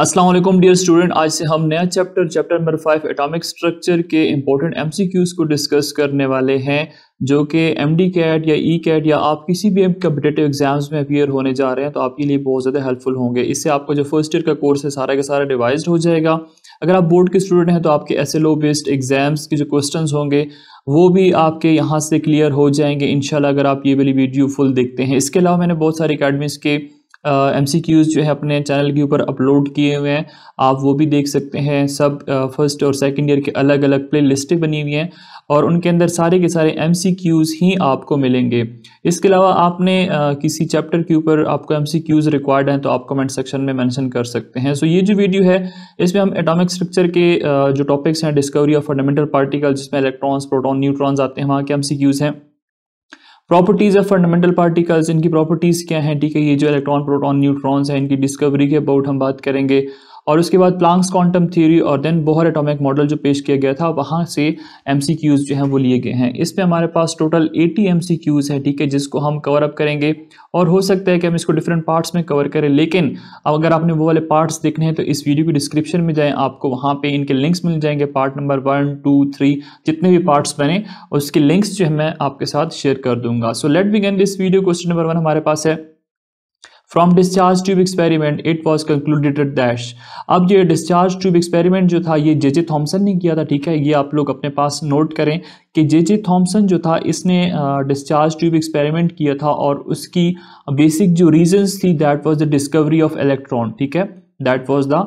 Aslam dear student आज से हम नया chapter chapter number five atomic structure के सी क्यूज को डिस्कस करने वाले हैं जो कि एम डी कैट या ई e कैट या आप किसी भी कम्पिटेटिव एग्जाम्स में अपियर होने जा रहे हैं तो आपके लिए बहुत ज़्यादा हेल्पफुल होंगे इससे आपको जो फर्स्ट ईयर का कोर्स है सारा का सारा डिवाइज हो जाएगा अगर आप बोर्ड के स्टूडेंट हैं तो आपके S L O based exams के जो क्वेश्चन होंगे वो भी आपके यहाँ से क्लियर हो जाएंगे इन अगर आप ये वाली वीडियो फुल देखते हैं इसके अलावा मैंने बहुत सारे अकेडमीज़ के एम जो है अपने चैनल के ऊपर अपलोड किए हुए हैं आप वो भी देख सकते हैं सब फर्स्ट और सेकेंड ईयर के अलग अलग प्ले लिस्टें बनी हुई हैं और उनके अंदर सारे के सारे एम ही आपको मिलेंगे इसके अलावा आपने uh, किसी चैप्टर के ऊपर आपको एम रिक्वायर्ड हैं तो आप कमेंट सेक्शन में मैंशन कर सकते हैं सो so, ये जो वीडियो है इसमें हम एटॉमिक स्ट्रक्चर के uh, जो टॉपिक्स हैं डिस्कवरी ऑफ फंडामेंटल पार्टिकल जिसमें इलेक्ट्रॉन्स प्रोटॉन न्यूट्रॉन्स आते हैं वहाँ के एम हैं प्रॉपर्टीज ऑफ फंडामेंटल पार्टिकल्स इनकी प्रॉपर्टीज क्या हैं ठीक है ये जो इलेक्ट्रॉन प्रोटॉन न्यूट्रॉन्स हैं इनकी डिस्कवरी के अबाउट हम बात करेंगे और उसके बाद प्लांक्स क्वांटम थ्योरी और देन बोहर एटॉमिक मॉडल जो पेश किया गया था वहाँ से एम जो हैं वो लिए गए हैं इस पर हमारे पास टोटल एटी एम है ठीक है जिसको हम कवर अप करेंगे और हो सकता है कि हम इसको डिफरेंट पार्ट्स में कवर करें लेकिन अगर आपने वो वाले पार्ट्स देखने हैं तो इस वीडियो के डिस्क्रिप्शन में जाएँ आपको वहाँ पर इनके लिंक्स मिल जाएंगे part number one two three जितने भी पार्ट्स बने उसके लिंक्स जो है मैं आपके साथ शेयर कर दूंगा so let begin this video question number one हमारे पास है from discharge tube experiment it was concluded dash अब ये डिस्चार्ज ट्यूब एक्सपेरिमेंट जो था ये जे जे थॉम्सन ने किया था ठीक है ये आप लोग अपने पास नोट करें कि जे जे थॉम्सन जो था इसने डिस्चार्ज ट्यूब एक्सपेरिमेंट किया था और उसकी बेसिक जो रीजन थी that was the discovery of electron ठीक है that was the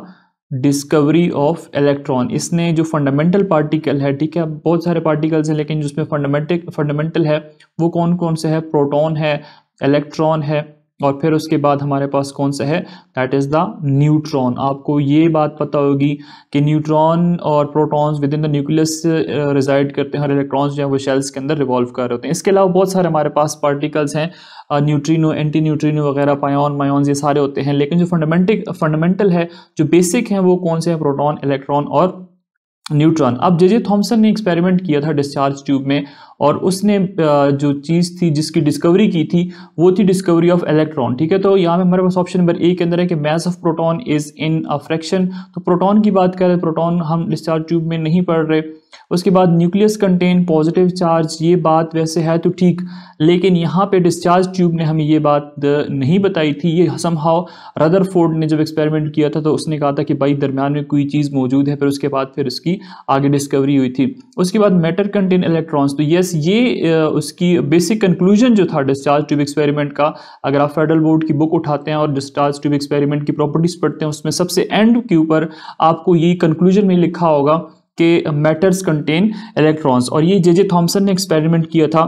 discovery of electron इसने जो फंडामेंटल पार्टिकल है ठीक है बहुत सारे पार्टिकल्स हैं लेकिन जिसमें फंडामेंटल फंडामेंटल है वो कौन कौन से है प्रोटोन है इलेक्ट्रॉन है और फिर उसके बाद हमारे पास कौन सा है दैट इज़ द न्यूट्रॉन आपको ये बात पता होगी कि न्यूट्रॉन और protons within the nucleus reside करते हैं और इलेक्ट्रॉन्स जो है वो शेल्स के अंदर रिवॉल्व कर रहे होते हैं इसके अलावा बहुत सारे हमारे पास पार्टिकल्स हैं न्यूट्रीनो एंटी न्यूट्रीनो वगैरह पायोन मायोन्स ये सारे होते हैं लेकिन जो फंडामेंटिक फंडामेंटल है जो बेसिक हैं वो कौन से हैं प्रोटॉन इलेक्ट्रॉन और न्यूट्रॉन अब जे जे थॉम्सन ने एक्सपेरिमेंट किया था डिस्चार्ज ट्यूब में और उसने जो चीज़ थी जिसकी डिस्कवरी की थी वो थी डिस्कवरी ऑफ इलेक्ट्रॉन ठीक है तो यहाँ पे हमारे पास ऑप्शन नंबर ए के अंदर है कि mass of proton is in a fraction तो प्रोटॉन की बात करें प्रोटॉन हम डिस्चार्ज ट्यूब में नहीं पढ़ रहे उसके बाद न्यूक्लियस कंटेन पॉजिटिव चार्ज ये बात वैसे है तो ठीक लेकिन यहाँ पे डिस्चार्ज ट्यूब ने हमें ये बात नहीं बताई थी ये समहाव रदरफोर्ड ने जब एक्सपेरिमेंट किया था तो उसने कहा था कि भाई दरमियान में कोई चीज़ मौजूद है फिर उसके बाद फिर उसकी आगे डिस्कवरी हुई थी उसके बाद मैटर कंटेन इलेक्ट्रॉन्स तो यस ये उसकी बेसिक कंक्लूजन जो था डिस्चार्ज ट्यूब एक्सपेरिमेंट का अगर आप फेडरल बोर्ड की बुक उठाते हैं और डिस्चार्ज ट्यूब एक्सपेरिमेंट की प्रॉपर्टीज़ पढ़ते हैं उसमें सबसे एंड के ऊपर आपको ये कंक्लूजन में लिखा होगा के मैटर्स कंटेन इलेक्ट्रॉन्स और ये जे जे थॉम्सन ने एक्सपेरिमेंट किया था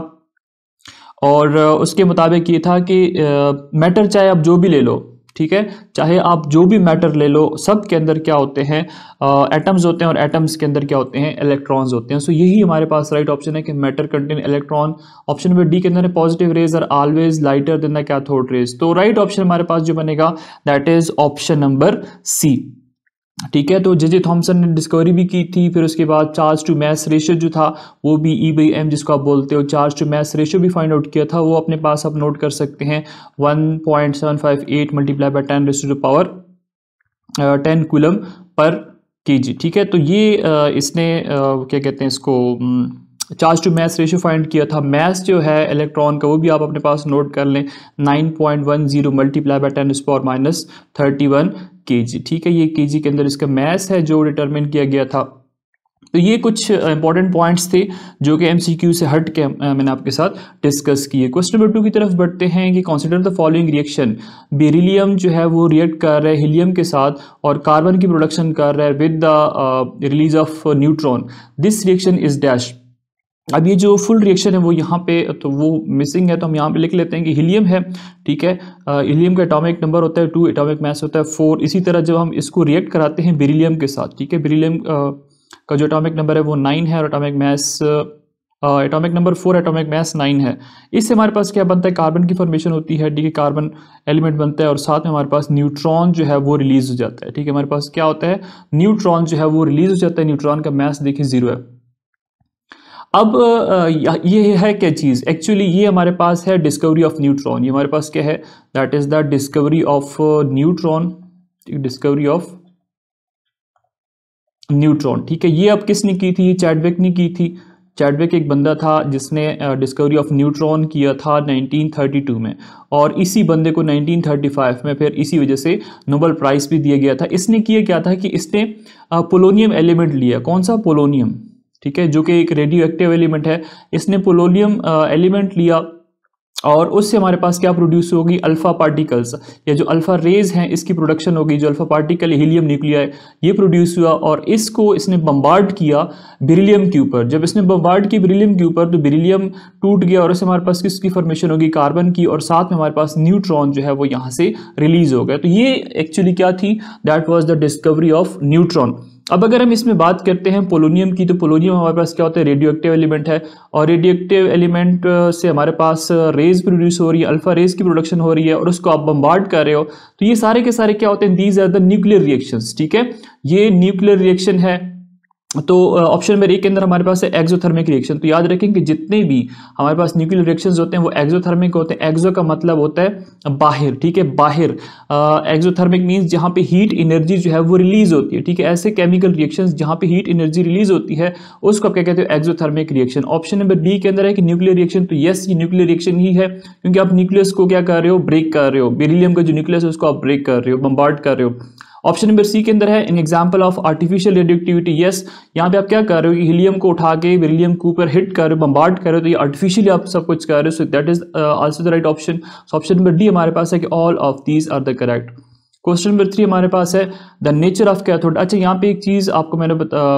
और uh, उसके मुताबिक ये था कि मैटर uh, चाहे आप जो भी ले लो ठीक है चाहे आप जो भी मैटर ले लो सब के अंदर क्या होते हैं एटम्स uh, होते हैं और एटम्स के अंदर क्या होते हैं इलेक्ट्रॉन्स होते हैं सो so, यही हमारे पास राइट right ऑप्शन है कि matter contain electron option number D के अंदर positive rays are always lighter than the cathode rays तो राइट right ऑप्शन हमारे पास जो बनेगा that is option number C ठीक है तो जे जे थॉम्सन ने डिस्कवरी भी की थी फिर उसके बाद चार्ज टू मैस रेशियो जो था वो भी ई बाई एम जिसको आप बोलते हो चार्ज टू मैस रेशियो भी फाइंड आउट किया था वो अपने पास आप नोट कर सकते हैं 1.758 point seven five eight multiply by ten ratio to power ten coulomb per K जी ठीक है तो ये uh, इसने uh, क्या कहते हैं इसको charge to mass ratio find किया था मैस जो है इलेक्ट्रॉन का वो भी आप अपने पास नोट कर लें 9.10 point one zero multiply by ten स्पॉर पावर माइनस थर्टी वन के ठीक है ये के के अंदर इसका मैथ है जो डिटर्मिन किया गया था तो ये कुछ इंपॉर्टेंट पॉइंट्स थे जो कि एमसीक्यू से हट के मैंने आपके साथ डिस्कस किए क्वेश्चन नंबर टू की तरफ बढ़ते हैं कि consider the following reaction beryllium जो है वो रिएक्ट कर रहा है हीलियम के साथ और कार्बन की प्रोडक्शन कर रहा है with the release of neutron this reaction is dash अब ये जो फुल रिएक्शन है वो यहाँ पे तो वो मिसिंग है तो हम यहाँ पे लिख लेते हैं कि हीलियम है ठीक है हीलियम का एटॉमिक नंबर होता है टू एटॉमिक मास होता है फोर इसी तरह जब हम इसको रिएक्ट कराते हैं बेरिलियम के साथ ठीक है बेरिलियम का जो एटॉमिक नंबर है वो नाइन है और atomic mass atomic number four atomic mass nine है इससे हमारे पास क्या बनता है कार्बन की फॉर्मेशन होती है ठीक है कार्बन एलिमेंट बनता है और साथ में हमारे पास न्यूट्रॉन जो है वो रिलीज हो जाता है ठीक है हमारे पास क्या होता है न्यूट्रॉन जो है वो रिलीज हो जाता है न्यूट्रॉन का मैस देखिए जीरो है अब ये है क्या चीज़ एक्चुअली ये हमारे पास है डिस्कवरी ऑफ न्यूट्रॉन ये हमारे पास क्या है that is the discovery of neutron discovery of neutron ठीक है ये अब किसने की थी चैडवेक ने की थी चैडवेक एक बंदा था जिसने डिस्कवरी ऑफ न्यूट्रॉन किया था 1932 में और इसी बंदे को 1935 में फिर इसी वजह से नोबल प्राइज़ भी दिया गया था इसने किया क्या था कि इसने पोलोनियम एलिमेंट लिया कौन सा पोलोनियम ठीक है जो कि एक रेडियो एक्टिव एलिमेंट है इसने पोलोलियम एलिमेंट uh, लिया और उससे हमारे पास क्या प्रोड्यूस होगी अल्फ़ा पार्टिकल्स या जो अल्फ़ा रेज हैं इसकी प्रोडक्शन होगी जो अल्फ़ा पार्टिकल हीलियम है ये प्रोड्यूस हुआ और इसको इसने बम्बार्ड किया बिरिलियम के ऊपर जब इसने बम्बार्ड की बिरिलियम के ऊपर तो बिरिलियम टूट गया और उससे हमारे पास किसकी फॉर्मेशन होगी कार्बन की और साथ में हमारे पास न्यूट्रॉन जो है वो यहाँ से रिलीज़ हो गया तो ये एक्चुअली क्या थी that was the discovery of neutron अब अगर हम इसमें बात करते हैं पोलोनियम की तो पोलोनियम हमारे पास क्या होता है रेडियो एक्टिव एलिमेंट है और रेडियो एक्टिव एलिमेंट से हमारे पास रेज प्रोड्यूस हो रही है अल्फा रेज की प्रोडक्शन हो रही है और उसको आप बम्बार्ड कर रहे हो तो ये सारे के सारे क्या होते हैं these are the nuclear reactions ठीक है ये न्यूक्लियर रिएक्शन है तो ऑप्शन नंबर एक के अंदर हमारे पास है एक्जोथर्मिक रिएक्शन तो याद रखें कि जितने भी हमारे पास न्यूक्लियर रिएक्शंस होते हैं वो एक्जोथर्मिक होते हैं एक्जो का मतलब होता है बाहर ठीक है बाहर एक्जोथर्मिक मींस जहाँ पे हीट एनर्जी जो है वो रिलीज़ होती है ठीक है ऐसे केमिकल रिएक्शन जहां पर हीट एनर्जी रिलीज़ होती है उसको आप क्या कहते हो exothermic reaction option number B के अंदर है कि न्यूक्लियर रिएक्शन तो येस ये न्यूक्लियर रिएक्शन ही है क्योंकि आप न्यूक्लियस को क्या कर रहे हो ब्रेक कर रहे हो बेरिलियम का जो न्यूक्लियस है उसको आप ब्रेक कर रहे हो बम्बार्ड कर रहे हो ऑप्शन नंबर सी के अंदर है in example of artificial radioactivity yes यहाँ पे आप क्या कर रहे हो कि हीलियम को उठा के विलियम के ऊपर हिट कर रहे हो बम्बार्ड कर रहे हो तो ये आर्टिफिशियली आप सब कुछ कर रहे हो so that is also the right option so option number D हमारे पास है कि all of these are the correct question number three हमारे पास है द नेचर ऑफ कैथोड अच्छा यहाँ पे एक चीज़ आपको मैंने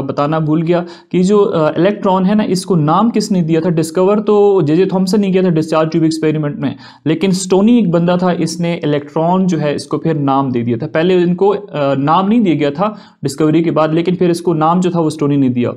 बताना भूल गया कि जो इलेक्ट्रॉन है ना इसको नाम किसने दिया था डिस्कवर तो जे जे थॉम्सन ने किया था डिस्चार्ज ट्यूब एक्सपेरिमेंट में लेकिन स्टोनी एक बंदा था इसने इलेक्ट्रॉन जो है इसको फिर नाम दे दिया था पहले इनको नाम नहीं दिया गया था डिस्कवरी के बाद लेकिन फिर इसको नाम जो था वो स्टोनी ने दिया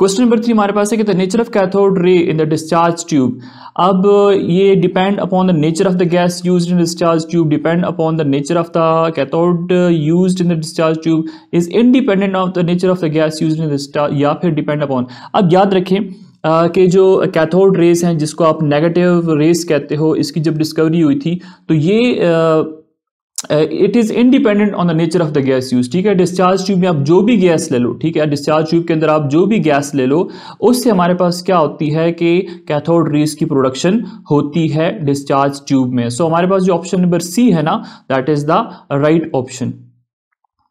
क्वेश्चन नंबर थ्री हमारे पास है कि the nature of cathode ray in the discharge tube अब ये depend upon the nature of the gas use in discharge tube depend upon the nature of the cathode use in the discharge tube is independent of the nature of the gas use in discharge या फिर depend upon अब याद रखें के जो cathode rays हैं जिसको आप नेगेटिव रेस कहते हो इसकी जब डिस्कवरी हुई थी तो ये it is independent on the nature of the gas use ठीक है डिस्चार्ज ट्यूब में आप जो भी गैस ले लो ठीक है डिस्चार्ज ट्यूब के अंदर आप जो भी गैस ले लो उससे हमारे पास क्या होती है कि कैथोड रेस की प्रोडक्शन होती है डिस्चार्ज ट्यूब में सो so, हमारे पास जो ऑप्शन नंबर सी है ना that is the right option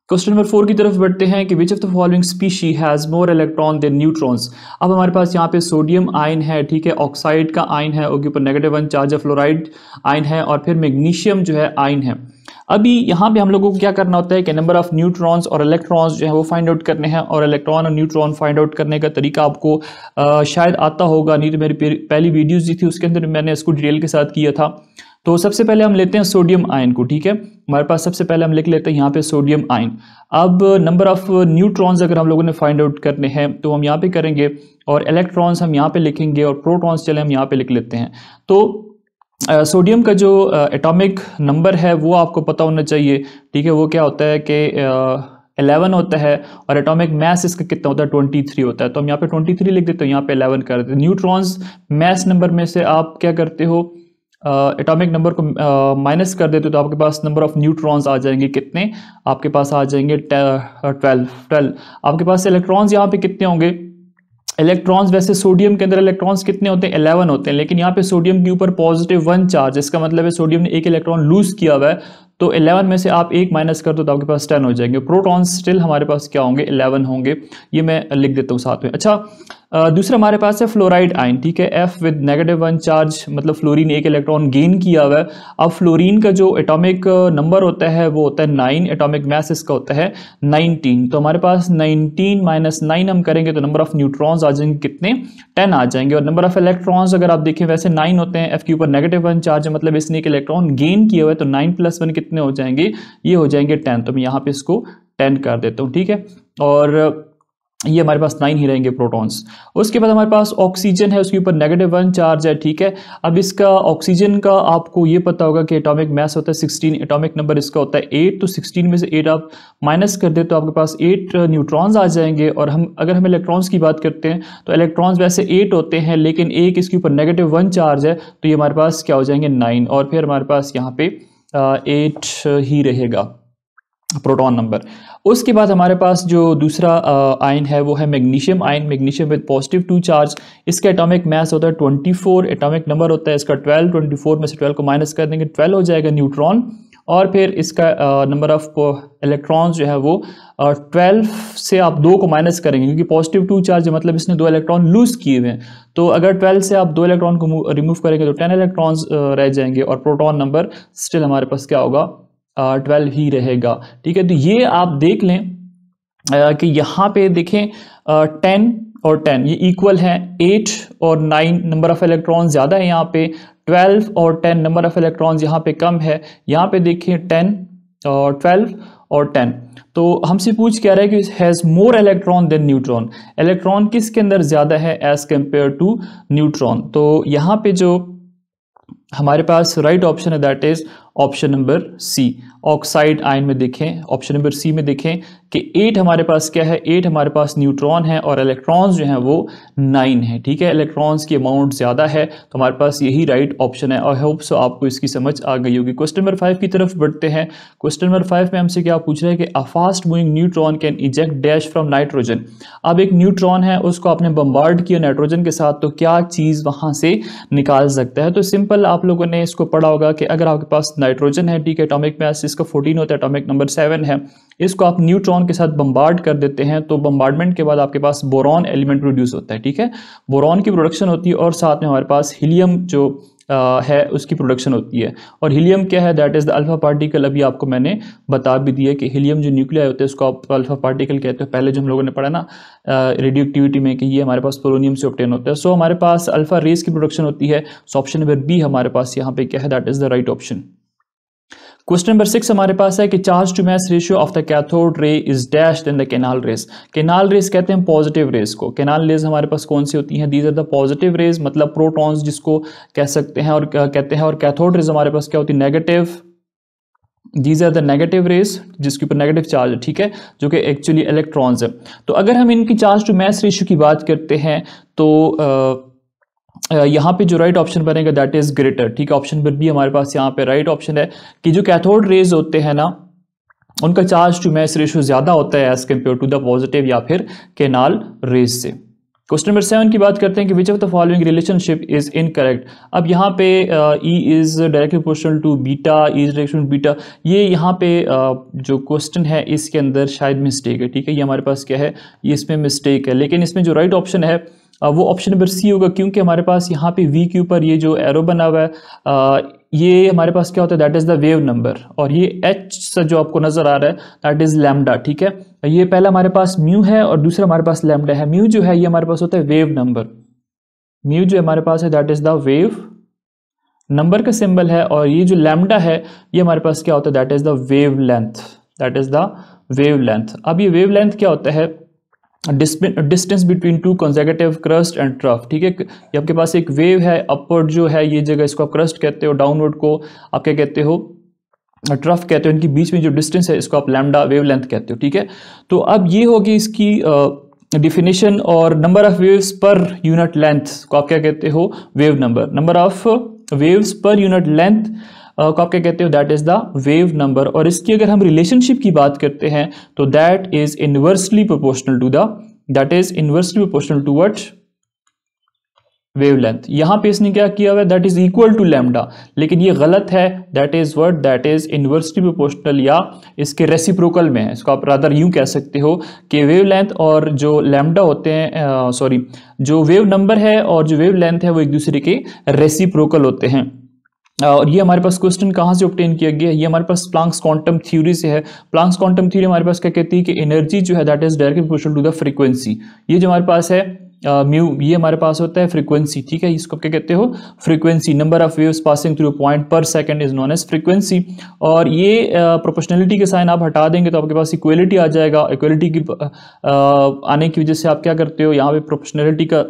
question number four की तरफ बढ़ते हैं कि which of the following species has more electron than neutrons अब हमारे पास यहाँ पे सोडियम आयन है ठीक है ऑक्साइड का आयन है उसके ऊपर negative one charge of fluoride ion है और फिर मैग्नीशियम जो है आयन है अभी यहाँ पे हम लोगों को क्या करना होता है कि नंबर ऑफ़ न्यूट्रॉन्स और इलेक्ट्रॉन्स जो है वो फाइंड आउट करने हैं और इलेक्ट्रॉन और न्यूट्रॉन फाइंड आउट करने का तरीका आपको आ, शायद आता होगा नहीं तो मेरी पहली वीडियोज़ जी थी उसके अंदर मैंने इसको डिटेल के साथ किया था तो सबसे पहले हम लेते हैं सोडियम आयन को ठीक है हमारे पास सबसे पहले हम लिख लेते हैं यहाँ पे सोडियम आयन अब नंबर ऑफ न्यूट्रॉन्स अगर हम लोगों ने फाइंड आउट करने हैं तो हम यहाँ पे करेंगे और इलेक्ट्रॉन्स हम यहाँ पे लिखेंगे और प्रोटॉन्स चले हम यहाँ पे लिख लेते हैं तो सोडियम का जो एटॉमिक नंबर है वो आपको पता होना चाहिए ठीक है वो क्या होता है कि एलेवन होता है और एटॉमिक मैस इसका कितना होता है ट्वेंटी थ्री होता है तो हम यहाँ पे ट्वेंटी थ्री लिख देते हो यहाँ पे एलेवन कर देते न्यूट्रॉन्स मैस नंबर में से आप क्या करते हो एटॉमिक नंबर को माइनस कर देते हो तो आपके पास नंबर ऑफ न्यूट्रॉन्स आ जाएंगे कितने आपके पास आ जाएंगे ट्वेल्व ट्वेल्व आपके पास इलेक्ट्रॉन्स यहाँ पे कितने होंगे इलेक्ट्रॉन्स वैसे सोडियम के अंदर इलेक्ट्रॉन्स कितने होते हैं इलेवन होते हैं लेकिन यहाँ पे सोडियम के ऊपर पॉजिटिव वन चार्ज इसका मतलब है सोडियम ने एक इलेक्ट्रॉन लूज किया हुआ है तो 11 में से आप एक माइनस कर दो तो आपके पास 10 हो जाएंगे प्रोटॉन स्टिल हमारे पास क्या होंगे 11 होंगे ये मैं लिख देता हूँ साथ में अच्छा दूसरा हमारे पास है फ्लोराइड आइन ठीक है F with negative one charge मतलब फ्लोरीन एक इलेक्ट्रॉन गेन किया हुआ है अब फ्लोरीन का जो एटॉमिक नंबर होता है वो होता है नाइन एटॉमिक मैस इसका होता है नाइनटीन तो हमारे पास नाइनटीन माइनस नाइन हम करेंगे तो नंबर ऑफ न्यूट्रॉन्स आ जाएंगे कितने टेन आ जाएंगे और नंबर ऑफ इलेक्ट्रॉन्स अगर आप देखें वैसे नाइन होते हैं एफ के ऊपर नेगेटिव वन चार्ज मतलब इसने एक इलेक्ट्रॉन गेन किया हुआ है तो नाइन प्लस वन कितना कितने हो जाएंगे ये हो जाएंगे टेन तो मैं यहाँ पे इसको टेन कर देता हूँ ठीक है और ये हमारे पास नाइन ही रहेंगे प्रोटॉन्स उसके बाद हमारे पास ऑक्सीजन है उसके ऊपर नेगेटिव वन चार्ज है ठीक है अब इसका ऑक्सीजन का आपको ये पता होगा कि एटॉमिक मैस होता है सिक्सटीन एटॉमिक नंबर इसका होता है एट तो सिक्सटीन में से एट आप माइनस कर दे तो आपके पास एट न्यूट्रॉन्स आ जाएंगे और हम अगर हम इलेक्ट्रॉन्स की बात करते हैं तो इलेक्ट्रॉन्स वैसे एट होते हैं लेकिन एक इसके ऊपर नेगेटिव वन चार्ज है तो ये हमारे पास क्या हो जाएंगे नाइन और फिर हमारे पास यहाँ पर एट ही रहेगा प्रोटॉन नंबर उसके बाद हमारे पास जो दूसरा आयन है वो है magnesium ion magnesium with positive two charge इसका एटॉमिक मास होता है 24 एटॉमिक नंबर होता है इसका 12 24 में से 12 को माइनस कर देंगे 12 हो जाएगा न्यूट्रॉन और फिर इसका नंबर ऑफ इलेक्ट्रॉन्स जो है वो ट्वेल्व से आप दो को माइनस करेंगे क्योंकि पॉजिटिव टू चार्ज मतलब इसने दो इलेक्ट्रॉन लूज किए हुए हैं तो अगर ट्वेल्व से आप दो इलेक्ट्रॉन को रिमूव करेंगे तो टेन इलेक्ट्रॉन्स रह जाएंगे और प्रोटॉन नंबर स्टिल हमारे पास क्या होगा ट्वेल्व ही रहेगा ठीक है तो ये आप देख लें कि यहाँ पे देखें टेन और टेन ये इक्वल है एट और नाइन नंबर ऑफ़ इलेक्ट्रॉन ज़्यादा है यहाँ पे ट्वेल्व और टेन नंबर ऑफ़ इलेक्ट्रॉन यहाँ पे कम है यहाँ पे देखिए टेन और ट्वेल्व और टेन तो हमसे पूछ क्या रहा है कि has more electron than neutron electron किसके अंदर ज़्यादा है एज़ कंपेयर टू न्यूट्रॉन तो यहाँ पे जो हमारे पास राइट ऑप्शन है that is option number C oxide ion में देखें ऑप्शन नंबर सी में देखें कि एट हमारे पास क्या है एट हमारे पास न्यूट्रॉन है और इलेक्ट्रॉन्स जो हैं वो नाइन है ठीक है इलेक्ट्रॉन्स की अमाउंट ज़्यादा है तो हमारे पास यही राइट ऑप्शन है और होप सो आपको इसकी समझ आ गई होगी क्वेश्चन नंबर फाइव की तरफ बढ़ते हैं क्वेश्चन नंबर फाइव में हमसे क्या पूछ रहे हैं कि a fast moving neutron can eject dash from nitrogen अब एक न्यूट्रॉन है उसको आपने बम्बार्ड किया नाइट्रोजन के साथ तो क्या चीज़ वहाँ से निकाल सकता है तो सिंपल आप लोगों ने इसको पढ़ा होगा कि अगर आपके पास नाइट्रोजन है ठीक है एटॉमिक मैस जिसका फोर्टीन होता है अटोमिक नंबर सेवन है इसको आप न्यूट्रॉन के साथ बम्बार्ड कर देते हैं तो बम्बार्डमेंट के बाद आपके पास बोरॉन एलिमेंट प्रोड्यूस होता है ठीक है बोरॉन की प्रोडक्शन होती है और साथ में हमारे पास हीलियम जो आ, है उसकी प्रोडक्शन होती है और हीलियम क्या है that is the alpha particle अभी आपको मैंने बता भी दिया कि हीलियम जो न्यूक्लिया होते हैं उसको आप अल्फा पार्टिकल कहते हैं पहले जो हम लोगों ने पढ़ा ना रेडियो एक्टिविटी में कि ये हमारे पास पोलोनियम से ऑप्टेन होता है सो so, हमारे पास अल्फा रेस की प्रोडक्शन होती है सो ऑप्शन नंबर बी हमारे पास यहाँ पे क्या है that is the right option question number six हमारे पास है कि charge to mass ratio of the cathode ray is dash in the canal rays canal rays कहते हैं पॉजिटिव रेस को केनाल रेस हमारे पास कौन सी होती हैं these are the positive rays मतलब प्रोटॉन्स जिसको कह सकते हैं और कहते हैं और कैथोड रेज हमारे पास क्या होती है negative these are the negative rays जिसके ऊपर नेगेटिव चार्ज है ठीक है जो कि एक्चुअली इलेक्ट्रॉन्स है तो अगर हम इनकी चार्ज टू मैस रेशियो की बात करते हैं तो आ, यहाँ पे जो राइट ऑप्शन बनेगा दैट इज ग्रेटर ठीक है ऑप्शन नंबर बी हमारे पास यहाँ पे राइट ऑप्शन है कि जो कैथोड रेज होते हैं ना उनका चार्ज टू मैस रेशो ज़्यादा होता है as compare to the positive या फिर केनाल रेज से क्वेश्चन नंबर सेवन की बात करते हैं कि which of the following relationship is incorrect अब यहाँ पे E is directly proportional to beta is direction beta ये यहाँ पे uh, जो क्वेश्चन है इसके अंदर शायद मिस्टेक है ठीक है ये हमारे पास क्या है ये इसमें मिस्टेक है लेकिन इसमें जो राइट right ऑप्शन है वो ऑप्शन नंबर सी होगा क्योंकि हमारे पास यहाँ पे वी के ऊपर ये जो एरो बना हुआ है ये हमारे पास क्या होता है that is the wave number और ये एच से जो आपको नज़र आ रहा है दैट इज़ लैमडा ठीक है ये पहला हमारे पास म्यू है और दूसरा हमारे पास लैमडा है म्यू जो है ये हमारे पास होता है वेव नंबर म्यू जो हमारे पास है that is the wave number का सिंबल है और ये जो लैमडा है ये हमारे पास क्या होता है that is the wavelength that is the wavelength अब ये वेव लेंथ क्या होता है distance between two consecutive crest and trough ठीक है ये आपके पास एक वेव है अपवर्ड जो है ये जगह इसको आप क्रस्ट कहते हो डाउनवर्ड को आप क्या कहते हो ट्रफ कहते हो इनके बीच में जो डिस्टेंस है इसको आप लैमडा वेव लेंथ कहते हो ठीक है तो अब ये होगी इसकी डिफिनेशन और number of waves per unit length को आप क्या कहते हो wave number number of waves per unit length को आप क्या कहते हो that is the wave number और इसकी अगर हम रिलेशनशिप की बात करते हैं तो that is inversely proportional to the that is inversely proportional to what wavelength यहाँ पे इसने क्या किया हुआ that is equal to lambda लेकिन ये गलत है that is word that is inversely proportional या इसके रेसिप्रोकल में है इसको आप रादर यू कह सकते हो कि वेव लेंथ और जो लेमडा होते हैं सॉरी जो वेव नंबर है और जो वेव लेंथ है वो एक दूसरे के रेसिप्रोकल होते हैं और ये हमारे पास क्वेश्चन कहाँ से ऑप्टेन किया गया ये हमारे पास प्लांक्स क्वांटम थ्योरी से है प्लांक्स क्वांटम थ्योरी हमारे पास क्या कहती है कि एनर्जी जो है that is direct proportional to the frequency ये जो हमारे पास है म्यू uh, ये हमारे पास होता है फ्रीक्वेंसी ठीक है इसको क्या कहते हो frequency number of waves passing through point per second is known as frequency और ये प्रोपोर्शनलिटी uh, के साइन आप हटा देंगे तो आपके पास इक्वलिटी आ जाएगा इक्वलिटी की uh, आने की वजह से आप क्या करते हो यहाँ पे प्रोपोर्शनलिटी का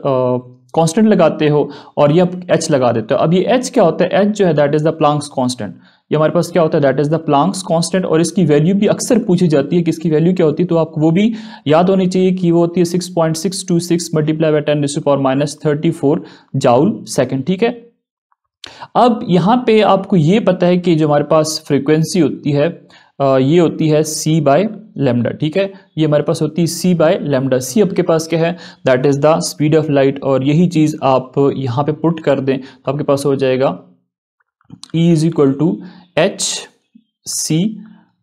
कांस्टेंट लगाते हो और ये आप एच लगा देते हो अब ये एच क्या होता है एच जो है that is the Planck's constant ये हमारे पास क्या होता है that is the Planck's constant और इसकी वैल्यू भी अक्सर पूछी जाती है कि इसकी वैल्यू क्या होती है तो आपको वो भी याद होनी चाहिए कि वो होती है six point six two six multiply by ten डिस्टू power minus thirty four joule second ठीक है अब यहाँ पे आपको ये पता है कि जो हमारे पास फ्रिक्वेंसी होती है ये होती है सी बाय लेमडा ठीक है ये हमारे पास होती है सी बाय लेमडा सी आपके पास क्या है that is the speed of light और यही चीज़ आप यहाँ पे पुट कर दें तो आपके पास हो जाएगा E is equal to h c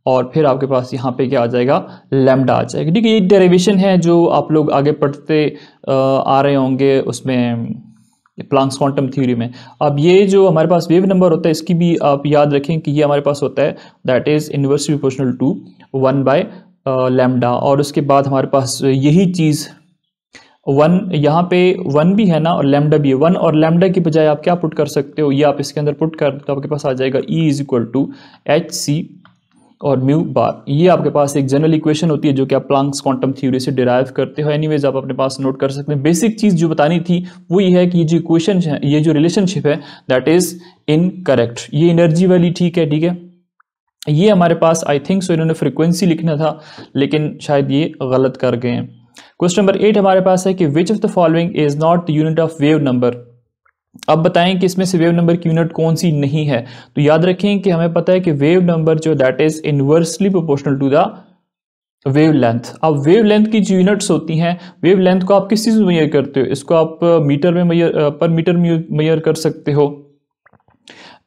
और फिर आपके पास यहाँ पे क्या आ जाएगा लेमडा आ जाएगा ठीक है ये डेरिवेशन है जो आप लोग आगे पढ़ते आ रहे होंगे उसमें प्लांक्स क्वांटम थ्योरी में अब ये जो हमारे पास वेव नंबर होता है इसकी भी आप याद रखें कि ये हमारे पास होता है that is inverse proportional to one by lambda और उसके बाद हमारे पास यही चीज़ वन यहाँ पे वन भी है ना और लैम्डा भी है वन और लैम्डा की बजाय आप क्या पुट कर सकते हो ये आप इसके अंदर पुट कर तो आपके पास आ जाएगा E is equal to h c और म्यू बार ये आपके पास एक जनरल इक्वेशन होती है जो कि आप प्लांक्स क्वांटम थ्योरी से डिराइव करते हो एनीवेज आप अपने पास नोट कर सकते हैं बेसिक चीज़ जो बतानी थी वो ये है कि ये जो इक्वेशन है ये जो रिलेशनशिप है दैट इज़ इन करेक्ट ये एनर्जी वाली ठीक है ठीक है ये हमारे पास आई थिंक सो इन्होंने फ्रिक्वेंसी लिखना था लेकिन शायद ये गलत कर गए क्वेश्चन नंबर एट हमारे पास है कि which of the following is not the unit of wave number अब बताएं कि इसमें से वेव नंबर की यूनिट कौन सी नहीं है तो याद रखें कि हमें पता है कि वेव नंबर जो that is inversely proportional to the wavelength अब वेव लेंथ की जो यूनिट्स होती हैं वेव लेंथ को आप किस चीज़ में मैयर करते हो इसको आप मीटर में मैयर पर मीटर में मैयर कर सकते हो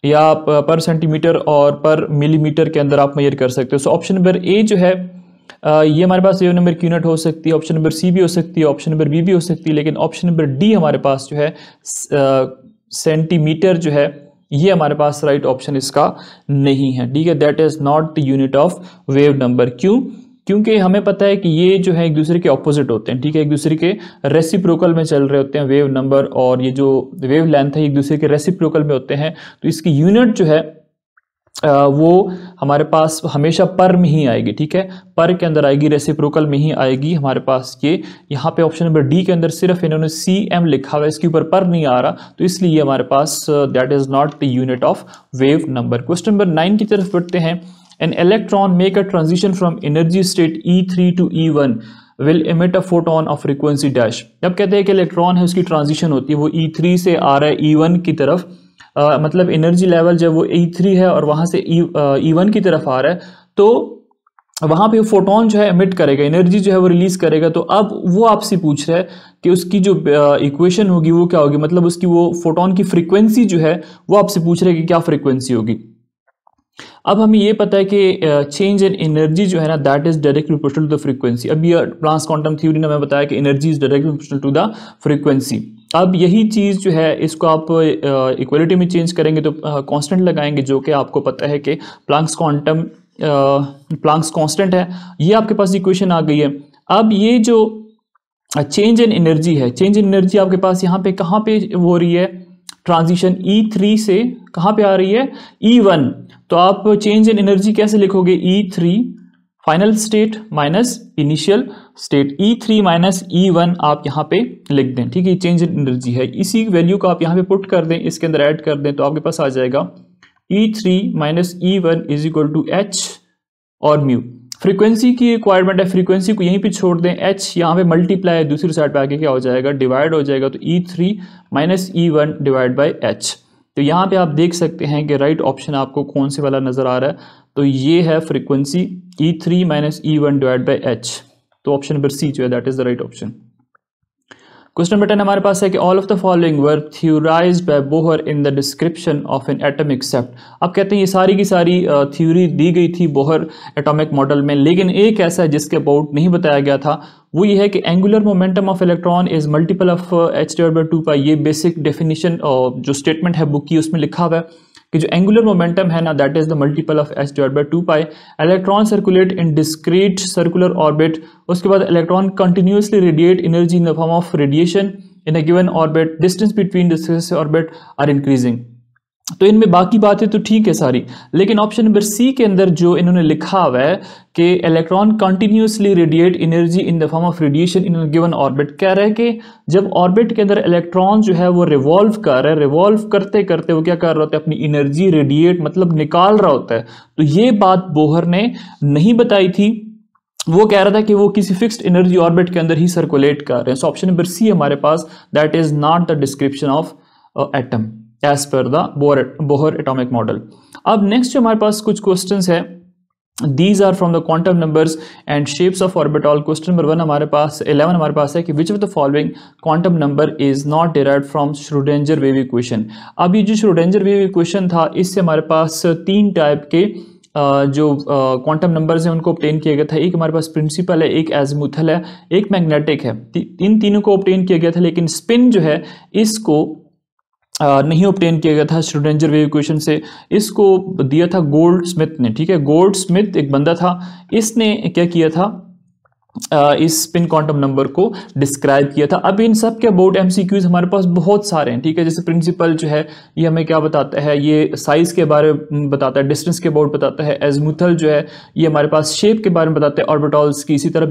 या आप पर सेंटीमीटर और पर मिलीमीटर के अंदर आप मैयर कर सकते हो सो ऑप्शन नंबर ए जो है ये हमारे पास वेव नंबर की यूनिट हो सकती है ऑप्शन नंबर सी भी हो सकती है ऑप्शन नंबर बी भी हो सकती है लेकिन ऑप्शन नंबर डी हमारे पास जो है सेंटीमीटर जो है ये हमारे पास राइट right ऑप्शन इसका नहीं है ठीक है that is not the unit of wave number क्यों क्योंकि हमें पता है कि ये जो है एक दूसरे के ऑपोजिट होते हैं ठीक है एक दूसरे के रेसिप्रोकल में चल रहे होते हैं वेव नंबर और ये जो वेव लेंथ है एक दूसरे के रेसिप्रोकल में होते हैं तो इसकी यूनिट जो है वो हमारे पास हमेशा पर में ही आएगी ठीक है पर के अंदर आएगी रेसिप्रोकल में ही आएगी हमारे पास ये यहाँ पे ऑप्शन नंबर डी के अंदर सिर्फ इन्होंने सी एम लिखा हुआ है इसके ऊपर पर नहीं आ रहा तो इसलिए हमारे पास that is not the unit of wave number question number nine की तरफ बढ़ते हैं an electron make a transition from energy state E three to E one will emit a photon of frequency dash जब कहते हैं कि electron है उसकी ट्रांजिशन होती है वो ई e थ्री से आ रहा है ई e वन की तरफ आ, मतलब एनर्जी लेवल जब वो ई e थ्री है और वहाँ से ई e, वन e की तरफ आ रहा है तो वहाँ पे फोटोन जो है एमिट करेगा एनर्जी जो है वो रिलीज़ करेगा तो अब वो आपसे पूछ रहा है कि उसकी जो इक्वेशन होगी वो क्या होगी मतलब उसकी वो फोटोन की फ्रीक्वेंसी जो है वो आपसे पूछ रहे हैं कि क्या फ्रीक्वेंसी होगी अब हमें ये पता है कि चेंज इन एनर्जी जो है ना that is direct proportional to the frequency अब ये प्लांस क्वांटम थ्योरी ने हमें बताया कि energy is direct proportional to the frequency अब यही चीज़ जो है इसको आप इक्वलिटी में चेंज करेंगे तो कांस्टेंट लगाएंगे जो कि आपको पता है कि प्लांक्स क्वांटम प्लांक्स कांस्टेंट है ये आपके पास इक्वेशन आ गई है अब ये जो चेंज इन एनर्जी है चेंज इन एनर्जी आपके पास यहाँ पे कहाँ पे हो रही है ट्रांजिशन ई e से कहाँ पे आ रही है ई e तो आप चेंज इन एनर्जी कैसे लिखोगे E three final state minus initial state E three minus E one आप यहाँ पे लिख दें ठीक है चेंज इन एनर्जी है इसी वैल्यू को आप यहाँ पे पुट कर दें इसके अंदर ऐड कर दें तो आपके पास आ जाएगा E three minus E one is equal to h और म्यू फ्रीक्वेंसी की रिक्वायरमेंट है फ्रीक्वेंसी को यहीं पे छोड़ दें एच यहाँ पे मल्टीप्लाई है दूसरी साइड पे आके क्या हो जाएगा डिवाइड हो जाएगा तो E three minus E one divide by h तो यहाँ पे आप देख सकते हैं कि राइट ऑप्शन आपको कौन से वाला नज़र आ रहा है तो ये है frequency E three minus E one divide by h तो ऑप्शन नंबर सी जो है that is the right option question number ten हमारे पास है कि all of the following were theorize by Bohr in the description of an atomic except अब कहते हैं ये सारी की सारी थ्योरी दी गई थी बोहर एटॉमिक मॉडल में लेकिन एक ऐसा है जिसके अबाउट नहीं बताया गया था वो ये है कि angular momentum of electron is multiple of h d by two pi ये बेसिक डेफिनेशन जो स्टेटमेंट है बुक की उसमें लिखा हुआ है कि जो एंगुलर मोमेंटम है ना that is the multiple of h divide by two pi electron circulate in discrete circular orbit उसके बाद electron continuously radiate energy in the form of radiation in a given orbit distance between this orbit are increasing तो इनमें बाकी बातें तो ठीक है सारी लेकिन ऑप्शन नंबर सी के अंदर जो इन्होंने लिखा हुआ है कि electron continuously radiate energy in the form of radiation in given orbit कह रहे हैं कि जब ऑर्बिट के अंदर इलेक्ट्रॉन जो है वो रिवॉल्व कर रहा है रिवॉल्व करते करते वो क्या कर रहा होता है अपनी एनर्जी रेडिएट मतलब निकाल रहा होता है तो ये बात बोहर ने नहीं बताई थी वो कह रहा था कि वो किसी फिक्स्ड एनर्जी ऑर्बिट के अंदर ही सर्कुलेट कर रहे हैं सो ऑप्शन नंबर सी हमारे पास that is not the description of atom as per the Bohr atomic model अब नेक्स्ट जो हमारे पास कुछ क्वेश्चन है these are from the quantum numbers and shapes of orbital question number one हमारे पास इलेवन हमारे पास है कि which of the following quantum number is not derive from Schrodinger wave equation अब ये जो श्रोडेंजर वेव इक्वेशन था इससे हमारे पास तीन टाइप के जो क्वांटम नंबर्स हैं उनको ऑप्टेन किया गया था एक हमारे पास प्रिंसिपल है एक एजमुथल है एक मैग्नेटिक है इन तीनों को ऑप्टेन किया गया था लेकिन स्पिन जो है इसको नहीं ऑप्टेन किया गया था स्टूडेंजर वेव इक्वेशन से इसको दिया था गोल्ड स्मिथ ने ठीक है गोल्ड स्मिथ एक बंदा था इसने क्या किया था इस स्पिन क्वांटम नंबर को डिस्क्राइब किया था अब इन सब के अबाउट एमसीक्यूज हमारे पास बहुत सारे हैं ठीक है जैसे प्रिंसिपल जो है ये हमें क्या बताता है ये साइज़ के बारे में बताता है डिस्टेंस के अबाउट बताता है एजमुथल जो है ये हमारे पास शेप के बारे में बताते हैं ऑर्बिटॉल्स की इसी तरह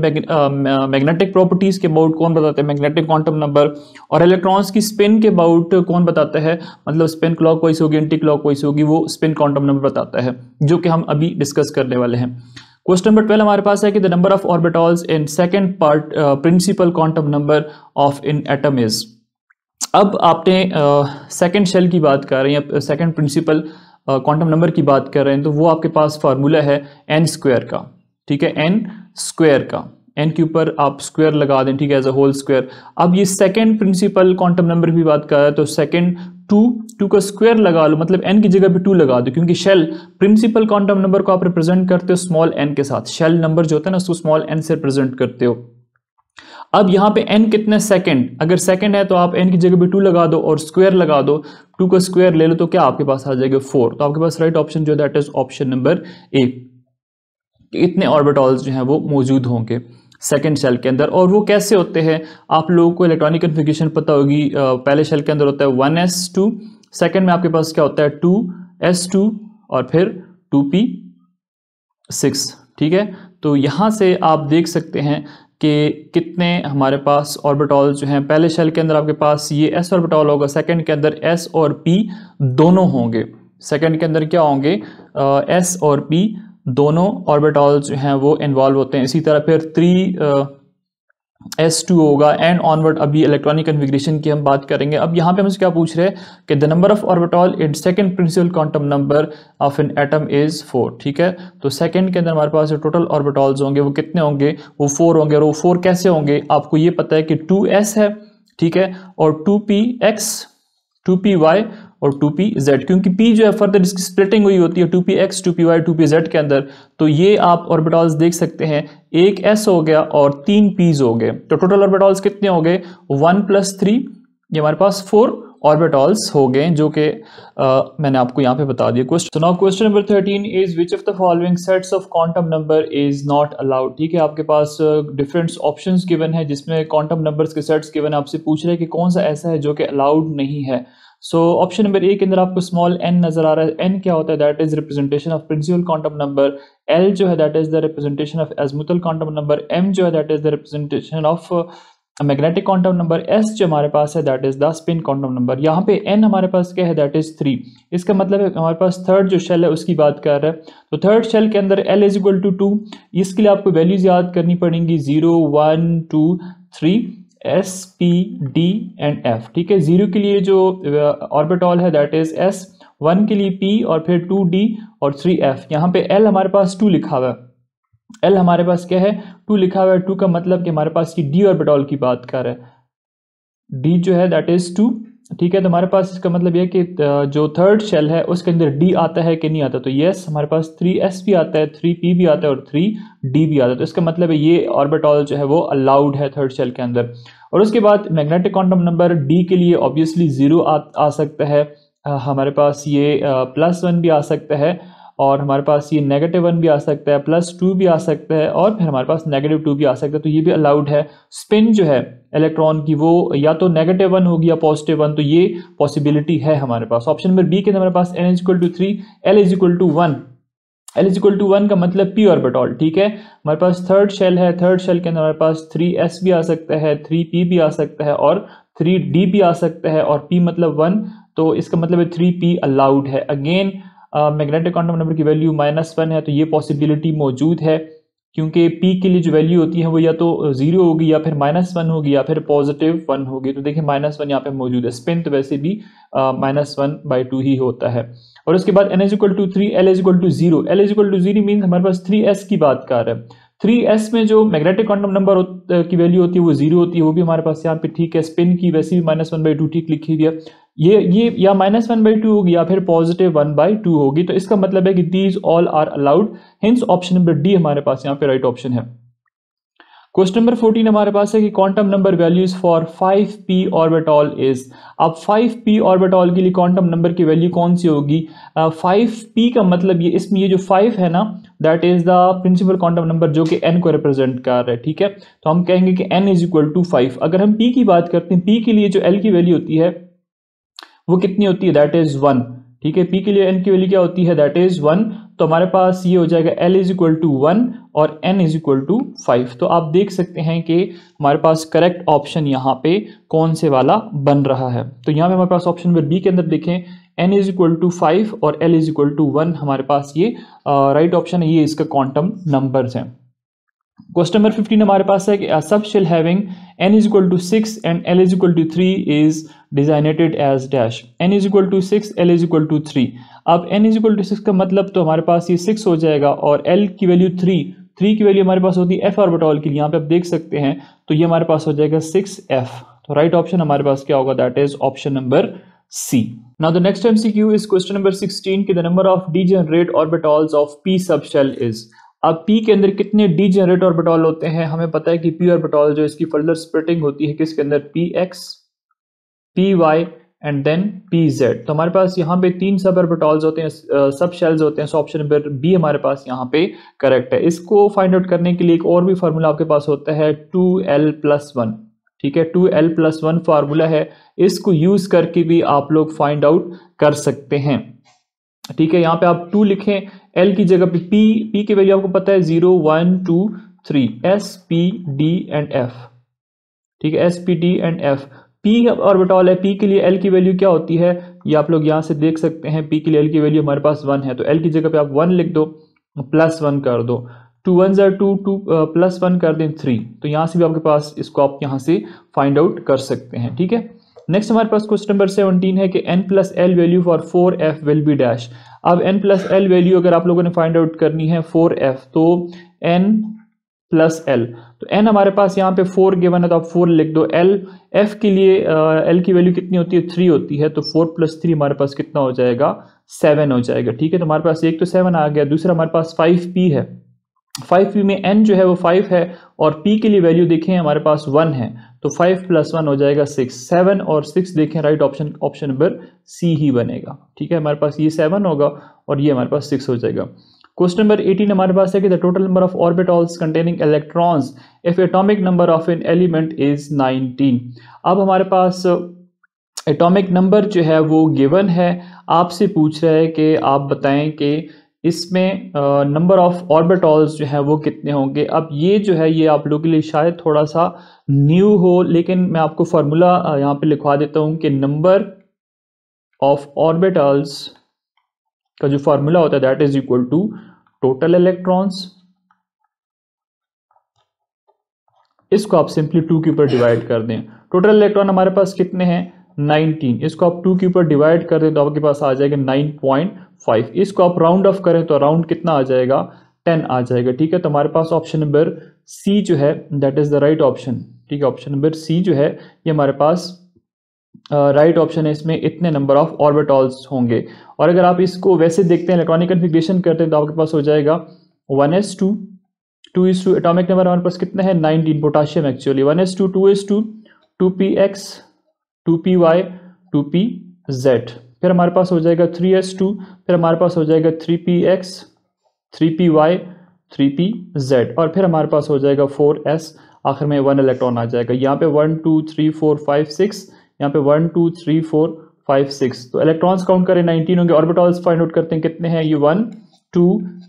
मैग्नेटिक प्रॉपर्टीज़ के अबाउट कौन बताते हैं मैग्नेटिक क्वांटम नंबर और इलेक्ट्रॉन्स की स्पिन के अबाउट कौन बताता है मतलब स्पिन क्लॉक वाइस होगी एंटी क्लॉक वाइस होगी वो स्पिन क्वांटम नंबर बताता है जो कि हम अभी डिस्कस करने वाले हैं क्वेश्चन नंबर ट्वेल्व हमारे पास है कि the number of orbitals in second part principal quantum number of in atom is अब आपने सेकेंड uh, शेल की बात कर रहे हैं सेकेंड प्रिंसिपल क्वांटम नंबर की बात कर रहे हैं तो वो आपके पास फार्मूला है एन स्क्वायर का ठीक है एन स्क्वायर का एन के ऊपर आप स्क्वायर लगा दें ठीक है एज अ होल स्क्वायर अब ये सेकेंड प्रिंसिपल क्वांटम नंबर की बात कर रहा है तो सेकेंड टू टू का स्क्वायर लगा लो मतलब एन की जगह पे टू लगा दो क्योंकि शेल प्रिंसिपल क्वांटम नंबर को आप रिप्रेजेंट करते हो स्मॉल एन के साथ शेल नंबर जो होता है ना उसको स्मॉल एन से रिप्रेजेंट करते हो अब यहाँ पे एन कितने सेकंड अगर सेकंड है तो आप एन की जगह पे टू लगा दो और स्क्वायर लगा दो टू का स्क्वायर ले लो तो क्या आपके पास आ जाएगा फोर तो आपके पास राइट ऑप्शन जो that is option number A इतने ऑर्बिटॉल्स जो है वो मौजूद होंगे सेकेंड शेल के अंदर और वो कैसे होते हैं आप लोगों को इलेक्ट्रॉनिक कन्फिग्रेशन पता होगी पहले शेल के अंदर होता है वन एस टू सेकेंड में आपके पास क्या होता है टू एस टू और फिर टू पी सिक्स ठीक है तो यहाँ से आप देख सकते हैं कि कितने हमारे पास ऑर्बिटॉल जो हैं पहले शेल के अंदर आपके पास ये एस ऑर्बिटॉल होगा सेकेंड के अंदर एस और पी दोनों होंगे सेकेंड के अंदर क्या होंगे एस और पी दोनों ऑर्बिटॉल जो हैं वो इन्वॉल्व होते हैं इसी तरह फिर थ्री एस टू होगा एंड ऑनवर्ड अभी इलेक्ट्रॉनिक कन्फिग्रेशन की हम बात करेंगे अब यहाँ पे हम क्या पूछ रहे हैं कि the number of orbital in second principal quantum number of an atom is four ठीक है तो सेकेंड के अंदर हमारे पास जो टोटल ऑर्बिटॉल्स होंगे वो कितने होंगे वो फोर होंगे और वो फोर कैसे होंगे आपको ये पता है कि टू एस है ठीक है और two P x two P Y और टू पी जेड क्योंकि पी जो है फर्दर इसकी स्प्लिटिंग हुई होती है two P x two P Y two P Z के अंदर तो ये आप ऑर्बिटॉल्स देख सकते हैं एक एस हो गया और तीन पीज हो गए तो टोटल ऑर्बिटॉल्स कितने हो गए वन प्लस थ्री ये हमारे पास फोर ऑर्बिटॉल्स हो गए जो कि मैंने आपको यहाँ पे बता दिया question now question number thirteen is which of the following sets of quantum number is not allowed ठीक है आपके पास डिफरेंट ऑप्शंस गिवन है जिसमें क्वांटम नंबर्स के सेट्स गिवन आपसे पूछ रहे हैं कि कौन सा ऐसा है जो कि अलाउड नहीं है सो ऑप्शन नंबर ए के अंदर आपको स्मॉल एन नजर आ रहा है एन क्या होता है that is representation of principal quantum number l जो है that is the representation of azimuthal quantum number m जो है that is the representation of magnetic quantum number s जो हमारे पास है that is the spin quantum number यहाँ पे एन हमारे पास क्या है दैट इज थ्री इसका मतलब है हमारे पास थर्ड जो शेल है उसकी बात कर रहा है तो थर्ड शेल के अंदर l is equal to two इसके लिए आपको वैल्यूज याद करनी पड़ेंगी zero one two three S P d and f ठीक है जीरो के लिए जो ऑर्बिटॉल uh, है दैट इज एस वन के लिए पी और फिर टू डी और थ्री एफ यहाँ पे एल हमारे पास टू लिखा हुआ है एल हमारे पास क्या है टू लिखा हुआ है टू का मतलब कि हमारे पास की डी ऑर्बिटॉल की बात कर रहे हैं डी जो है दैट इज टू ठीक है तो हमारे पास इसका मतलब यह कि जो थर्ड शेल है उसके अंदर डी आता है कि नहीं आता तो यस हमारे पास थ्री एस भी आता है थ्री पी भी आता है और थ्री डी भी आता है तो इसका मतलब है ये ऑर्बिटॉल जो है वो अलाउड है थर्ड शेल के अंदर और उसके बाद मैग्नेटिक क्वांटम नंबर डी के लिए ऑब्वियसली ज़ीरो आ, आ सकता है आ, हमारे पास ये प्लस वन भी आ सकता है और हमारे पास ये नेगेटिव वन भी आ सकता है प्लस टू भी आ सकता है और फिर हमारे पास नेगेटिव टू भी आ सकता है तो ये भी अलाउड है स्पिन जो है इलेक्ट्रॉन की वो या तो नेगेटिव वन होगी या पॉजिटिव वन तो ये पॉसिबिलिटी है हमारे पास ऑप्शन नंबर बी के हमारे पास n is equal to three L is equal to one l is equal to one का मतलब पी और बटॉल ठीक है हमारे पास थर्ड शेल है थर्ड शेल के अंदर हमारे पास थ्री एस भी आ सकता है थ्री पी भी आ सकता है और थ्री डी भी आ सकता है और पी मतलब वन तो इसका मतलब है थ्री पी अलाउड है अगेन मैग्नेटिक क्वांटम नंबर की वैल्यू माइनस वन है तो ये पॉसिबिलिटी मौजूद है क्योंकि पी के लिए जो वैल्यू होती है वो या तो जीरो होगी या फिर माइनस वन होगी या फिर पॉजिटिव वन होगी तो देखिए माइनस वन यहाँ पे मौजूद है स्पिन तो वैसे भी माइनस वन बाई टू ही होता है और उसके बाद n is equal to three l is equal to zero l is equal to zero mean हमारे पास थ्री एस की बात कर रहे हैं थ्री एस में जो मैग्नेटिक क्वांटम नंबर की वैल्यू होती है वो जीरो होती है वो भी हमारे पास यहाँ पे ठीक है स्पिन की वैसे भी माइनस वन बाई टू ठीक लिखी हुई है ये ये या माइनस वन बाई टू होगी या फिर पॉजिटिव वन बाई टू होगी तो इसका मतलब है कि these all are allowed hence option number D हमारे पास यहाँ पे राइट right ऑप्शन है क्वेश्चन नंबर फोर्टीन हमारे पास है कि quantum number values for five p orbital is अब फाइव पी ऑर्बिटॉल के लिए क्वांटम नंबर की वैल्यू कौन सी होगी uh, पी का मतलब ये इसमें ये जो फाइव है ना that is the principal quantum number जो कि एन को रिप्रेजेंट कर रहा है ठीक है तो हम कहेंगे कि n is equal to five अगर हम पी की बात करते हैं पी के लिए जो एल की वैल्यू होती है वो कितनी होती है दैट इज़ वन ठीक है पी के लिए एन की वैल्यू क्या होती है दैट इज़ वन तो हमारे पास ये हो जाएगा l is equal to one और n is equal to five तो आप देख सकते हैं कि हमारे पास करेक्ट ऑप्शन यहाँ पे कौन से वाला बन रहा है तो यहाँ पे हमारे पास ऑप्शन नंबर बी के अंदर देखें n is equal to five और l is equal to one हमारे पास ये राइट ऑप्शन है ये इसका क्वांटम नंबर है क्वेश्चन नंबर फिफ्टीन हमारे पास है कि subshell having n is equal to six and l is equal to three is designated as dash n is equal to six l is equal to three अब n is equal to six का मतलब तो हमारे पास ये six हो जाएगा और एल की वैल्यू थ्री थ्री की वैल्यू हमारे पास होती है एफ ऑर्बिटॉल के लिए यहाँ पे आप देख सकते हैं तो ये हमारे पास हो जाएगा सिक्स एफ तो राइट ऑप्शन हमारे पास क्या होगा that is option number C Now the next MCQ is question number 16 कि the number of degenerate of p सब शेल इज अब पी के अंदर कितने डी और orbital होते हैं हमें पता है कि और orbital जो इसकी फर्दर स्प्रिटिंग होती है किसके अंदर p x P y and then p z तो हमारे पास यहाँ पे तीन सब ऑर्बिटॉल्स होते हैं सब शेल्स होते हैं सो ऑप्शन नंबर बी हमारे पास यहाँ पे करेक्ट है इसको फाइंड आउट करने के लिए एक और भी फार्मूला आपके पास होता है टू एल प्लस वन ठीक है two L plus one formula है इसको यूज़ करके भी आप लोग फाइंड आउट कर सकते हैं ठीक है यहाँ पे आप टू लिखें एल की जगह पे पी पी की वैल्यू आपको पता है zero one two three S P d and f ठीक है s P d and f p orbital है पी के लिए एल की वैल्यू क्या होती है ये आप लोग यहाँ से देख सकते हैं पी के लिए एल की वैल्यू हमारे पास वन है तो एल की जगह पे आप वन लिख दो प्लस वन कर दो टू वन ज़र टू टू प्लस वन कर दें थ्री तो यहाँ से भी आपके पास इसको आप यहाँ से फाइंड आउट कर सकते हैं ठीक है नेक्स्ट हमारे पास क्वेश्चन नंबर सेवनटीन है कि n plus l value for four f will be dash अब एन प्लस एल वैल्यू अगर आप लोगों ने फाइंड आउट करनी है फोर एफ तो एन प्लस एल तो एन हमारे पास यहाँ पे फोर गिवन है तो आप फोर लिख दो एल एफ के लिए एल uh, की वैल्यू कितनी होती है थ्री होती है तो फोर प्लस थ्री हमारे पास कितना हो जाएगा सेवन हो जाएगा ठीक है तो हमारे पास एक तो सेवन आ गया दूसरा हमारे पास फाइव पी है फाइव पी में एन जो है वो फाइव है और पी के लिए वैल्यू देखें हमारे पास वन है तो फाइव प्लस वन हो जाएगा सिक्स सेवन और सिक्स देखें right option option number C ही बनेगा ठीक है हमारे पास ये सेवन होगा और ये हमारे पास सिक्स हो जाएगा क्वेश्चन नंबर 18 हमारे पास है कि the total number of orbitals containing electrons if atomic number of an element is 19 अब हमारे पास एटॉमिक uh, नंबर जो है वो गिवन है आपसे पूछ रहा है कि आप बताएं कि इसमें नंबर ऑफ ऑर्बिटॉल्स जो है वो कितने होंगे अब ये जो है ये आप लोगों के लिए शायद थोड़ा सा न्यू हो लेकिन मैं आपको फार्मूला uh, यहाँ पे लिखवा देता हूँ कि नंबर ऑफ ऑर्बिटल्स का जो फार्मूला होता है that is equal to total electrons इसको आप सिंपली टू के ऊपर डिवाइड कर दें टोटल इलेक्ट्रॉन हमारे पास कितने हैं 19 इसको आप टू के ऊपर डिवाइड कर दें तो आपके पास आ जाएगा 9.5 इसको आप राउंड ऑफ करें तो राउंड कितना आ जाएगा 10 आ जाएगा ठीक है तो हमारे पास ऑप्शन नंबर सी जो है that is the right option ठीक है ऑप्शन नंबर सी जो है ये हमारे पास राइट ऑप्शन है इसमें इतने नंबर ऑफ ऑर्बिटॉल्स होंगे और अगर आप इसको वैसे देखते हैं इलेक्ट्रॉनिक कन्फिग्रेशन करते हैं तो आपके पास हो जाएगा one S two two is two atomic number हमारे पास कितने हैं nineteen potassium actually one S two two S two two P x two P Y two P Z फिर हमारे पास हो जाएगा थ्री एस टू फिर हमारे पास हो जाएगा three P x three P Y three P Z और फिर हमारे पास हो जाएगा फोर एस आखिर में वन इलेक्ट्रॉन आ जाएगा यहाँ पे one two three four five six यहाँ पे one two three four five six तो इलेक्ट्रॉन्स काउंट करें नाइनटीन होंगे ऑर्बिटॉल्स फाइंड आउट करते हैं कितने हैं ये one two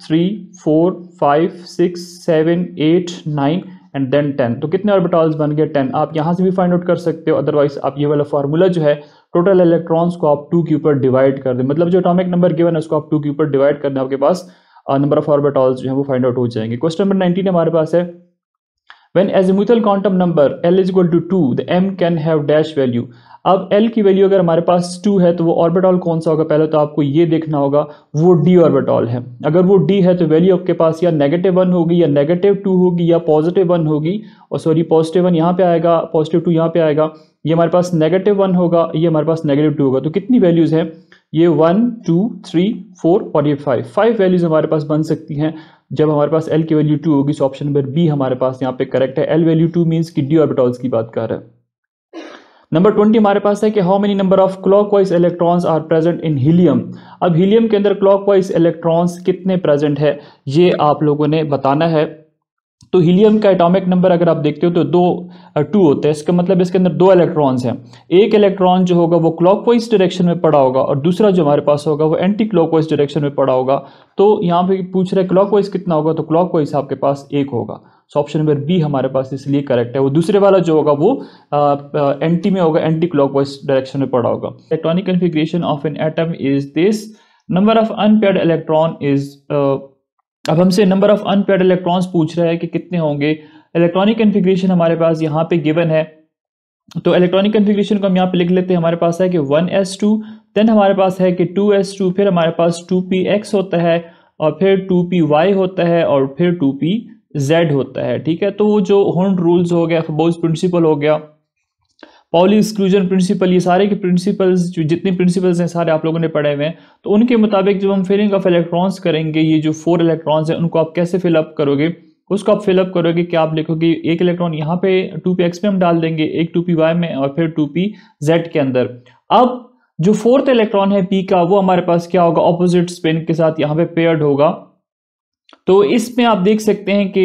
three four five six seven eight nine and then ten तो कितने ऑर्बिटॉल्स बन गए टेन आप यहाँ से भी फाइंड आउट कर सकते हो अदरवाइज आप ये वाला फार्मूला जो है टोटल इलेक्ट्रॉन्स को आप टू के ऊपर डिवाइड कर दें मतलब जो अटोमिक नंबर गिवन है उसको आप टू के ऊपर डिवाइड कर दें आपके पास नंबर ऑफ ऑर्बिटॉल्स जो है वो फाइंड आउट हो जाएंगे क्वेश्चन नंबर नाइनटीन हमारे पास है When azimuthal quantum number l is equal to two the m can have dash value अब l की वैल्यू अगर हमारे पास टू है तो वो ऑर्बिटॉल कौन सा होगा पहले तो आपको ये देखना होगा वो डी ऑर्बिटॉल है अगर वो डी है तो वैल्यू आपके पास या नेगेटिव वन होगी या नेगेटिव टू होगी या पॉजिटिव वन होगी और सॉरी पॉजिटिव वन यहाँ पे आएगा पॉजिटिव टू यहाँ पे आएगा ये हमारे पास नेगेटिव वन होगा ये हमारे पास नेगेटिव टू होगा तो कितनी वैल्यूज़ हैं ये वन टू थ्री फोर और ये फाइव फाइव वैल्यूज़ हमारे पास बन सकती हैं जब हमारे पास एल की वैल्यू टू होगी सो ऑप्शन नंबर बी हमारे पास यहाँ पे करेक्ट है एल वैल्यू टू मीन्स की डी ऑर्बिटॉल्स की बात कर रहे हैं नंबर ट्वेंटी हमारे पास है कि how many number of clockwise electrons are present in helium अब हीलियम के अंदर क्लॉकवाइज इलेक्ट्रॉन्स कितने प्रेजेंट है ये आप लोगों ने बताना है तो हीलियम का एटॉमिक नंबर अगर आप देखते हो तो दो टू होता है इसका मतलब इसके अंदर दो इलेक्ट्रॉन्स हैं एक इलेक्ट्रॉन जो होगा वो क्लॉकवाइज डायरेक्शन में पड़ा होगा और दूसरा जो हमारे पास होगा वो एंटी क्लॉकवाइज डायरेक्शन में पड़ा होगा तो यहाँ पे पूछ रहे क्लॉकवाइज कितना होगा तो वाइज आपके पास एक होगा सो ऑप्शन नंबर बी हमारे पास इसलिए करेक्ट है वो दूसरे वाला जो होगा वो एंटी में होगा एंटी वाइज डायरेक्शन में पड़ा होगा electronic configuration of an atom is this number of unpaired electron is अब हमसे नंबर ऑफ अनपेड इलेक्ट्रॉन्स पूछ रहा है कि कितने होंगे इलेक्ट्रॉनिक कन्फिग्रेशन हमारे पास यहाँ पे गिवन है तो इलेक्ट्रॉनिक कन्फिग्रेशन को हम यहाँ पे लिख लेते हैं हमारे पास है कि वन एस टू देन हमारे पास है कि टू एस टू फिर हमारे पास टू पी एक्स होता है और फिर टू पी वाई होता है और फिर टू पी जेड होता है ठीक है तो वो जो होंड रूल्स हो गया फबोज प्रिंसिपल हो गया पॉली एक्सक्लूजन प्रिंसिपल ये सारे के प्रिंसिपल्स जो जितने प्रिंसिपल्स हैं सारे आप लोगों ने पढ़े हुए हैं तो उनके मुताबिक जब हम फिलिंग ऑफ इलेक्ट्रॉन्स करेंगे ये जो फोर इलेक्ट्रॉन्स हैं उनको आप कैसे फिलअप करोगे उसको आप फिलअप करोगे कि आप लिखोगे एक इलेक्ट्रॉन यहाँ पे टू पी एक्स में हम डाल देंगे एक टू पी वाई में और फिर टू पी जेड के अंदर अब जो फोर्थ इलेक्ट्रॉन है पी का वो हमारे पास क्या होगा ऑपोजिट स्पिन के साथ यहाँ पे पेयर्ड होगा तो इसमें आप देख सकते हैं कि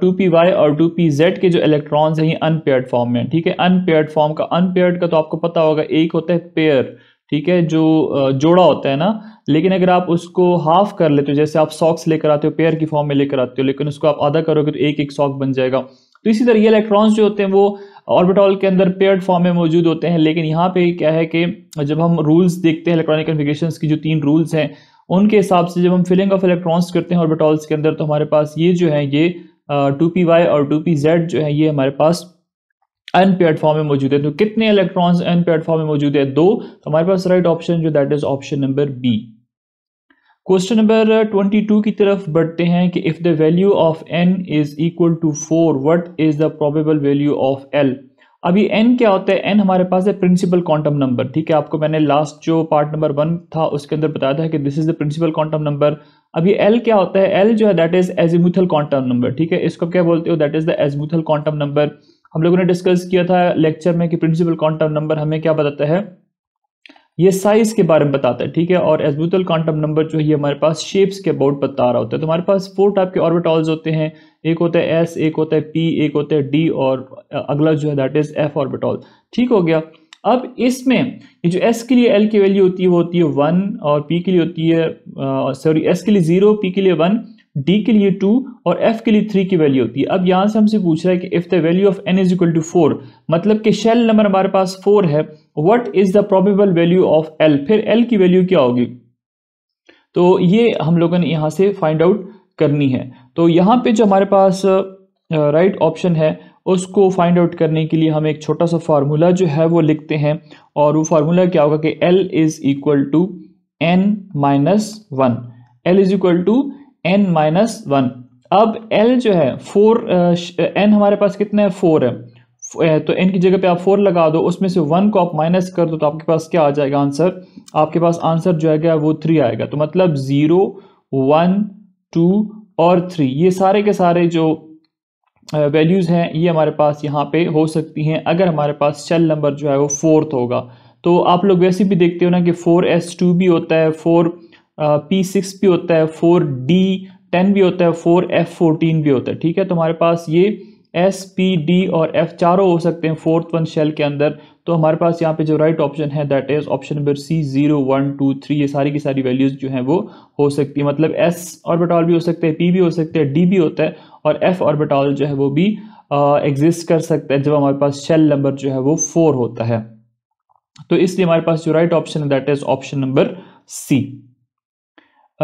टू पी वाई और टू पी जेड के जो इलेक्ट्रॉन्स हैं ये अनपेयर्ड फॉर्म में ठीक है अनपेयर्ड फॉर्म का अनपेयर्ड का तो आपको पता होगा एक होता है पेयर ठीक है जो जोड़ा होता है ना लेकिन अगर आप उसको हाफ कर लेते हो जैसे आप सॉक्स लेकर आते हो पेयर की फॉर्म में लेकर आते हो लेकिन उसको आप आधा करोगे तो एक एक सॉक बन जाएगा तो इसी तरह ये इलेक्ट्रॉन्स जो होते हैं वो ऑर्बिटॉल के अंदर पेयर्ड फॉर्म में मौजूद होते हैं लेकिन यहाँ पे क्या है कि जब हम रूल्स देखते हैं इलेक्ट्रॉनिक कन्फिगेशन की जो तीन रूल्स हैं उनके हिसाब से जब हम फिलिंग ऑफ इलेक्ट्रॉन्स करते हैं ऑर्बिटॉल्स के अंदर तो हमारे पास ये जो है ये टू पी वाई और टू पी जेड जो है ये हमारे पास पेड फॉर्म में मौजूद है तो कितने इलेक्ट्रॉन्स पेड फॉर्म में मौजूद है दो तो हमारे पास राइट ऑप्शन जो that is option number B question number 22 की तरफ बढ़ते हैं कि if the value of N is equal to four what is the probable value of L अभी एन क्या होता है एन हमारे पास है प्रिंसिपल क्वांटम नंबर ठीक है आपको मैंने लास्ट जो पार्ट नंबर वन था उसके अंदर बताया था कि this is the principal quantum number अभी एल क्या होता है एल जो है that is azimuthal quantum number ठीक है इसको क्या बोलते हो that is the azimuthal quantum number हम लोगों ने डिस्कस किया था लेक्चर में कि प्रिंसिपल क्वांटम नंबर हमें क्या बताता है ये साइज़ के बारे में बताता है ठीक है और एजबूतल क्वांटम नंबर जो है हमारे पास शेप्स के अबाउट बता रहा होता है तो हमारे पास फोर टाइप के ऑर्बिटॉल्स होते हैं एक होता है एस एक होता है पी एक होता है डी और अगला जो है दैट इज़ एफ ऑर्बिटॉल ठीक हो गया अब इसमें ये जो एस के लिए एल की वैल्यू होती है वो होती है वन और पी के लिए होती है सॉरी एस के लिए ज़ीरो पी के लिए वन डी के लिए टू और एफ के लिए थ्री की वैल्यू होती है अब यहाँ से हमसे पूछ रहा है कि if the value of N is equal to four मतलब कि शेल नंबर हमारे पास फोर है what is the probable value of L फिर एल की वैल्यू क्या होगी तो ये हम लोगों ने यहाँ से फाइंड आउट करनी है तो यहाँ पे जो हमारे पास राइट uh, ऑप्शन right है उसको फाइंड आउट करने के लिए हम एक छोटा सा फार्मूला जो है वो लिखते हैं और वो फार्मूला क्या होगा कि L is equal to N minus one L is equal to N minus one अब एल जो है फोर एन uh, uh, हमारे पास कितना है फोर है uh, तो एन की जगह पे आप फोर लगा दो उसमें से वन को आप माइनस कर दो तो आपके पास क्या आ जाएगा आंसर आपके पास आंसर जो है वो थ्री आएगा तो मतलब ज़ीरो वन टू और थ्री ये सारे के सारे जो वैल्यूज़ हैं ये हमारे पास यहाँ पे हो सकती हैं अगर हमारे पास सेल नंबर जो है वो फोर्थ होगा तो आप लोग वैसे भी देखते हो ना कि फोर एस टू भी होता है फोर पी सिक्स भी होता है फोर डी टेन भी होता है फोर एफ फोर्टीन भी होता है ठीक है तो हमारे पास ये एस पी डी और एफ चारों हो सकते हैं फोर्थ वन शेल के अंदर तो हमारे पास यहाँ पे जो राइट ऑप्शन है that is option number C zero one two three ये सारी की सारी वैल्यूज जो हैं वो हो सकती है मतलब एस ऑर्बिटॉल भी हो सकते हैं पी भी हो सकते हैं डी भी होता है और एफ ऑर्बिटॉल जो है वो भी एग्जिस्ट कर सकता है जब हमारे पास शेल नंबर जो है वो फोर होता है तो इसलिए हमारे पास जो राइट ऑप्शन है that is option number C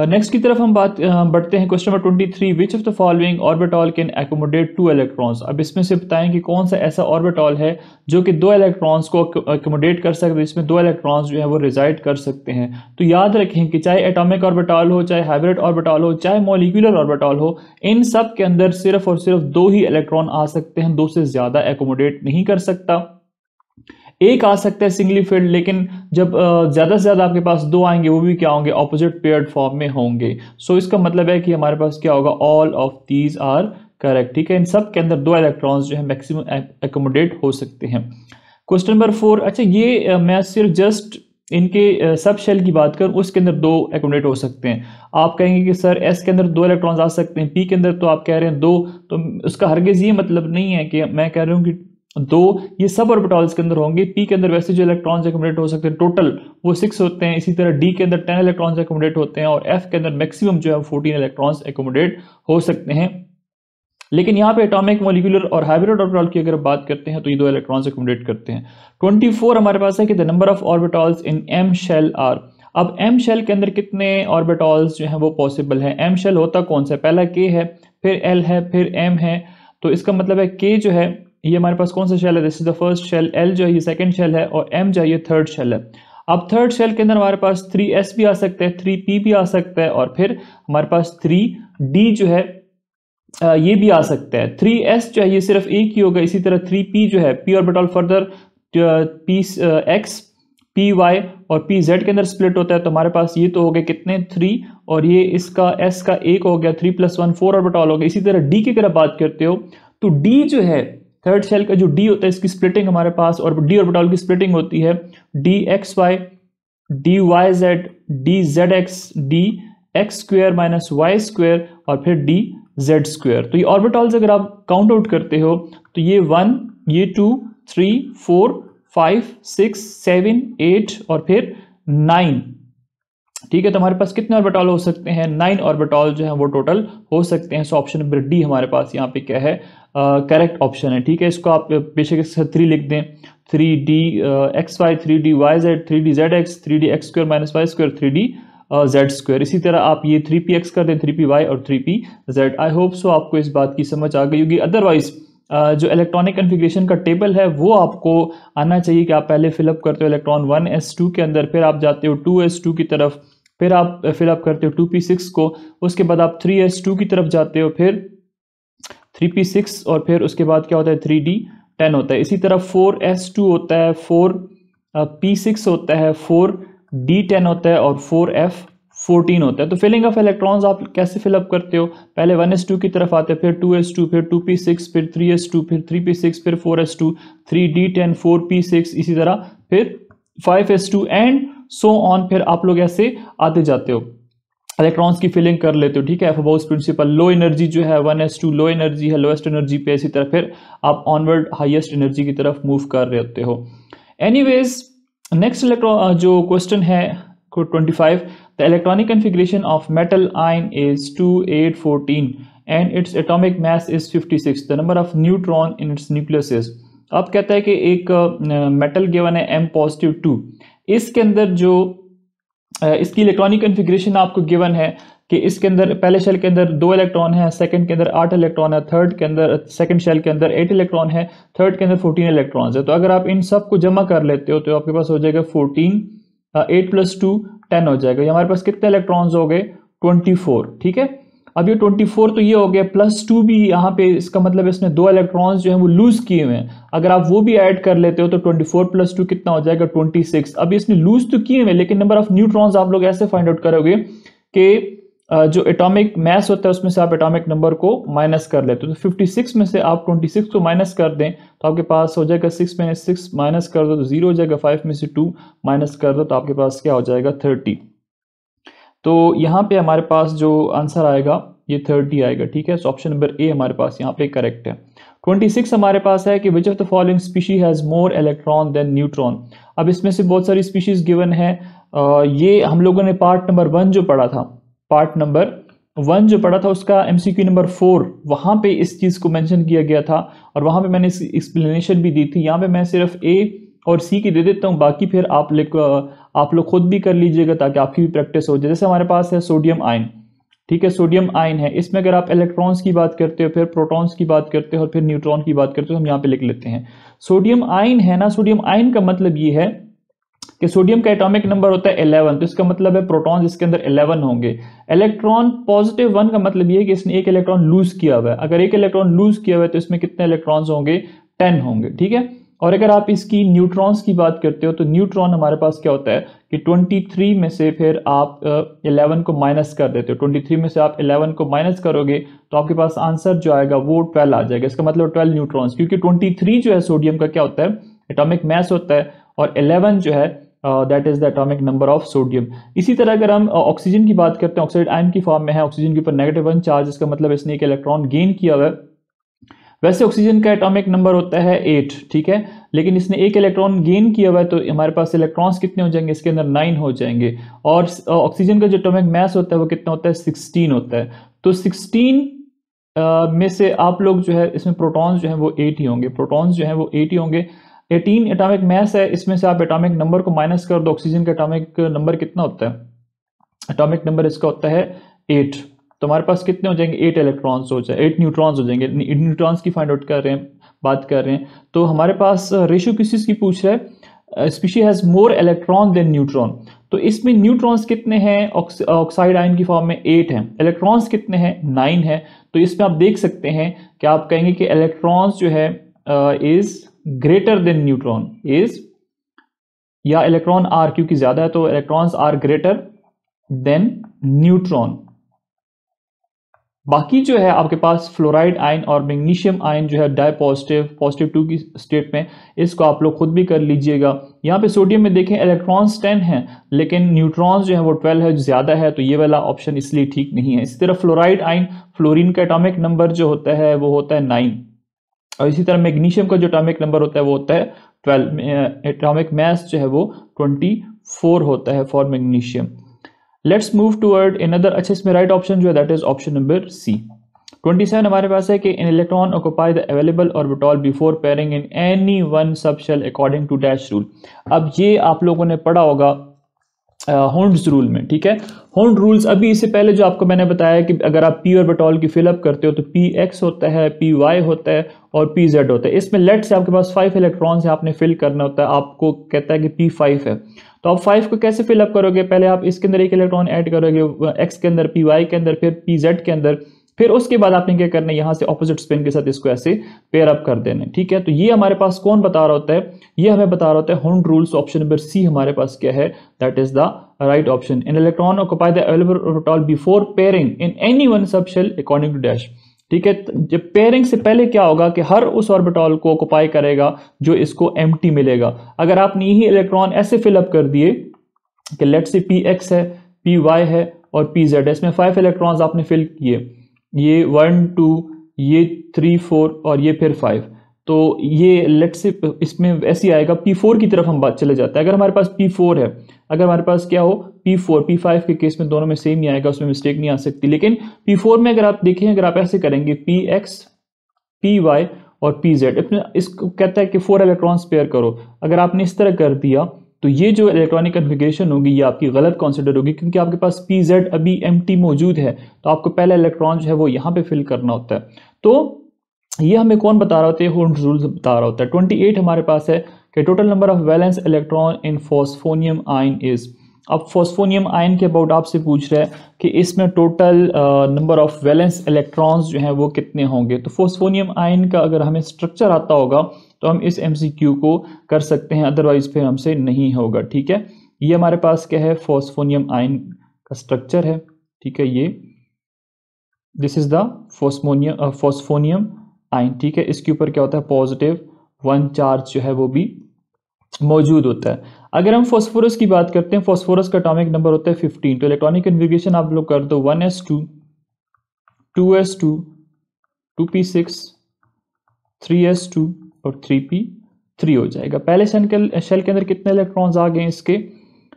next uh, की तरफ हम बात uh, बढ़ते हैं question number twenty three which of the following orbital can accommodate two electrons अब इसमें से बताएं कि कौन सा ऐसा ऑर्बिटॉल है जो कि दो इलेक्ट्रॉन्स को एकोमोडेट कर सकते हैं इसमें दो इलेक्ट्रॉन्स जो है वो रिजाइड कर सकते हैं तो याद रखें कि चाहे एटॉमिक ऑर्बिटॉल हो चाहे हाइब्रिड ऑर्बिटॉल हो चाहे मोलिकुलर ऑर्बिटॉल हो इन सब के अंदर सिर्फ और सिर्फ दो ही इलेक्ट्रॉन आ सकते हैं दो से ज़्यादा एकोमोडेट नहीं कर सकता एक आ सकता है सिंगली फील्ड लेकिन जब ज़्यादा से ज़्यादा आपके पास दो आएंगे वो भी क्या होंगे ऑपोजिट पेयर्ड फॉर्म में होंगे सो so, इसका मतलब है कि हमारे पास क्या होगा all of these are correct ठीक है इन सब के अंदर दो इलेक्ट्रॉन्स जो है मैक्सिमम एकोमोडेट हो सकते हैं क्वेश्चन नंबर फोर अच्छा ये मैं सिर्फ जस्ट इनके सब शेल की बात करूँ उसके अंदर दो एकोमोडेट हो सकते हैं आप कहेंगे कि सर एस के अंदर दो इलेक्ट्रॉन्स आ सकते हैं पी के अंदर तो आप कह रहे हैं दो तो उसका हरगेज ये मतलब नहीं है कि मैं कह रहा हूँ कि दो तो ये सब ऑर्बिटॉल्स के अंदर होंगे पी के अंदर वैसे जो इलेक्ट्रॉन्स एकोमोडेट हो सकते हैं टोटल वो सिक्स होते हैं इसी तरह डी के अंदर टेन इलेक्ट्रॉन्स एकोमोडेट होते हैं और एफ के अंदर मैक्सिमम जो है फोर्टीन इलेक्ट्रॉन्स एकोमोडेट हो सकते हैं लेकिन यहाँ पे एटॉमिक मोलिकुलर और हाइब्रिड ऑर्बिटॉल की अगर बात करते हैं तो ये दो इलेक्ट्रॉन्स एकोमोडेट करते हैं फोर हमारे पास है कि the number of orbitals in M shell are अब एम शेल के अंदर कितने ऑर्बिटॉल्स जो है वो पॉसिबल है एम शेल होता कौन सा पहला के है फिर एल है फिर एम है तो इसका मतलब है के जो है ये हमारे पास कौन सा शेल है this is the first shell L जो है ये शेल है और एम जो है ये थर्ड शेल है अब थर्ड शेल के अंदर हमारे पास थ्री एस भी आ सकते हैं थ्री पी भी आ सकता है और फिर हमारे पास थ्री डी जो है ये भी आ सकता है थ्री एस जो है ये सिर्फ एक ही होगा इसी तरह थ्री पी जो है P orbital further P x P Y और पी जेड के अंदर स्प्लिट होता है तो हमारे पास ये तो हो गए कितने थ्री और ये इसका एस का एक हो गया थ्री प्लस वन फोर और बटॉल हो गया इसी तरह डी की अगर बात करते हो तो डी जो है थर्ड सेल का जो डी होता है इसकी स्प्लिटिंग हमारे पास और डी ऑर्बिटल की स्प्लिटिंग होती है D X Y D Y Z D Z X D X square minus Y square और फिर डी जेड स्क्वेयर तो ये ऑर्बिटॉल्स अगर आप काउंट आउट करते हो तो ये वन ये two three four five six seven eight और फिर नाइन ठीक है तो हमारे पास कितने ऑर्बिटॉल हो सकते हैं नाइन ऑर्बिटॉल जो है वो टोटल हो सकते हैं सो ऑप्शन नंबर डी हमारे पास यहाँ पे क्या है करेक्ट ऑप्शन है ठीक है इसको आप बेशक साथ थ्री लिख दें three D X Y three D Y Z three D Z X three D X square minus Y square three D Z square इसी तरह आप ये थ्री पी एक्स कर दें थ्री पी वाई और three P Z I hope so आपको इस बात की समझ आ गई होगी अदरवाइज जो इलेक्ट्रॉनिक कन्फिग्रेशन का टेबल है वो आपको आना चाहिए कि आप पहले फिलअप करते हो इलेक्ट्रॉन वन एस टू के अंदर फिर आप जाते हो टू एस टू की तरफ फिर आप फिलअप करते हो टू पी सिक्स को उसके बाद आप थ्री एस टू की तरफ जाते हो फिर थ्री पी सिक्स और फिर उसके बाद क्या होता है थ्री डी टेन होता है इसी तरह फोर एस टू होता है फोर पी सिक्स होता है फोर डी टेन होता है और फोर एफ फोर्टीन होता है तो फिलिंग ऑफ इलेक्ट्रॉन्स आप कैसे फिलअप करते हो पहले वन एस टू की तरफ आते हैं फिर टू एस टू फिर टू पी सिक्स फिर थ्री एस टू फिर थ्री पी सिक्स फिर four S two three D ten four P six इसी तरह फिर five S two and so on फिर आप लोग ऐसे आते जाते हो इलेक्ट्रॉन्स की फिलिंग कर लेते हो ठीक है एफोबाउस प्रिंसिपल लो एनर्जी जो है one S two low energy है लोएस्ट एनर्जी पे इसी तरह फिर आप ऑनवर्ड हाईएस्ट एनर्जी की तरफ मूव कर रहे होते हो एनीवेज नेक्स्ट इलेक्ट्रॉन जो क्वेश्चन है twenty five the electronic configuration of metal ion is two eight fourteen and its atomic mass is fifty six the number of neutron in its nucleus is अब कहता है कि एक metal uh, given है M positive two इसके अंदर जो इसकी इलेक्ट्रॉनिक कन्फिग्रेशन आपको गिवन है कि इसके अंदर पहले शेल के अंदर दो इलेक्ट्रॉन है सेकंड के अंदर आठ इलेक्ट्रॉन है थर्ड के अंदर सेकंड शेल के अंदर एट इलेक्ट्रॉन है थर्ड के अंदर फोर्टीन इलेक्ट्रॉन है तो अगर आप इन सब को जमा कर लेते हो तो आपके पास हो जाएगा fourteen eight plus two ten हो जाएगा हमारे पास कितने इलेक्ट्रॉन्स हो गए ट्वेंटी फोर ठीक है अब ये 24 तो ये हो गया प्लस टू भी यहाँ पे इसका मतलब इसने दो इलेक्ट्रॉन्स जो है वो लूज़ किए हुए हैं अगर आप वो भी ऐड कर लेते हो तो 24 फोर प्लस टू कितना हो जाएगा 26 अब इसने लूज़ तो किए हुए लेकिन नंबर ऑफ न्यूट्रॉन्स आप लोग ऐसे फाइंड आउट करोगे कि जो एटॉमिक मैस होता है उसमें से आप एटॉमिक नंबर को माइनस कर लेते हो तो 56 में से आप 26 को माइनस कर दें तो आपके पास हो जाएगा 6 में 6 माइनस कर दो तो जीरो हो जाएगा 5 में से 2 माइनस कर दो तो आपके पास क्या हो जाएगा 30 तो यहाँ पे हमारे पास जो आंसर आएगा ये थर्टी आएगा ठीक है सो ऑप्शन नंबर ए हमारे पास यहाँ पे करेक्ट है ट्वेंटी सिक्स हमारे पास है कि which of the following species has more electron than neutron अब इसमें से बहुत सारी स्पीशीज़ गिवन है आ, ये हम लोगों ने पार्ट नंबर वन जो पढ़ा था पार्ट नंबर वन जो पढ़ा था उसका M C Q number four वहाँ पे इस चीज़ को मेंशन किया गया था और वहाँ पे मैंने इसकी एक्सप्लेनेशन भी दी थी यहाँ पे मैं सिर्फ ए और सी की दे देता हूँ बाकी फिर आप आप लोग खुद भी कर लीजिएगा ताकि आपकी भी प्रैक्टिस हो जाए जैसे हमारे पास है सोडियम आयन ठीक है सोडियम आयन है इसमें अगर आप इलेक्ट्रॉन्स की बात करते हो फिर प्रोटॉन्स की बात करते हो और फिर न्यूट्रॉन की बात करते हो तो हम यहाँ पे लिख लेते हैं सोडियम आयन है ना सोडियम आयन का मतलब ये है कि सोडियम का एटॉमिक नंबर होता है इलेवन तो इसका मतलब है प्रोटॉन इसके अंदर इलेवन होंगे इलेक्ट्रॉन पॉजिटिव वन का मतलब ये है कि इसने एक इलेक्ट्रॉन लूज किया हुआ है अगर एक इलेक्ट्रॉन लूज किया हुआ है तो इसमें कितने इलेक्ट्रॉन्स होंगे टेन होंगे ठीक है और अगर आप इसकी न्यूट्रॉन्स की बात करते हो तो न्यूट्रॉन हमारे पास क्या होता है कि 23 में से फिर आप 11 को माइनस कर देते हो 23 में से आप 11 को माइनस करोगे तो आपके पास आंसर जो आएगा वो 12 आ जाएगा इसका मतलब 12 न्यूट्रॉन्स क्योंकि 23 जो है सोडियम का क्या होता है एटॉमिक मैस होता है और 11 जो है that is the atomic number of sodium इसी तरह अगर हम ऑक्सीजन uh, की बात करते हैं ऑक्साइड आयन की फॉर्म में है ऑक्सीजन के ऊपर नेगेटिव वन चार्ज इसका मतलब इसने एक इलेक्ट्रॉन गेन किया हुआ है वैसे ऑक्सीजन का एटॉमिक नंबर होता है एट ठीक है लेकिन इसने एक इलेक्ट्रॉन गेन किया हुआ है तो हमारे पास इलेक्ट्रॉन्स कितने हो जाएंगे इसके अंदर नाइन हो जाएंगे और ऑक्सीजन का जो एटॉमिक मैस होता है वो कितना होता है सिक्सटीन होता है तो सिक्सटीन में से आप लोग जो है इसमें प्रोटॉन्स जो है वो एट ही होंगे प्रोटॉन्स जो है वो एट ही होंगे एटीन एटॉमिक मैस है इसमें से आप एटॉमिक नंबर को माइनस कर दो ऑक्सीजन का एटॉमिक नंबर कितना होता है एटॉमिक नंबर इसका होता है एट तो हमारे पास कितने हो जाएंगे एट इलेक्ट्रॉन्स हो जाए एट न्यूट्रॉन्स हो जाएंगे न्यूट्रॉन्स की फाइंड आउट कर रहे हैं बात कर रहे हैं तो हमारे पास रेशो किस चीज़ की पूछ रहा है species has more electron than neutron तो इसमें न्यूट्रॉन्स कितने हैं ऑक्साइड आयन uh, की फॉर्म में एट हैं इलेक्ट्रॉन्स कितने हैं नाइन है तो इसमें आप देख सकते हैं कि आप कहेंगे कि इलेक्ट्रॉन्स जो है is greater than neutron is या इलेक्ट्रॉन आर क्योंकि ज़्यादा है तो electrons are greater than neutron बाकी जो है आपके पास फ्लोराइड आयन और मैग्नीशियम आयन जो है डाई पॉजिटिव पॉजिटिव टू की स्टेट में इसको आप लोग खुद भी कर लीजिएगा यहाँ पे सोडियम में देखें इलेक्ट्रॉन्स 10 हैं लेकिन न्यूट्रॉन्स जो है वो 12 है ज़्यादा है तो ये वाला ऑप्शन इसलिए ठीक नहीं है इसी तरह फ्लोराइड आइन फ्लोरिन का एटॉमिक नंबर जो होता है वो होता है नाइन और इसी तरह मैग्नीशियम का जो एटॉमिक नंबर होता है वो होता है ट्वेल्व एटॉमिक मैस जो है वो ट्वेंटी फोर होता है for magnesium let's move toward in other अच्छे इसमें राइट ऑप्शन जो है that is option number C 27 हमारे पास है कि in electron occupy the available orbital before pairing in any one sub shell according to dash rule अब ये आप लोगों ने पढ़ा होगा होंड्स uh, रूल में ठीक है होंड रूल्स अभी इससे पहले जो आपको मैंने बताया कि अगर आप पी ऑर्बिटॉल की फिलअप करते हो तो पी एक्स होता है पी वाई होता है और पी जेड होता है इसमें लेट्स आपके पास फाइव इलेक्ट्रॉन्स से आपने फिल करना होता है आपको कहता है कि पी फाइव है तो आप फाइव को कैसे फिलअप करोगे पहले आप इसके अंदर एक इलेक्ट्रॉन ऐड करोगे एक्स के अंदर पी वाई के अंदर फिर पी जेड के अंदर फिर उसके बाद आपने क्या करना है यहाँ से ऑपोजिट स्पिन के साथ इसको ऐसे पेयर अप कर देना ठीक है तो ये हमारे पास कौन बता रहा होता है ये हमें बता रहा होता है Hund rules option number C हमारे पास क्या है that is the right option in electron occupy the available before pairing in any one sub shell according to dash ठीक है जब पेयरिंग से पहले क्या होगा कि हर उस ऑर्बिटॉल को ऑक्यूपाई करेगा जो इसको एम मिलेगा अगर आपने यही इलेक्ट्रॉन ऐसे फिलअप कर दिए कि लेट से पी एक्स है पी वाई है और पी जेड है इसमें फाइव इलेक्ट्रॉन्स आपने फिल किए ये वन टू ये थ्री फोर और ये फिर फाइव तो ये लेट से इसमें ऐसे आएगा पी फोर की तरफ हम बात चले जाते हैं अगर हमारे पास पी फोर है अगर हमारे पास क्या हो पी फोर पी फाइव के केस में दोनों में सेम ही आएगा उसमें मिस्टेक नहीं आ सकती लेकिन पी फोर में अगर आप देखें अगर आप ऐसे करेंगे पी एक्स पी वाई और पी जेड इसमें इसको कहता है कि फोर इलेक्ट्रॉन्स पेयर करो अगर आपने इस तरह कर दिया तो ये जो इलेक्ट्रॉनिक कन्फिग्रेशन होगी ये आपकी गलत कॉन्सिडर होगी क्योंकि आपके पास पी जेड अभी एम मौजूद है तो आपको पहला इलेक्ट्रॉन जो है वो यहाँ पे फिल करना होता है तो ये हमें कौन बता रहा होता है होम्स रूल्स बता रहा होता है ट्वेंटी एट हमारे पास है कि total number of valence electron in phosphonium ion is अब फॉस्फोनियम आयन के अबाउट आपसे पूछ रहा है कि इसमें total number of valence electrons जो हैं वो कितने होंगे तो फॉस्फोनियम आयन का अगर हमें स्ट्रक्चर आता होगा तो हम इस एम को कर सकते हैं अदरवाइज फिर हमसे नहीं होगा ठीक है ये हमारे पास क्या है फॉस्फोनियम आयन का स्ट्रक्चर है ठीक है ये this is the phosmonium phosphonium ion ठीक है इसके ऊपर क्या होता है पॉजिटिव वन चार्ज जो है वो भी मौजूद होता है अगर हम फॉस्फोरस की बात करते हैं फॉस्फोरस का अटोमिक नंबर होता है फिफ्टीन तो इलेक्ट्रॉनिक कन्विगेशन आप लोग कर दो one S S two two two two P six three S two और थ्री पी थ्री हो जाएगा पहले शेल के अंदर कितने इलेक्ट्रॉन्स आ गए इसके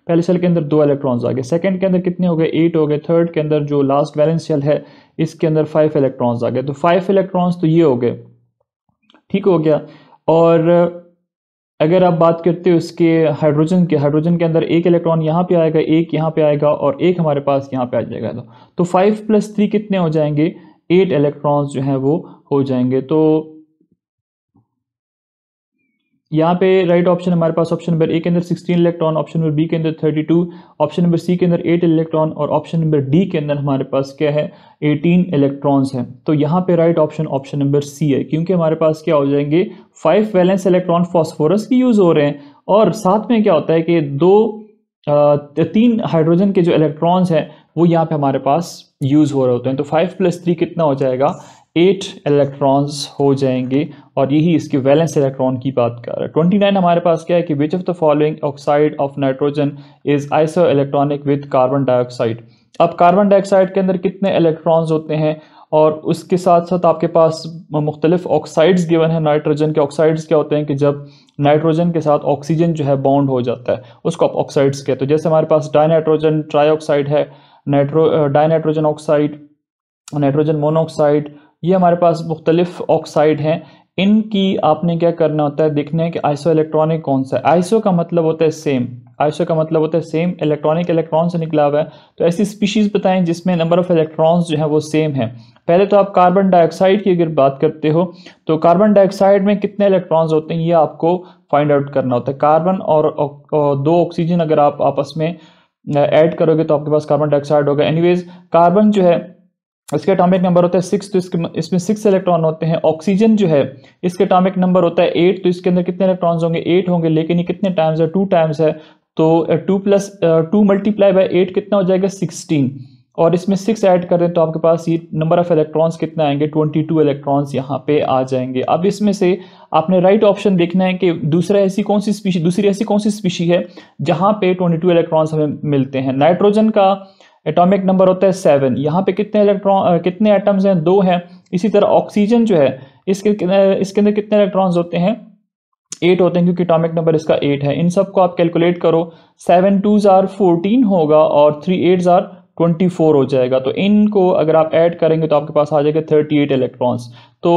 पहले सेल के अंदर दो इलेक्ट्रॉन्स आ गए सेकंड के अंदर कितने हो गए एट हो गए थर्ड के अंदर जो लास्ट बैलेंस सेल है इसके अंदर फाइव इलेक्ट्रॉन्स आ गए तो फाइव इलेक्ट्रॉन्स तो ये हो गए ठीक हो गया और अगर आप बात करते हो इसके हाइड्रोजन के हाइड्रोजन के अंदर एक इलेक्ट्रॉन यहाँ पे आएगा एक यहाँ पे आएगा और एक हमारे पास यहाँ पे आ जाएगा तो फाइव प्लस थ्री कितने हो जाएंगे एट इलेक्ट्रॉन्स जो हैं वो हो जाएंगे तो यहाँ पे राइट ऑप्शन हमारे पास ऑप्शन नंबर ए के अंदर 16 इलेक्ट्रॉन ऑप्शन नंबर बी के अंदर 32 ऑप्शन नंबर सी के अंदर 8 इलेक्ट्रॉन और ऑप्शन नंबर डी के अंदर हमारे पास क्या है 18 इलेक्ट्रॉन्स हैं तो यहाँ पे right option option number C है क्योंकि हमारे पास क्या हो जाएंगे फाइव वैलेंस इलेक्ट्रॉन फॉस्फोरस की यूज़ हो रहे हैं और साथ में क्या होता है कि दो तीन हाइड्रोजन के जो इलेक्ट्रॉन्स हैं वो यहाँ पे हमारे पास यूज़ हो रहे होते हैं तो फाइव प्लस थ्री कितना हो जाएगा एट इलेक्ट्रॉन्स हो जाएंगे और यही इसके वैलेंस इलेक्ट्रॉन की बात कर रहा है ट्वेंटी नाइन हमारे पास क्या है कि which of the following oxide of nitrogen is isoelectronic with carbon dioxide अब कार्बन डाइऑक्साइड के अंदर कितने इलेक्ट्रॉन्स होते हैं और उसके साथ साथ आपके पास मुख्तलिफ ऑक्साइड्स गिवन है नाइट्रोजन के ऑक्साइड्स क्या होते हैं कि जब नाइट्रोजन के साथ ऑक्सीजन जो है बाउंड हो जाता है उसको आप ऑक्साइड्स कहते तो जैसे हमारे पास डाइनाइट्रोजन ट्राईऑक्साइड है nitro dinitrogen oxide nitrogen monoxide ये हमारे पास मुख्तलिफ ऑक्साइड हैं इनकी आपने क्या करना होता है देखना है कि आइसो इलेक्ट्रॉनिक कौन सा है आइसो का मतलब होता है सेम आइसो का मतलब होता है सेम इलेक्ट्रॉनिक इलेक्ट्रॉन से निकला हुआ है तो ऐसी स्पीशीज़ बताएं जिसमें नंबर ऑफ़ इलेक्ट्रॉन्स जो है वो सेम है पहले तो आप कार्बन डाइऑक्साइड की अगर बात करते हो तो कार्बन डाइऑक्साइड में कितने इलेक्ट्रॉन्स होते हैं ये आपको फाइंड आउट करना होता है कार्बन और दो ऑक्सीजन अगर आप आपस में ऐड करोगे तो आपके पास कार्बन डाइऑक्साइड होगा एनीवेज कार्बन जो है इसके अटोमिक नंबर होता है सिक्स तो इसके इसमें सिक्स इलेक्ट्रॉन होते हैं ऑक्सीजन जो है इसके अटोमिक नंबर होता है एट तो इसके अंदर कितने इलेक्ट्रॉन्स होंगे एट होंगे लेकिन ये कितने टाइम्स है टू टाइम्स है तो two plus two multiply by eight कितना हो जाएगा सिक्सटीन और इसमें सिक्स ऐड कर दें तो आपके पास ये नंबर ऑफ इलेक्ट्रॉन्स कितने आएंगे ट्वेंटी टू इलेक्ट्रॉन्स यहाँ पे आ जाएंगे अब इसमें से आपने राइट right ऑप्शन देखना है कि दूसरा ऐसी कौन सी स्पीशी दूसरी ऐसी कौन सी स्पीशी है जहाँ पे ट्वेंटी टू इलेक्ट्रॉन्स हमें मिलते हैं नाइट्रोजन का एटॉमिक नंबर होता है सेवन यहाँ पे कितने इलेक्ट्रॉन कितने एटम्स हैं दो हैं इसी तरह ऑक्सीजन जो है इसके इसके अंदर कितने इलेक्ट्रॉन्स होते हैं एट होते हैं क्योंकि एटॉमिक नंबर इसका एट है इन सबको आप कैलकुलेट करो सेवन टूज आर फोर्टीन होगा और three eights are twenty four हो जाएगा तो इनको अगर आप ऐड करेंगे तो आपके पास आ जाएगा थर्टी एट इलेक्ट्रॉन्स तो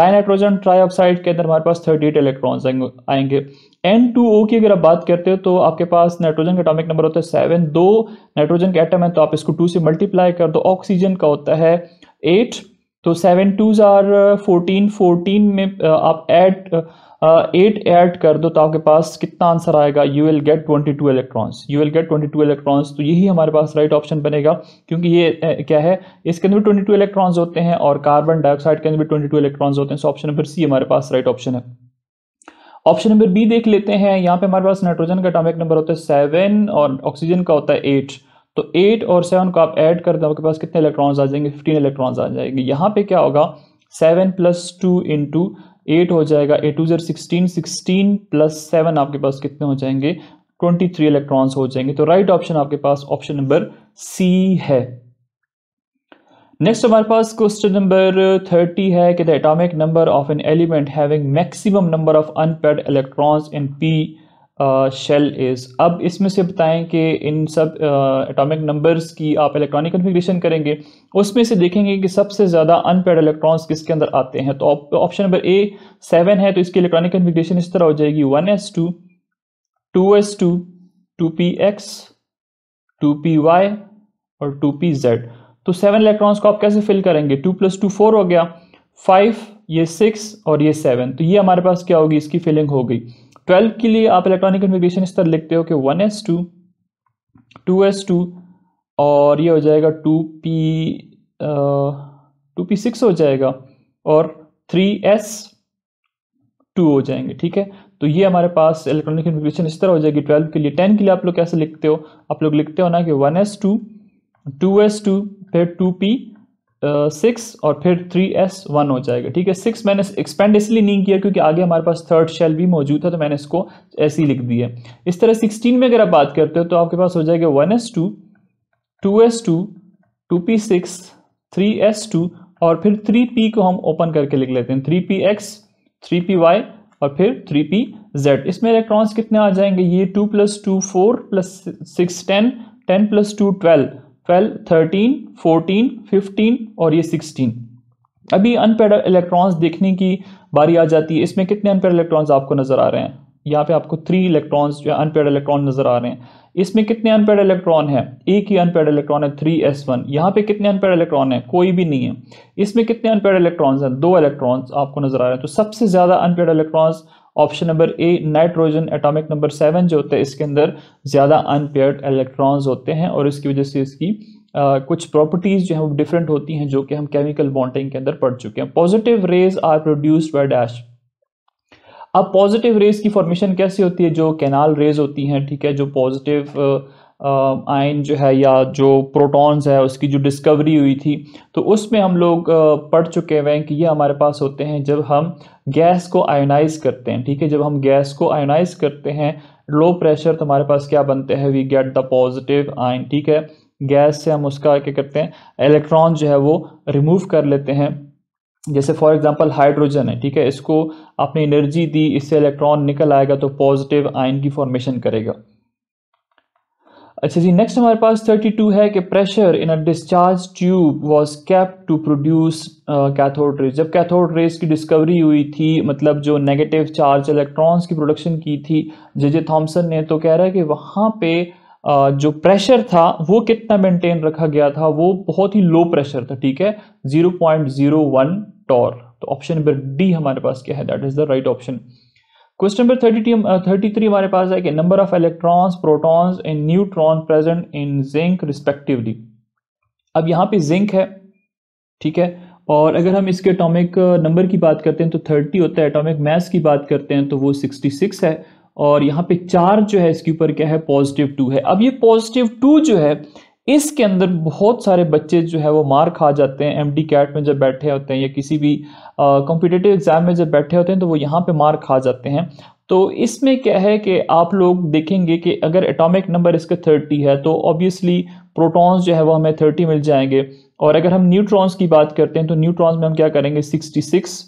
डाइनाइट्रोजन ट्राईऑक्साइड के अंदर हमारे पास थर्टी एट इलेक्ट्रॉन्स आएंगे एन टू ओ की अगर आप बात करते हो तो आपके पास नाइट्रोजन का एटॉमिक नंबर होता है सेवन दो नाइट्रोजन का एटम है तो आप इसको टू से मल्टीप्लाई कर दो ऑक्सीजन का होता है एट तो seven twos are fourteen fourteen में uh, आप एड एट ऐड कर दो तो आपके पास कितना आंसर आएगा you will get twenty two electrons you will get twenty two electrons तो यही हमारे पास राइट right ऑप्शन बनेगा क्योंकि ये uh, क्या है इसके अंदर भी ट्वेंटी टू इलेक्ट्रॉन्स होते हैं और कार्बन डाइऑक्साइड के अंदर भी ट्वेंटी टू इलेक्ट्रॉन्स होते हैं सो ऑप्शन नंबर सी हमारे पास राइट right ऑप्शन है ऑप्शन नंबर बी देख लेते हैं यहाँ पे हमारे पास नाइट्रोजन का एटॉमिक नंबर होता है सेवन और ऑक्सीजन का होता है एट तो एट और सेवन को आप ऐड कर दो आपके पास कितने इलेक्ट्रॉन्स आ जाएंगे फिफ्टीन इलेक्ट्रॉन्स आ जाएंगे यहाँ पे क्या होगा seven plus two into eight हो जाएगा eight two are sixteen sixteen plus seven आपके पास कितने हो जाएंगे ट्वेंटी थ्री इलेक्ट्रॉन्स हो जाएंगे तो राइट right ऑप्शन आपके पास ऑप्शन नंबर सी है नेक्स्ट हमारे पास क्वेश्चन नंबर थर्टी है कि the atomic number of an element having maximum number of unpaid electrons in p shell is अब इसमें से बताएं कि इन सब एटॉमिक uh, नंबर्स की आप इलेक्ट्रॉनिक कन्फिग्रेशन करेंगे उसमें से देखेंगे कि सबसे ज़्यादा अनपेड इलेक्ट्रॉन्स किसके अंदर आते हैं तो ऑप्शन नंबर ए सेवन है तो इसकी इलेक्ट्रॉनिक कन्फिग्रेशन इस तरह हो जाएगी one S two two S two two P x two P Y और टू पी जेड तो सेवन इलेक्ट्रॉन्स को आप कैसे फिल करेंगे टू प्लस टू फोर हो गया फाइव ये सिक्स और ये सेवन तो ये हमारे पास क्या होगी इसकी फिलिंग हो गई ट्वेल्व के लिए आप इलेक्ट्रॉनिक कन्फिग्रेशन इस तरह लिखते हो कि one S two two S two और ये हो जाएगा two p two P six हो जाएगा और थ्री एस टू हो जाएंगे ठीक है तो ये हमारे पास इलेक्ट्रॉनिक कन्फिग्रेशन इस तरह हो जाएगी ट्वेल्व के लिए टेन के लिए आप लोग कैसे लिखते हो आप लोग लिखते हो ना कि one S two two S two फिर टू पी सिक्स और फिर थ्री एस वन हो जाएगा ठीक है सिक्स मैंने एक्सपेंड इसलिए नहीं किया क्योंकि आगे हमारे पास थर्ड शेल भी मौजूद है तो मैंने इसको ऐसे ही लिख दिया इस तरह सिक्सटीन में अगर आप बात करते हो तो आपके पास हो जाएगा one S two two S two two P six three S two और फिर थ्री पी को हम ओपन करके लिख लेते हैं three P x three P Y और फिर थ्री पी जेड इसमें इलेक्ट्रॉन्स कितने आ जाएंगे ये two plus two four plus six ten ten plus two twelve twelve thirteen fourteen fifteen और ये सिक्सटीन अभी अनपेड इलेक्ट्रॉन्स देखने की बारी आ जाती है इसमें कितने अनपेड इलेक्ट्रॉन्स आपको नज़र आ रहे हैं यहाँ पे आपको थ्री इलेक्ट्रॉन्स या अनपेड इलेक्ट्रॉन नज़र आ रहे हैं इसमें कितने अनपेड इलेक्ट्रॉन है एक ही अनपेड इलेक्ट्रॉन है थ्री एस वन यहाँ पे कितने अनपेड इलेक्ट्रॉन है कोई भी नहीं है इसमें कितने अनपेड इलेक्ट्रॉन्स हैं दो इलेक्ट्रॉन्स आपको नज़र आ रहे हैं तो सबसे ज़्यादा unpaired electrons option number A nitrogen atomic number seven जो होता है इसके अंदर ज़्यादा अनपेयर्ड इलेक्ट्रॉन्स होते हैं और इसकी वजह से इसकी आ, कुछ प्रॉपर्टीज़ जो हैं वो डिफरेंट होती हैं जो कि हम केमिकल बॉन्डिंग के अंदर पढ़ चुके हैं positive rays are produced by dash अब पॉजिटिव रेज की फॉर्मेशन कैसी होती है जो कैनाल रेज होती हैं ठीक है जो पॉजिटिव आयन जो है या जो प्रोटॉन्स है उसकी जो डिस्कवरी हुई थी तो उसमें हम लोग पढ़ चुके हुए हैं कि ये हमारे पास होते हैं जब हम गैस को आयोनाइज करते हैं ठीक है जब हम गैस को आयोनाइज करते हैं लो प्रेशर तो हमारे पास क्या बनते हैं we get the positive ion ठीक है गैस से हम उसका क्या करते हैं इलेक्ट्रॉन जो है वो रिमूव कर लेते हैं जैसे फॉर एग्जांपल हाइड्रोजन है ठीक है इसको आपने एनर्जी दी इससे इलेक्ट्रॉन निकल आएगा तो पॉजिटिव आयन की फॉर्मेशन करेगा अच्छा जी नेक्स्ट हमारे पास 32 है कि pressure in a discharge tube was kept to produce cathode rays जब कैथोड रेज की डिस्कवरी हुई थी मतलब जो नेगेटिव चार्ज इलेक्ट्रॉन्स की प्रोडक्शन की थी जे जे थॉम्सन ने तो कह रहा है कि वहाँ पे uh, जो प्रेशर था वो कितना मेंटेन रखा गया था वो बहुत ही लो प्रेशर था ठीक है जीरो टॉर तो ऑप्शन नंबर डी हमारे पास क्या है that is the right option question number thirty thirty three हमारे पास है कि number of electrons protons and neutron present in zinc respectively अब यहाँ पे जिंक है ठीक है और अगर हम इसके एटॉमिक नंबर uh, की बात करते हैं तो 30 होता है एटॉमिक मैस की बात करते हैं तो वो 66 है और यहाँ पे चार्ज जो है इसके ऊपर क्या है पॉजिटिव टू है अब ये पॉजिटिव टू जो है इसके अंदर बहुत सारे बच्चे जो है वो मार खा जाते हैं एमडी कैट में जब बैठे होते हैं या किसी भी कॉम्पिटेटिव एग्ज़ाम में जब बैठे होते हैं तो वो यहाँ पे मार खा जाते हैं तो इसमें क्या है कि आप लोग देखेंगे कि अगर एटॉमिक नंबर इसका थर्टी है तो ऑब्वियसली प्रोटॉन्स जो है वो हमें थर्टी मिल जाएंगे और अगर हम न्यूट्रॉन्स की बात करते हैं तो न्यूट्रॉन्स में हम क्या करेंगे सिक्सटी सिक्स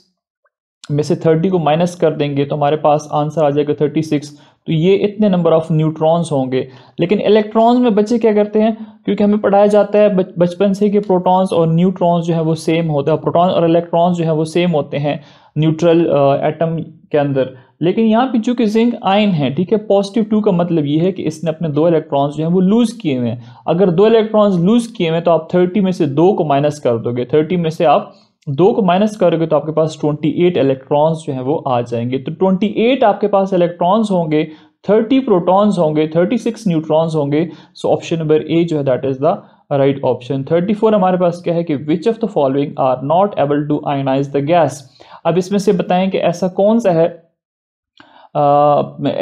में से थर्टी को माइनस कर देंगे तो हमारे पास आंसर आ जाएगा थर्टी सिक्स तो ये इतने नंबर ऑफ न्यूट्रॉन्स होंगे लेकिन इलेक्ट्रॉन्स में बच्चे क्या करते हैं क्योंकि हमें पढ़ाया जाता है बचपन से कि प्रोटॉन्स और न्यूट्रॉन्स जो है वो सेम होते हैं प्रोटॉन और इलेक्ट्रॉन्स जो है वो सेम होते हैं न्यूट्रल एटम uh, के अंदर लेकिन यहाँ पे चूंकि जिंक आयन है ठीक है पॉजिटिव टू का मतलब ये है कि इसने अपने दो इलेक्ट्रॉन्स जो हैं वो लूज़ किए हुए हैं अगर दो इलेक्ट्रॉन्स लूज़ किए हुए हैं तो आप थर्टी में से दो को माइनस कर दोगे थर्टी में से आप दो को माइनस करोगे तो आपके पास 28 इलेक्ट्रॉन्स जो हैं वो आ जाएंगे तो 28 आपके पास इलेक्ट्रॉन्स होंगे 30 प्रोटॉन्स होंगे 36 न्यूट्रॉन्स होंगे सो ऑप्शन नंबर ए जो है that is the right option 34 हमारे पास क्या है कि which of the following are not able to ionise the gas अब इसमें से बताएं कि ऐसा कौन सा है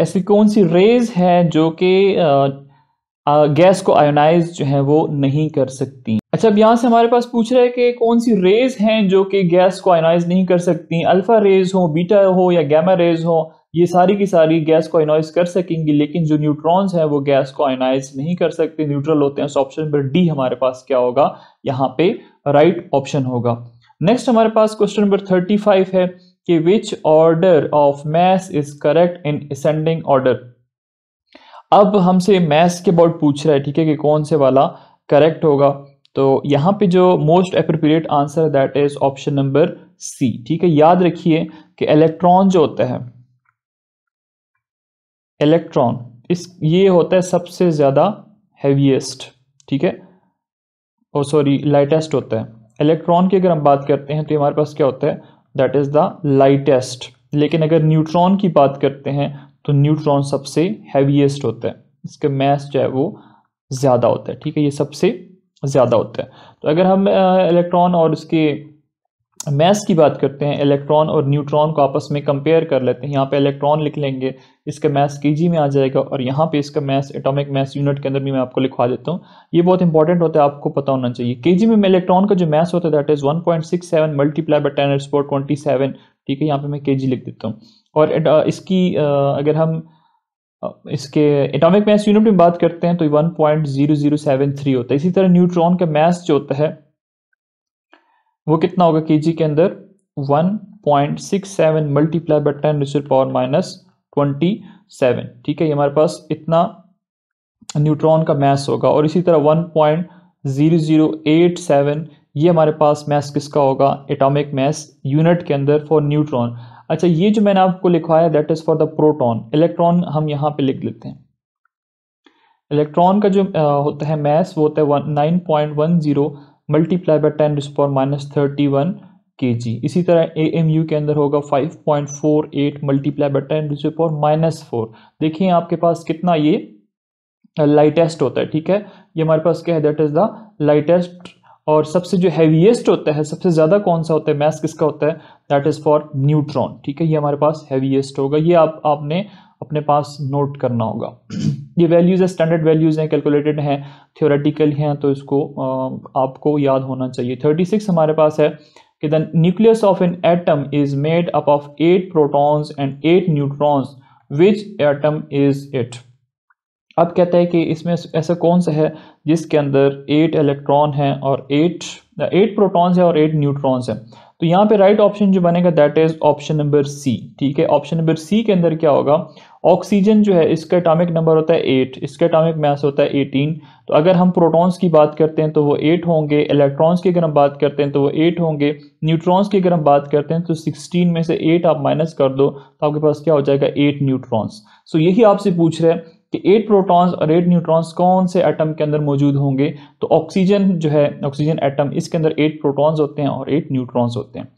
ऐसी कौन सी रेज है जो कि गैस को आयोनाइज जो है वो नहीं कर सकती अच्छा अब यहाँ से हमारे पास पूछ रहा है कि कौन सी रेज हैं जो कि गैस को आयोनाइज नहीं कर सकती अल्फा रेज हो बीटा हो या गैमा रेज हो ये सारी की सारी गैस को आयोनाइज कर सकेंगी लेकिन जो न्यूट्रॉन्स हैं वो गैस को आयोनाइज नहीं कर सकते न्यूट्रल होते हैं ऑप्शन नंबर डी हमारे पास क्या होगा यहाँ पे राइट right ऑप्शन होगा नेक्स्ट हमारे पास क्वेश्चन नंबर थर्टी फाइव है कि which order of mass is correct in ascending order अब हमसे मैथ्स के अबाउट पूछ रहा है ठीक है कि कौन से वाला करेक्ट होगा तो यहाँ पे जो most appropriate answer that is option number C ठीक है याद रखिए कि इलेक्ट्रॉन जो होता है इलेक्ट्रॉन इस ये होता है सबसे ज़्यादा हैवीएस्ट ठीक है और सॉरी लाइटेस्ट होता है इलेक्ट्रॉन की अगर हम बात करते हैं तो हमारे पास क्या होता है दैट इज़ द लाइटेस्ट लेकिन अगर न्यूट्रॉन की बात करते हैं तो न्यूट्रॉन सबसे हैवीएस्ट होता है इसका मैस जो है वो ज़्यादा होता है ठीक है ये सबसे ज़्यादा होता है तो अगर हम इलेक्ट्रॉन और उसके मैस की बात करते हैं इलेक्ट्रॉन और न्यूट्रॉन को आपस में कंपेयर कर लेते हैं यहाँ पे इलेक्ट्रॉन लिख लेंगे इसका मैस के में आ जाएगा और यहाँ पे इसका मैस एटॉमिक मैस यूनिट के अंदर भी मैं आपको लिखवा देता हूँ ये बहुत इंपॉर्टेंट होता है आपको पता होना चाहिए जी में इलेक्ट्रॉन का जो मैस होता है that is one point six seven multiply by twenty seven ठीक है यहाँ पे मैं के जी लिख देता हूँ और uh, इसकी uh, अगर हम uh, इसके एटॉमिक मास यूनिट में बात करते हैं तो one point zero zero seven three होता है इसी तरह न्यूट्रॉन का मास जो होता है वो कितना होगा जी के अंदर seven multiply by ten raise power minus twenty seven ठीक है ये हमारे पास इतना न्यूट्रॉन का मैस होगा और इसी तरह one point zero zero eight seven ये हमारे पास मैस किसका होगा एटॉमिक मैस यूनिट के अंदर फॉर न्यूट्रॉन अच्छा ये जो मैंने आपको लिखवाया that is for the proton electron हम यहाँ पे लिख लेते हैं इलेक्ट्रॉन का जो आ, होता है मैस वो होता है nine point one zero multiply by ten raise power minus thirty one k g इसी तरह ए एम यू के अंदर होगा 5.48 multiply by ten raise power minus four देखिए आपके पास कितना ये लाइटेस्ट होता है ठीक है ये हमारे पास क्या है दैट इज़ द लाइटेस्ट और सबसे जो हैवीएस्ट होता है सबसे ज़्यादा कौन सा होता है मैस किसका होता है दैट इज़ फॉर न्यूट्रॉन ठीक है ये हमारे पास हैवीएस्ट होगा ये आप आपने अपने पास नोट करना होगा ये वैल्यूज़ है स्टैंडर्ड वैल्यूज़ हैं कैलकुलेटेड हैं थियोरेटिकल हैं तो इसको आपको याद होना चाहिए थर्टी सिक्स हमारे पास है कि the nucleus of an atom is made up of eight protons and eight neutrons which atom is it अब कहता है कि इसमें ऐसा कौन सा है जिसके अंदर एट इलेक्ट्रॉन है और एट एट प्रोटॉन्स है और एट न्यूट्रॉन्स है तो यहाँ पे राइट ऑप्शन जो बनेगा that is option number C ठीक है ऑप्शन नंबर सी के अंदर क्या होगा ऑक्सीजन जो है इसका एटॉमिक नंबर होता है एट इसका एटॉमिक मास होता है एटीन तो अगर हम प्रोटॉन्स की बात करते हैं तो वो एट होंगे इलेक्ट्रॉन्स की अगर हम बात करते हैं तो वो एट होंगे न्यूट्रॉन्स की अगर हम बात करते हैं तो सिक्सटीन में से एट आप माइनस कर दो तो आपके पास क्या हो जाएगा एट न्यूट्रॉन्स सो यही आपसे पूछ रहे हैं कि एट प्रोटॉन्स और एट न्यूट्रॉन्स कौन से एटम के अंदर मौजूद होंगे तो ऑक्सीजन जो है ऑक्सीजन एटम इसके अंदर एट प्रोटॉन्स होते हैं और एट न्यूट्रॉन्स होते हैं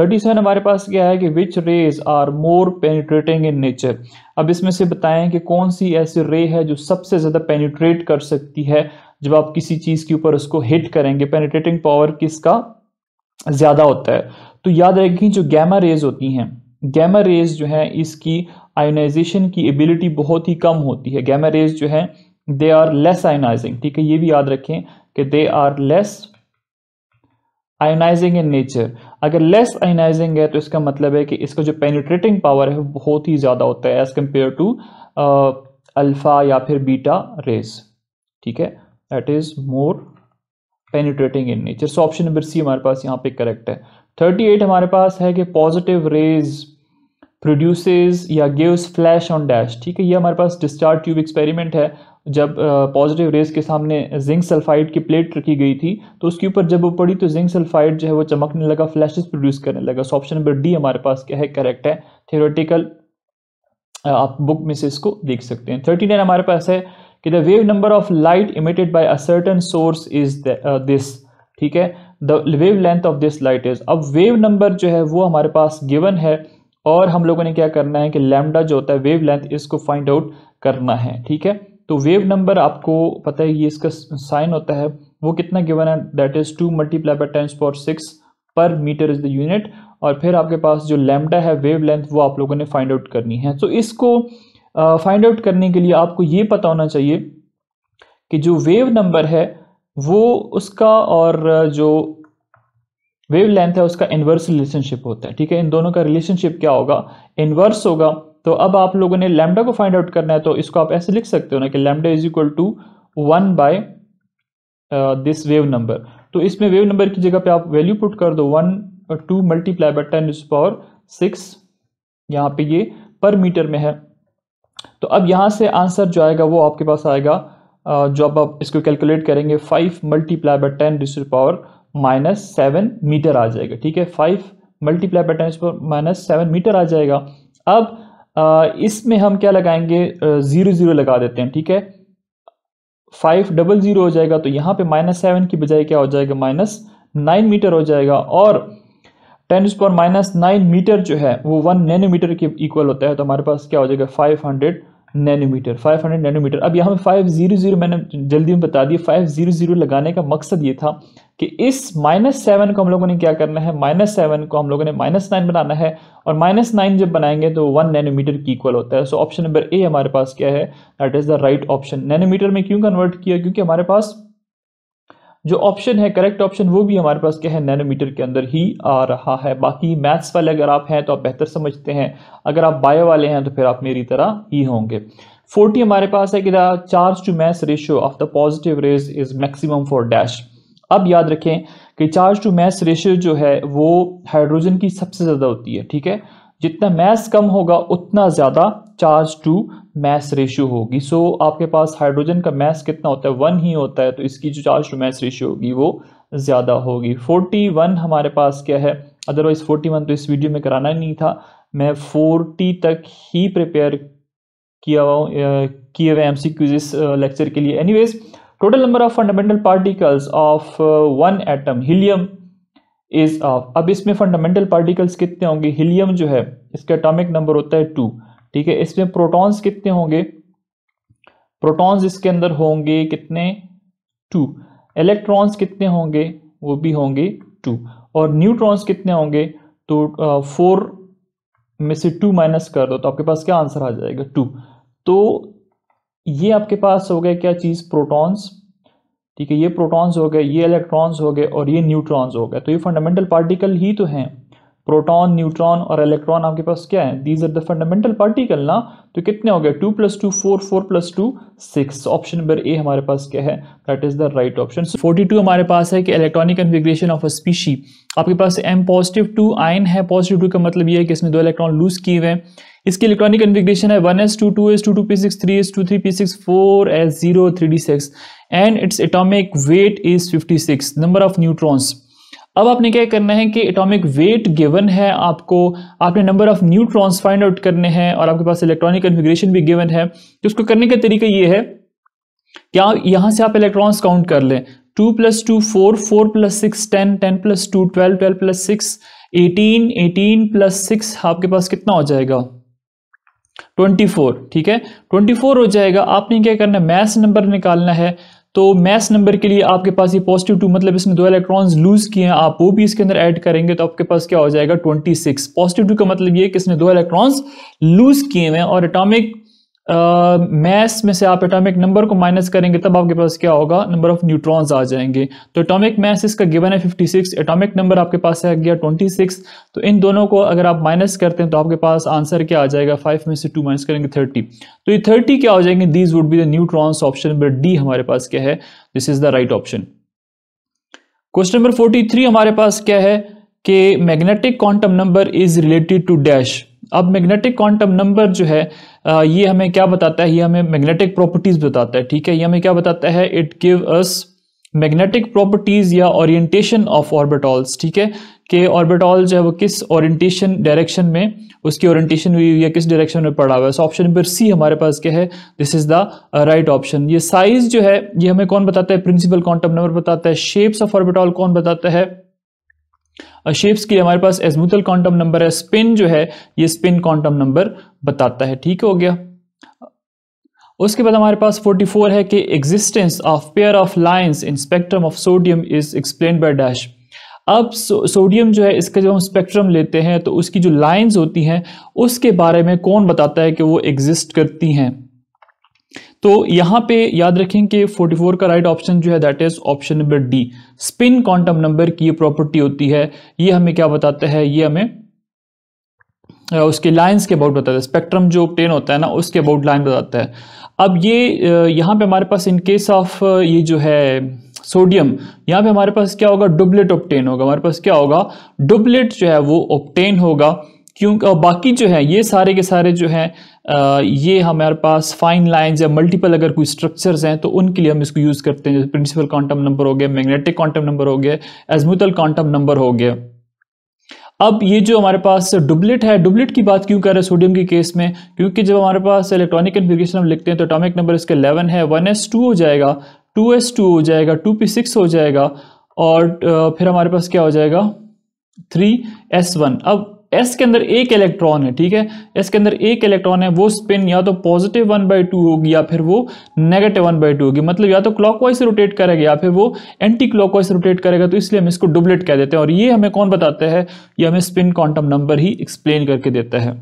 थर्टी सेवन हमारे पास क्या है कि which rays are more penetrating in nature अब इसमें से बताएं कि कौन सी ऐसी रे है जो सबसे ज़्यादा पेनिट्रेट कर सकती है जब आप किसी चीज़ के ऊपर उसको हिट करेंगे पेनिट्रेटिंग पावर किसका ज़्यादा होता है तो याद रखें जो गैमा रेज होती हैं गैमा रेज जो है इसकी आयोनाइजेशन की एबिलिटी बहुत ही कम होती है गैमा रेज जो है दे आर लेस आयोनाइजिंग ठीक है ये भी याद रखें कि they are less ionising in nature अगर लेस आयोनाइजिंग है तो इसका मतलब है कि इसका जो पेनिट्रेटिंग पावर है वो बहुत ही ज़्यादा होता है एज़ कम्पेयर टू अल्फ़ा या फिर बीटा रेज ठीक है that is more penetrating in nature so option number C हमारे पास यहाँ पे करेक्ट है थर्टी एट हमारे पास है कि पॉजिटिव रेज प्रोड्यूसेस या गिव्स फ्लैश ऑन डैश ठीक है ये हमारे पास डिस्चार्ज ट्यूब एक्सपेरिमेंट है जब पॉजिटिव रेज के सामने जिंक सल्फाइड की प्लेट रखी गई थी तो उसके ऊपर जब वो पड़ी तो जिंक सल्फाइड जो है वो चमकने लगा फ्लैशेस प्रोड्यूस करने लगा सो ऑप्शन नंबर डी हमारे पास क्या है करेक्ट है थियोरेटिकल आप बुक में से इसको देख सकते हैं थर्टी नाइन हमारे पास है कि the wave number of light emitted by a certain source is this ठीक है the wavelength of this light is अब वेव नंबर जो है वो हमारे पास गिवन है और हम लोगों ने क्या करना है कि लैमडा जो होता है वेव लेंथ इसको फाइंड आउट करना है ठीक है तो वेव नंबर आपको पता है ये इसका साइन होता है वो कितना गिवन है that is two multiply by times four six per metre is the unit और फिर आपके पास जो लैमडा है वेव लेंथ वो आप लोगों ने फाइंड आउट करनी है तो इसको फाइंड uh, आउट करने के लिए आपको ये पता होना चाहिए कि जो वेव नंबर है वो उसका और जो वेव लेंथ है उसका इन्वर्स रिलेशनशिप होता है ठीक है इन दोनों का रिलेशनशिप क्या होगा इन्वर्स होगा तो अब आप लोगों ने लैमडा को फाइंड आउट करना है तो इसको आप ऐसे लिख सकते हो ना कि lambda is equal to one by this wave number तो इसमें वेव नंबर की जगह पे आप वैल्यू पुट कर दो one two multiply by ten is power six यहाँ पे ये पर मीटर में है तो अब यहाँ से आंसर जो आएगा वो आपके पास आएगा uh, जो अब आप इसको कैलकुलेट करेंगे five multiply by ten raise to power minus seven metre आ जाएगा ठीक है five multiply by ten per minus seven metre आ जाएगा अब इसमें हम क्या लगाएंगे ज़ीरो ज़ीरो लगा देते हैं ठीक है फाइव डबल ज़ीरो हो जाएगा तो यहाँ पे माइनस सेवन की बजाय क्या हो जाएगा माइनस नाइन मीटर हो जाएगा और टेन इस माइनस नाइन मीटर जो है वो वन नैनोमीटर के इक्वल होता है तो हमारे पास क्या हो जाएगा फाइव हंड्रेड नैनोमीटर 500 नैनोमीटर अब यहाँ पे 500 मैंने जल्दी में बता दिया 500 लगाने का मकसद ये था कि इस माइनस सेवन को हम लोगों ने क्या करना है माइनस सेवन को हम लोगों ने माइनस नाइन बनाना है और माइनस नाइन जब बनाएंगे तो वन नैनोमीटर की इक्वल होता है सो ऑप्शन नंबर ए हमारे पास क्या है that is the right option nanometre में क्यों कन्वर्ट किया क्योंकि हमारे पास जो ऑप्शन है करेक्ट ऑप्शन वो भी हमारे पास क्या है नैनोमीटर के अंदर ही आ रहा है बाकी मैथ्स वाले अगर आप हैं तो आप बेहतर समझते हैं अगर आप बायो वाले हैं तो फिर आप मेरी तरह ही होंगे फोर्टी हमारे पास है कि the charge to mass ratio of the positive rays is maximum for dash अब याद रखें कि चार्ज टू मैथ रेशियो जो है वो हाइड्रोजन की सबसे ज़्यादा होती है ठीक है जितना मैथ्स कम होगा उतना ज़्यादा चार्ज टू मैस रेशियो होगी सो so, आपके पास हाइड्रोजन का मैस कितना होता है वन ही होता है तो इसकी जो चार्ज टू मैस रेशियो होगी वो ज़्यादा होगी फोर्टी वन हमारे पास क्या है अदरवाइज़ फोर्टी वन तो इस वीडियो में कराना ही नहीं था मैं फोर्टी तक ही प्रिपेयर किया हुआ किए हुए एम सी क्यूज लेक्चर के लिए anyways total number of fundamental particles of one atom helium is of अब इसमें फंडामेंटल पार्टिकल्स कितने होंगे हीलियम जो है इसका एटॉमिक नंबर होता है टू ठीक है इसमें प्रोटॉन्स कितने होंगे प्रोटॉन्स इसके अंदर होंगे कितने टू इलेक्ट्रॉन्स कितने होंगे वो भी होंगे टू और न्यूट्रॉन्स कितने होंगे तो फोर में से टू माइनस कर दो तो आपके पास क्या आंसर आ जाएगा टू तो ये आपके पास हो गया क्या चीज़ प्रोटॉन्स ठीक है ये प्रोटॉन्स हो गए ये इलेक्ट्रॉन्स हो गए और ये न्यूट्रॉन्स हो गए तो ये फंडामेंटल पार्टिकल ही तो हैं प्रोटॉन न्यूट्रॉन और इलेक्ट्रॉन आपके पास क्या है these are the fundamental particle ना तो कितने हो गए two plus two four four plus two six option number A हमारे पास क्या है that is the right option forty two हमारे पास है कि electronic configuration of a species आपके पास एम पॉजिटिव टू आयन है पॉजिटिव टू का मतलब यह है कि इसमें दो इलेक्ट्रॉन लूज किए हुए इसके इलेक्ट्रॉनिक कन्फिग्रेशन है one S two two S two two P six three S two three P six four s zero three d six and its atomic weight is fifty six number of neutrons अब आपने क्या करना है कि atomic weight given है आपको आपने number of neutrons find out करने हैं और आपके पास इलेक्ट्रॉनिक कन्फिग्रेशन भी गिवन है तो उसको करने का तरीका ये है कि आप यहाँ से आप इलेक्ट्रॉन्स काउंट कर लें two plus two four four plus six ten ten plus two twelve twelve plus six eighteen eighteen plus six आपके पास कितना हो जाएगा 24 ठीक है 24 हो जाएगा आपने क्या करना है मैथ्स नंबर निकालना है तो मैस नंबर के लिए आपके पास ये पॉजिटिव टू मतलब इसमें दो इलेक्ट्रॉन्स लूज किए हैं आप वो भी इसके अंदर ऐड करेंगे तो आपके पास क्या हो जाएगा 26 पॉजिटिव टू का मतलब ये कि इसने दो इलेक्ट्रॉन्स लूज किए हुए हैं और एटॉमिक मैस uh, में से आप एटॉमिक नंबर को माइनस करेंगे तब आपके पास क्या होगा नंबर ऑफ न्यूट्रॉन्स आ जाएंगे तो एटॉमिक मैस इसका गिवन है 56 एटोमिक नंबर आपके पास है गया 26 तो इन दोनों को अगर आप माइनस करते हैं तो आपके पास आंसर क्या आ जाएगा 5 में से 2 माइनस करेंगे 30 तो ये 30 क्या हो जाएंगे these would be the neutrons option number D हमारे पास क्या है this is the right option question number forty हमारे पास क्या है कि magnetic quantum number is related to dash अब मैग्नेटिक क्वांटम नंबर जो है ये हमें क्या बताता है ये हमें मैग्नेटिक प्रॉपर्टीज बताता है ठीक है ये हमें क्या बताता है it give us magnetic properties या ओरिएंटेशन ऑफ ऑर्बिटॉल्स ठीक है कि ऑर्बिटॉल जो है वो किस ओरिएंटेशन डायरेक्शन में उसकी ओरिएंटेशन हुई या किस डायरेक्शन में पड़ा हुआ है सो ऑप्शन नंबर सी हमारे पास क्या है this is the right option ये साइज जो है ये हमें कौन बताता है प्रिंसिपल क्वांटम नंबर बताता है शेप्स ऑफ ऑर्बिटॉल कौन बताता है शेप्स के लिए हमारे पास एजमुथल क्वांटम नंबर है स्पिन जो है ये स्पिन क्वांटम नंबर बताता है ठीक हो गया उसके बाद हमारे पास 44 है कि existence of pair of lines in spectrum of sodium is explain by dash अब सोडियम जो है इसका जब हम स्पेक्ट्रम लेते हैं तो उसकी जो लाइंस होती हैं उसके बारे में कौन बताता है कि वो एग्जिस्ट करती हैं तो यहां पे याद रखें कि 44 का राइट ऑप्शन जो है that is option number D spin quantum number की ये प्रॉपर्टी होती है ये हमें क्या बताता है ये हमें उसके लाइंस के अबाउट बताता है स्पेक्ट्रम जो प्लेन होता है ना उसके अबाउट लाइन बताता है अब ये यहां पे हमारे पास इन केस ऑफ ये जो है सोडियम यहां पे हमारे पास क्या होगा डुबलेट ऑप्टेन होगा हमारे पास क्या होगा डुबलेट जो है वो ऑप्टेन होगा क्योंकि बाकी जो है ये सारे के सारे जो है ये हमारे पास फाइन लाइंस या मल्टीपल अगर कोई स्ट्रक्चर्स हैं तो उनके लिए हम इसको यूज़ करते हैं जैसे प्रिंसिपल क्वांटम नंबर हो गया मैग्नेटिक क्वांटम नंबर हो गया एजमुतल क्वांटम नंबर हो गया अब ये जो हमारे पास डुबलेट है डुबलेट की बात क्यों कर रहे हैं सोडियम के केस में क्योंकि जब हमारे पास इलेक्ट्रॉनिक कन्फिग्रेशन हम लिखते हैं तो अटोमिक नंबर इसका इलेवन है टू हो जाएगा टू हो जाएगा सिक्स हो जाएगा और फिर हमारे पास क्या हो जाएगा वन अब एस के अंदर एक इलेक्ट्रॉन है ठीक है एस के अंदर एक इलेक्ट्रॉन है वो स्पिन या तो पॉजिटिव वन बाई टू होगी या फिर वो नेगेटिव वन बाई टू होगी मतलब या तो क्लॉकवाइज रोटेट करेगा या फिर वो एंटी क्लॉकवाइज रोटेट करेगा तो इसलिए हम इसको डुबलेट कह देते हैं और ये हमें कौन बताता है ये हमें स्पिन क्वांटम नंबर ही एक्सप्लेन करके देता है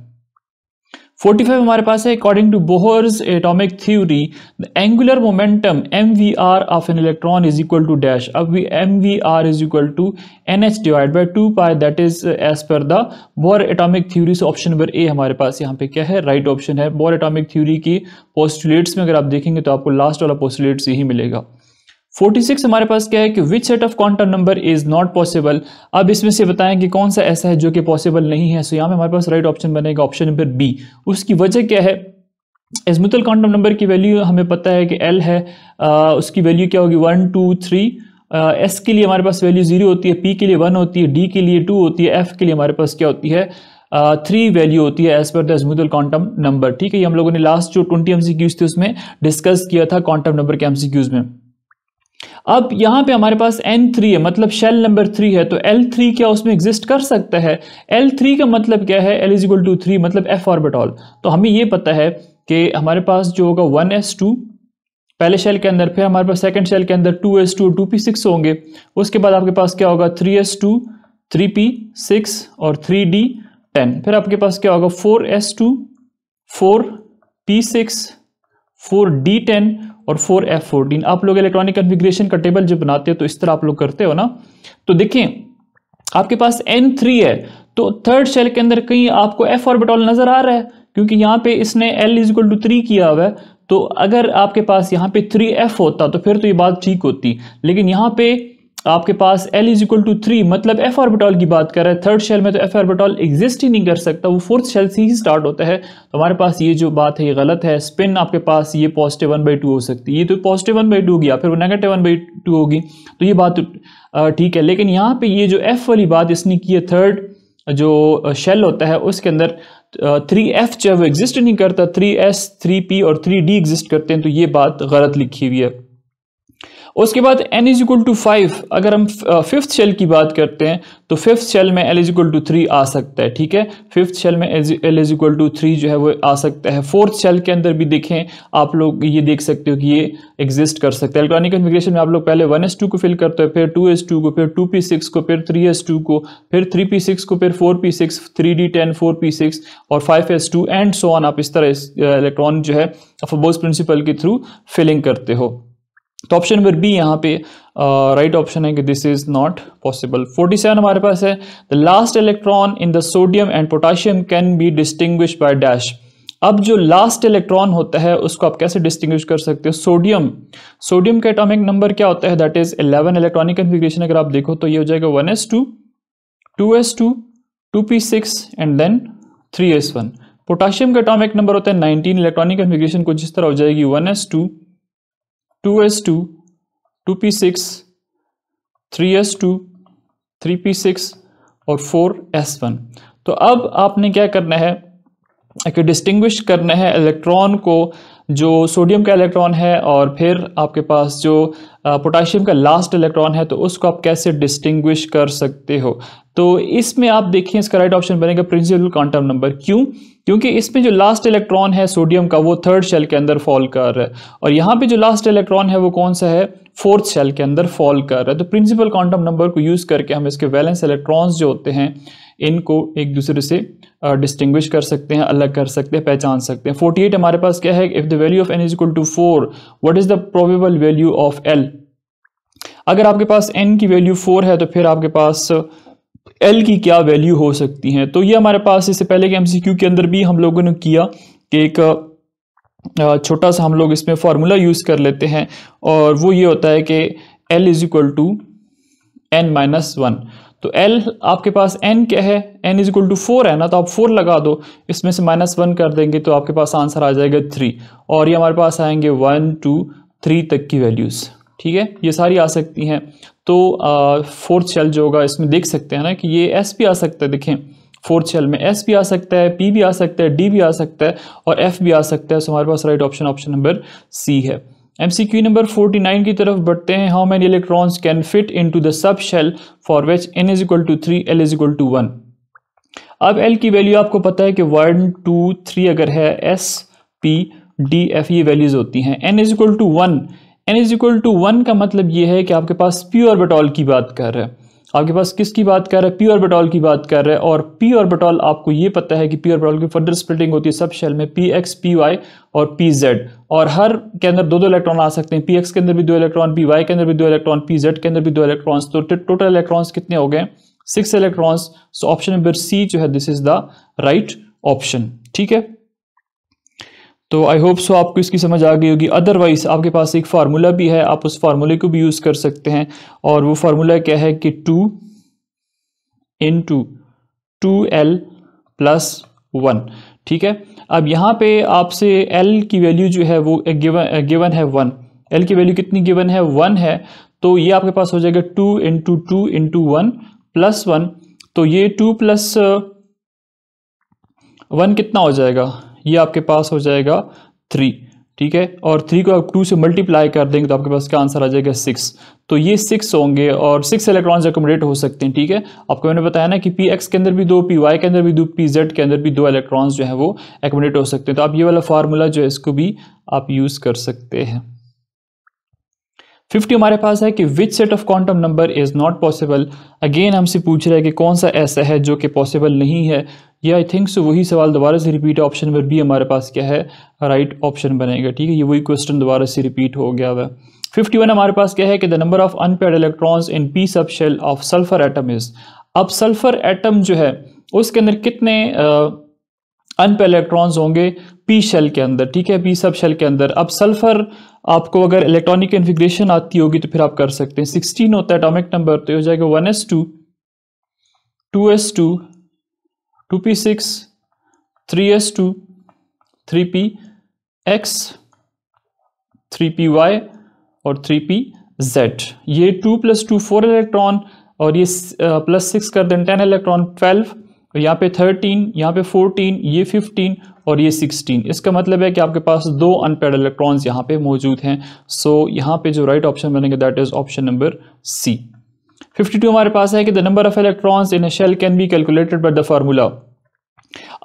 45 हमारे पास है according to Bohr's atomic theory the angular momentum m v r of an electron is equal to dash अब v m v r is equal to n h divide by two pi that is as per the Bohr atomic theory से option number A हमारे पास यहाँ पे क्या है right right option है bore atomic theory की पोस्टुलेट्स में अगर आप देखेंगे तो आपको लास्ट वाला पोस्टुलेट्स यही मिलेगा 46 हमारे पास क्या है कि which set of quantum number is not possible अब इसमें से बताएं कि कौन सा ऐसा है जो कि पॉसिबल नहीं है सो यहां यहाँ पे हमारे पास राइट ऑप्शन बनेगा ऑप्शन नंबर बी उसकी वजह क्या है एजमुतल क्वांटम नंबर की वैल्यू हमें पता है कि एल है आ, उसकी वैल्यू क्या होगी वन टू थ्री एस के लिए हमारे पास वैल्यू जीरो होती है पी के लिए वन होती है डी के लिए टू होती है एफ के लिए हमारे पास क्या होती है थ्री uh, वैल्यू होती है as per the अजमुदल quantum number ठीक है ये हम लोगों ने लास्ट जो ट्वेंटी एम थे उसमें डिस्कस किया था क्वांटम नंबर के एम क्यूज में अब यहाँ पे हमारे पास N3 है मतलब शेल नंबर थ्री है तो L3 क्या उसमें एग्जिस्ट कर सकता है L3 का मतलब क्या है L is equal to three मतलब F ऑर्बिट ऑल तो हमें ये पता है कि हमारे पास जो होगा वन एस टू पहले शेल के अंदर फिर हमारे पास सेकंड शेल के अंदर टू एस टू और टू पी सिक्स होंगे उसके बाद आपके पास क्या होगा three S two three P six और थ्री डी टेन फिर आपके पास क्या होगा four S two four P six four d ten और फोर एफ फोर्टीन आप लोग इलेक्ट्रॉनिक कन्फिग्रेशन का टेबल जब बनाते हो तो इस तरह आप लोग करते हो ना तो देखें आपके पास एन थ्री है तो थर्ड शेल के अंदर कहीं आपको एफ ऑर्बिटॉल नज़र आ रहा है क्योंकि यहाँ पे इसने L is equal to three किया हुआ है तो अगर आपके पास यहाँ पे थ्री एफ होता तो फिर तो ये बात ठीक होती लेकिन यहाँ पे आपके पास L is equal to three मतलब एफ आरबिटॉल की बात कर रहे हैं थर्ड शेल में तो एफ आरबिटॉल एग्जिस्ट ही नहीं कर सकता वो फोर्थ शेल से ही स्टार्ट होता है तो हमारे पास ये जो बात है ये गलत है स्पिन आपके पास ये पॉजिटिव वन बाई टू हो सकती है ये तो पॉजिटिव वन बाई टू होगी या फिर वो नेगेटिव वन बाई टू होगी तो ये बात ठीक है लेकिन यहाँ पर ये जो एफ़ वाली बात इसने की है थर्ड जो शेल होता है उसके अंदर थ्री एफ जो है वो एग्जिस्ट नहीं करता थ्री एस थ्री पी और थ्री डी एग्जिस्ट करते हैं तो ये बात गलत लिखी हुई है उसके बाद n is equal to five अगर हम फिफ्थ शेल की बात करते हैं तो फिफ्थ शेल में L is equal to three आ सकता है ठीक है फिफ्थ शेल में L is equal to three जो है वो आ सकता है फोर्थ शेल के अंदर भी देखें आप लोग ये देख सकते हो कि ये एग्जिस्ट कर सकता है इलेक्ट्रॉनिक कन्फिग्रेशन में आप लोग पहले वन एस टू को फिल करते हो फिर टू एस टू को फिर टू पी सिक्स को फिर थ्री एस टू को फिर थ्री पी सिक्स को फिर four P six three D ten four P six और five S two and so on आप इस तरह इलेक्ट्रॉन जो है प्रिंसिपल के थ्रू फिलिंग करते हो तो ऑप्शन नंबर बी यहाँ पे राइट uh, ऑप्शन right है कि दिस इज नॉट पॉसिबल 47 हमारे पास है the last electron in the sodium and potassium can be distinguish by dash अब जो लास्ट इलेक्ट्रॉन होता है उसको आप कैसे डिस्टिंग्विश कर सकते हो सोडियम सोडियम का एटॉमिक नंबर क्या होता है दैट इज 11 इलेक्ट्रॉनिक कन्फिग्रेशन अगर आप देखो तो ये हो जाएगा two P six and then one potassium का एटॉमिक नंबर होता है नाइनटीन इलेक्ट्रॉनिक कन्फिग्रेशन कुछ इस तरह हो जाएगी two two S two two P six three S two three P six और फोर एस वन तो अब आपने क्या करना है कि डिस्टिंग्विश करना है इलेक्ट्रॉन को जो सोडियम का इलेक्ट्रॉन है और फिर आपके पास जो पोटाशियम का लास्ट इलेक्ट्रॉन है तो उसको आप कैसे डिस्टिंग्विश कर सकते हो तो इसमें आप देखिए इसका राइट ऑप्शन बनेगा प्रिंसिपल क्वांटम नंबर क्यों क्योंकि इसमें जो लास्ट इलेक्ट्रॉन है सोडियम का वो थर्ड शेल के अंदर फॉल कर रहा है और यहाँ पे जो लास्ट इलेक्ट्रॉन है वो कौन सा है फोर्थ शेल के अंदर फॉल कर रहा है तो प्रिंसिपल क्वांटम नंबर को यूज़ करके हम इसके वैलेंस इलेक्ट्रॉन्स जो होते हैं इनको एक दूसरे से डिस्टिंग्विश कर सकते हैं अलग कर सकते हैं पहचान सकते हैं एट हमारे पास क्या है if the value of N is equal to four what is the probable value of L अगर आपके पास एन की वैल्यू फोर है तो फिर आपके पास uh, एल की क्या वैल्यू हो सकती हैं तो ये हमारे पास इससे पहले के क्यू के अंदर भी हम लोगों ने किया कि एक छोटा सा हम लोग इसमें फार्मूला यूज़ कर लेते हैं और वो ये होता है कि L is equal to N minus one तो एल आपके पास एन क्या है n is equal to four है ना तो आप फोर लगा दो इसमें से माइनस वन कर देंगे तो आपके पास आंसर आ जाएगा थ्री और ये हमारे पास आएंगे वन टू थ्री तक की वैल्यूज़ ठीक है ये सारी आ सकती हैं तो फोर्थ शेल जो होगा इसमें देख सकते हैं ना कि ये एस भी आ सकता है देखें फोर्थ शेल में एस भी आ सकता है पी भी आ सकता है डी भी आ सकता है और एफ भी आ सकता है सो हमारे पास right option option number C है M C Q number forty nine की तरफ बढ़ते हैं how many electrons can fit into the सब shell for which N is equal to three L is equal to one अब L की value आपको पता है कि वन टू थ्री अगर है एस पी डी एफ ये वैल्यूज़ होती हैं N is equal to one N is equal to one का मतलब ये है कि आपके पास प्योर बटॉल की बात कर रहा है आपके पास किसकी बात कर रहा है प्योर बटॉल की बात कर रहा है और पी और बटॉल आपको ये पता है कि प्योर बटॉल की फर्दर स्प्लिटिंग होती है सब शेल में पी एक्स पी वाई और पी जेड और हर के अंदर दो दो इलेक्ट्रॉन आ सकते हैं पी एक्स के अंदर भी दो इलेक्ट्रॉन पी वाई के अंदर भी दो इलेक्ट्रॉन पी जेड के अंदर भी दो इलेक्ट्रॉन्स तो टोटल इलेक्ट्रॉन्स कितने हो गए six electrons so option number C जो है this is the right option ठीक है तो आई होप सो आपको इसकी समझ आ गई होगी अदरवाइज़ आपके पास एक फार्मूला भी है आप उस फार्मूले को भी यूज़ कर सकते हैं और वो फार्मूला क्या है कि two into two L plus one ठीक है अब यहाँ पे आपसे एल की वैल्यू जो है वो गिवन गिवन है वन एल की वैल्यू कितनी गिवन है वन है तो ये आपके पास हो जाएगा two into two into one plus one तो ये टू प्लस वन कितना हो जाएगा ये आपके पास हो जाएगा थ्री ठीक है और थ्री को आप टू से मल्टीप्लाई कर देंगे तो आपके पास क्या आंसर आ जाएगा सिक्स तो ये सिक्स होंगे और सिक्स इलेक्ट्रॉन्स एकोमोडेट हो सकते हैं ठीक है आपको मैंने बताया ना कि पी एक्स के अंदर भी दो पी वाई के अंदर भी दो पी जेड के अंदर भी दो इलेक्ट्रॉन्स जो है वो एकोमोडेट हो सकते हैं तो आप ये वाला फार्मूला जो है इसको भी आप यूज़ कर सकते हैं फिफ्टी हमारे पास है कि which set of quantum number is not possible again हमसे पूछ रहा है कि कौन सा ऐसा है जो कि पॉसिबल नहीं है या आई थिंक सो वही सवाल दोबारा से रिपीट है ऑप्शन नंबर बी हमारे पास क्या है राइट right ऑप्शन बनेगा ठीक है ये वही क्वेश्चन दोबारा से रिपीट हो गया हुआ फिफ्टी वन हमारे पास क्या है कि the number of unpaid electrons in P सब shell of sulphur atom is अब सल्फर एटम जो है उसके अंदर कितने अनपेड इलेक्ट्रॉन्स होंगे पी शेल के अंदर ठीक है पी सब शेल के अंदर अब सल्फर आपको अगर इलेक्ट्रॉनिक कन्फिग्रेशन आती होगी तो फिर आप कर सकते हैं सिक्सटीन होता है एटॉमिक नंबर तो हो जाएगा one S two two S two two P six three S two three P x three P Y और थ्री पी जेड ये two plus two four electron और ये प्लस सिक्स कर दें टेन इलेक्ट्रॉन ट्वेल्व यहाँ पे thirteen यहाँ पे फोर्टीन ये फिफ्टीन और ये 16 इसका मतलब है कि आपके पास दो अनपेड इलेक्ट्रॉन्स यहाँ पे मौजूद हैं सो so, यहाँ पे जो राइट ऑप्शन बनेंगे that is option number C 52 हमारे पास है कि the number of electrons in a shell can be calculated by the formula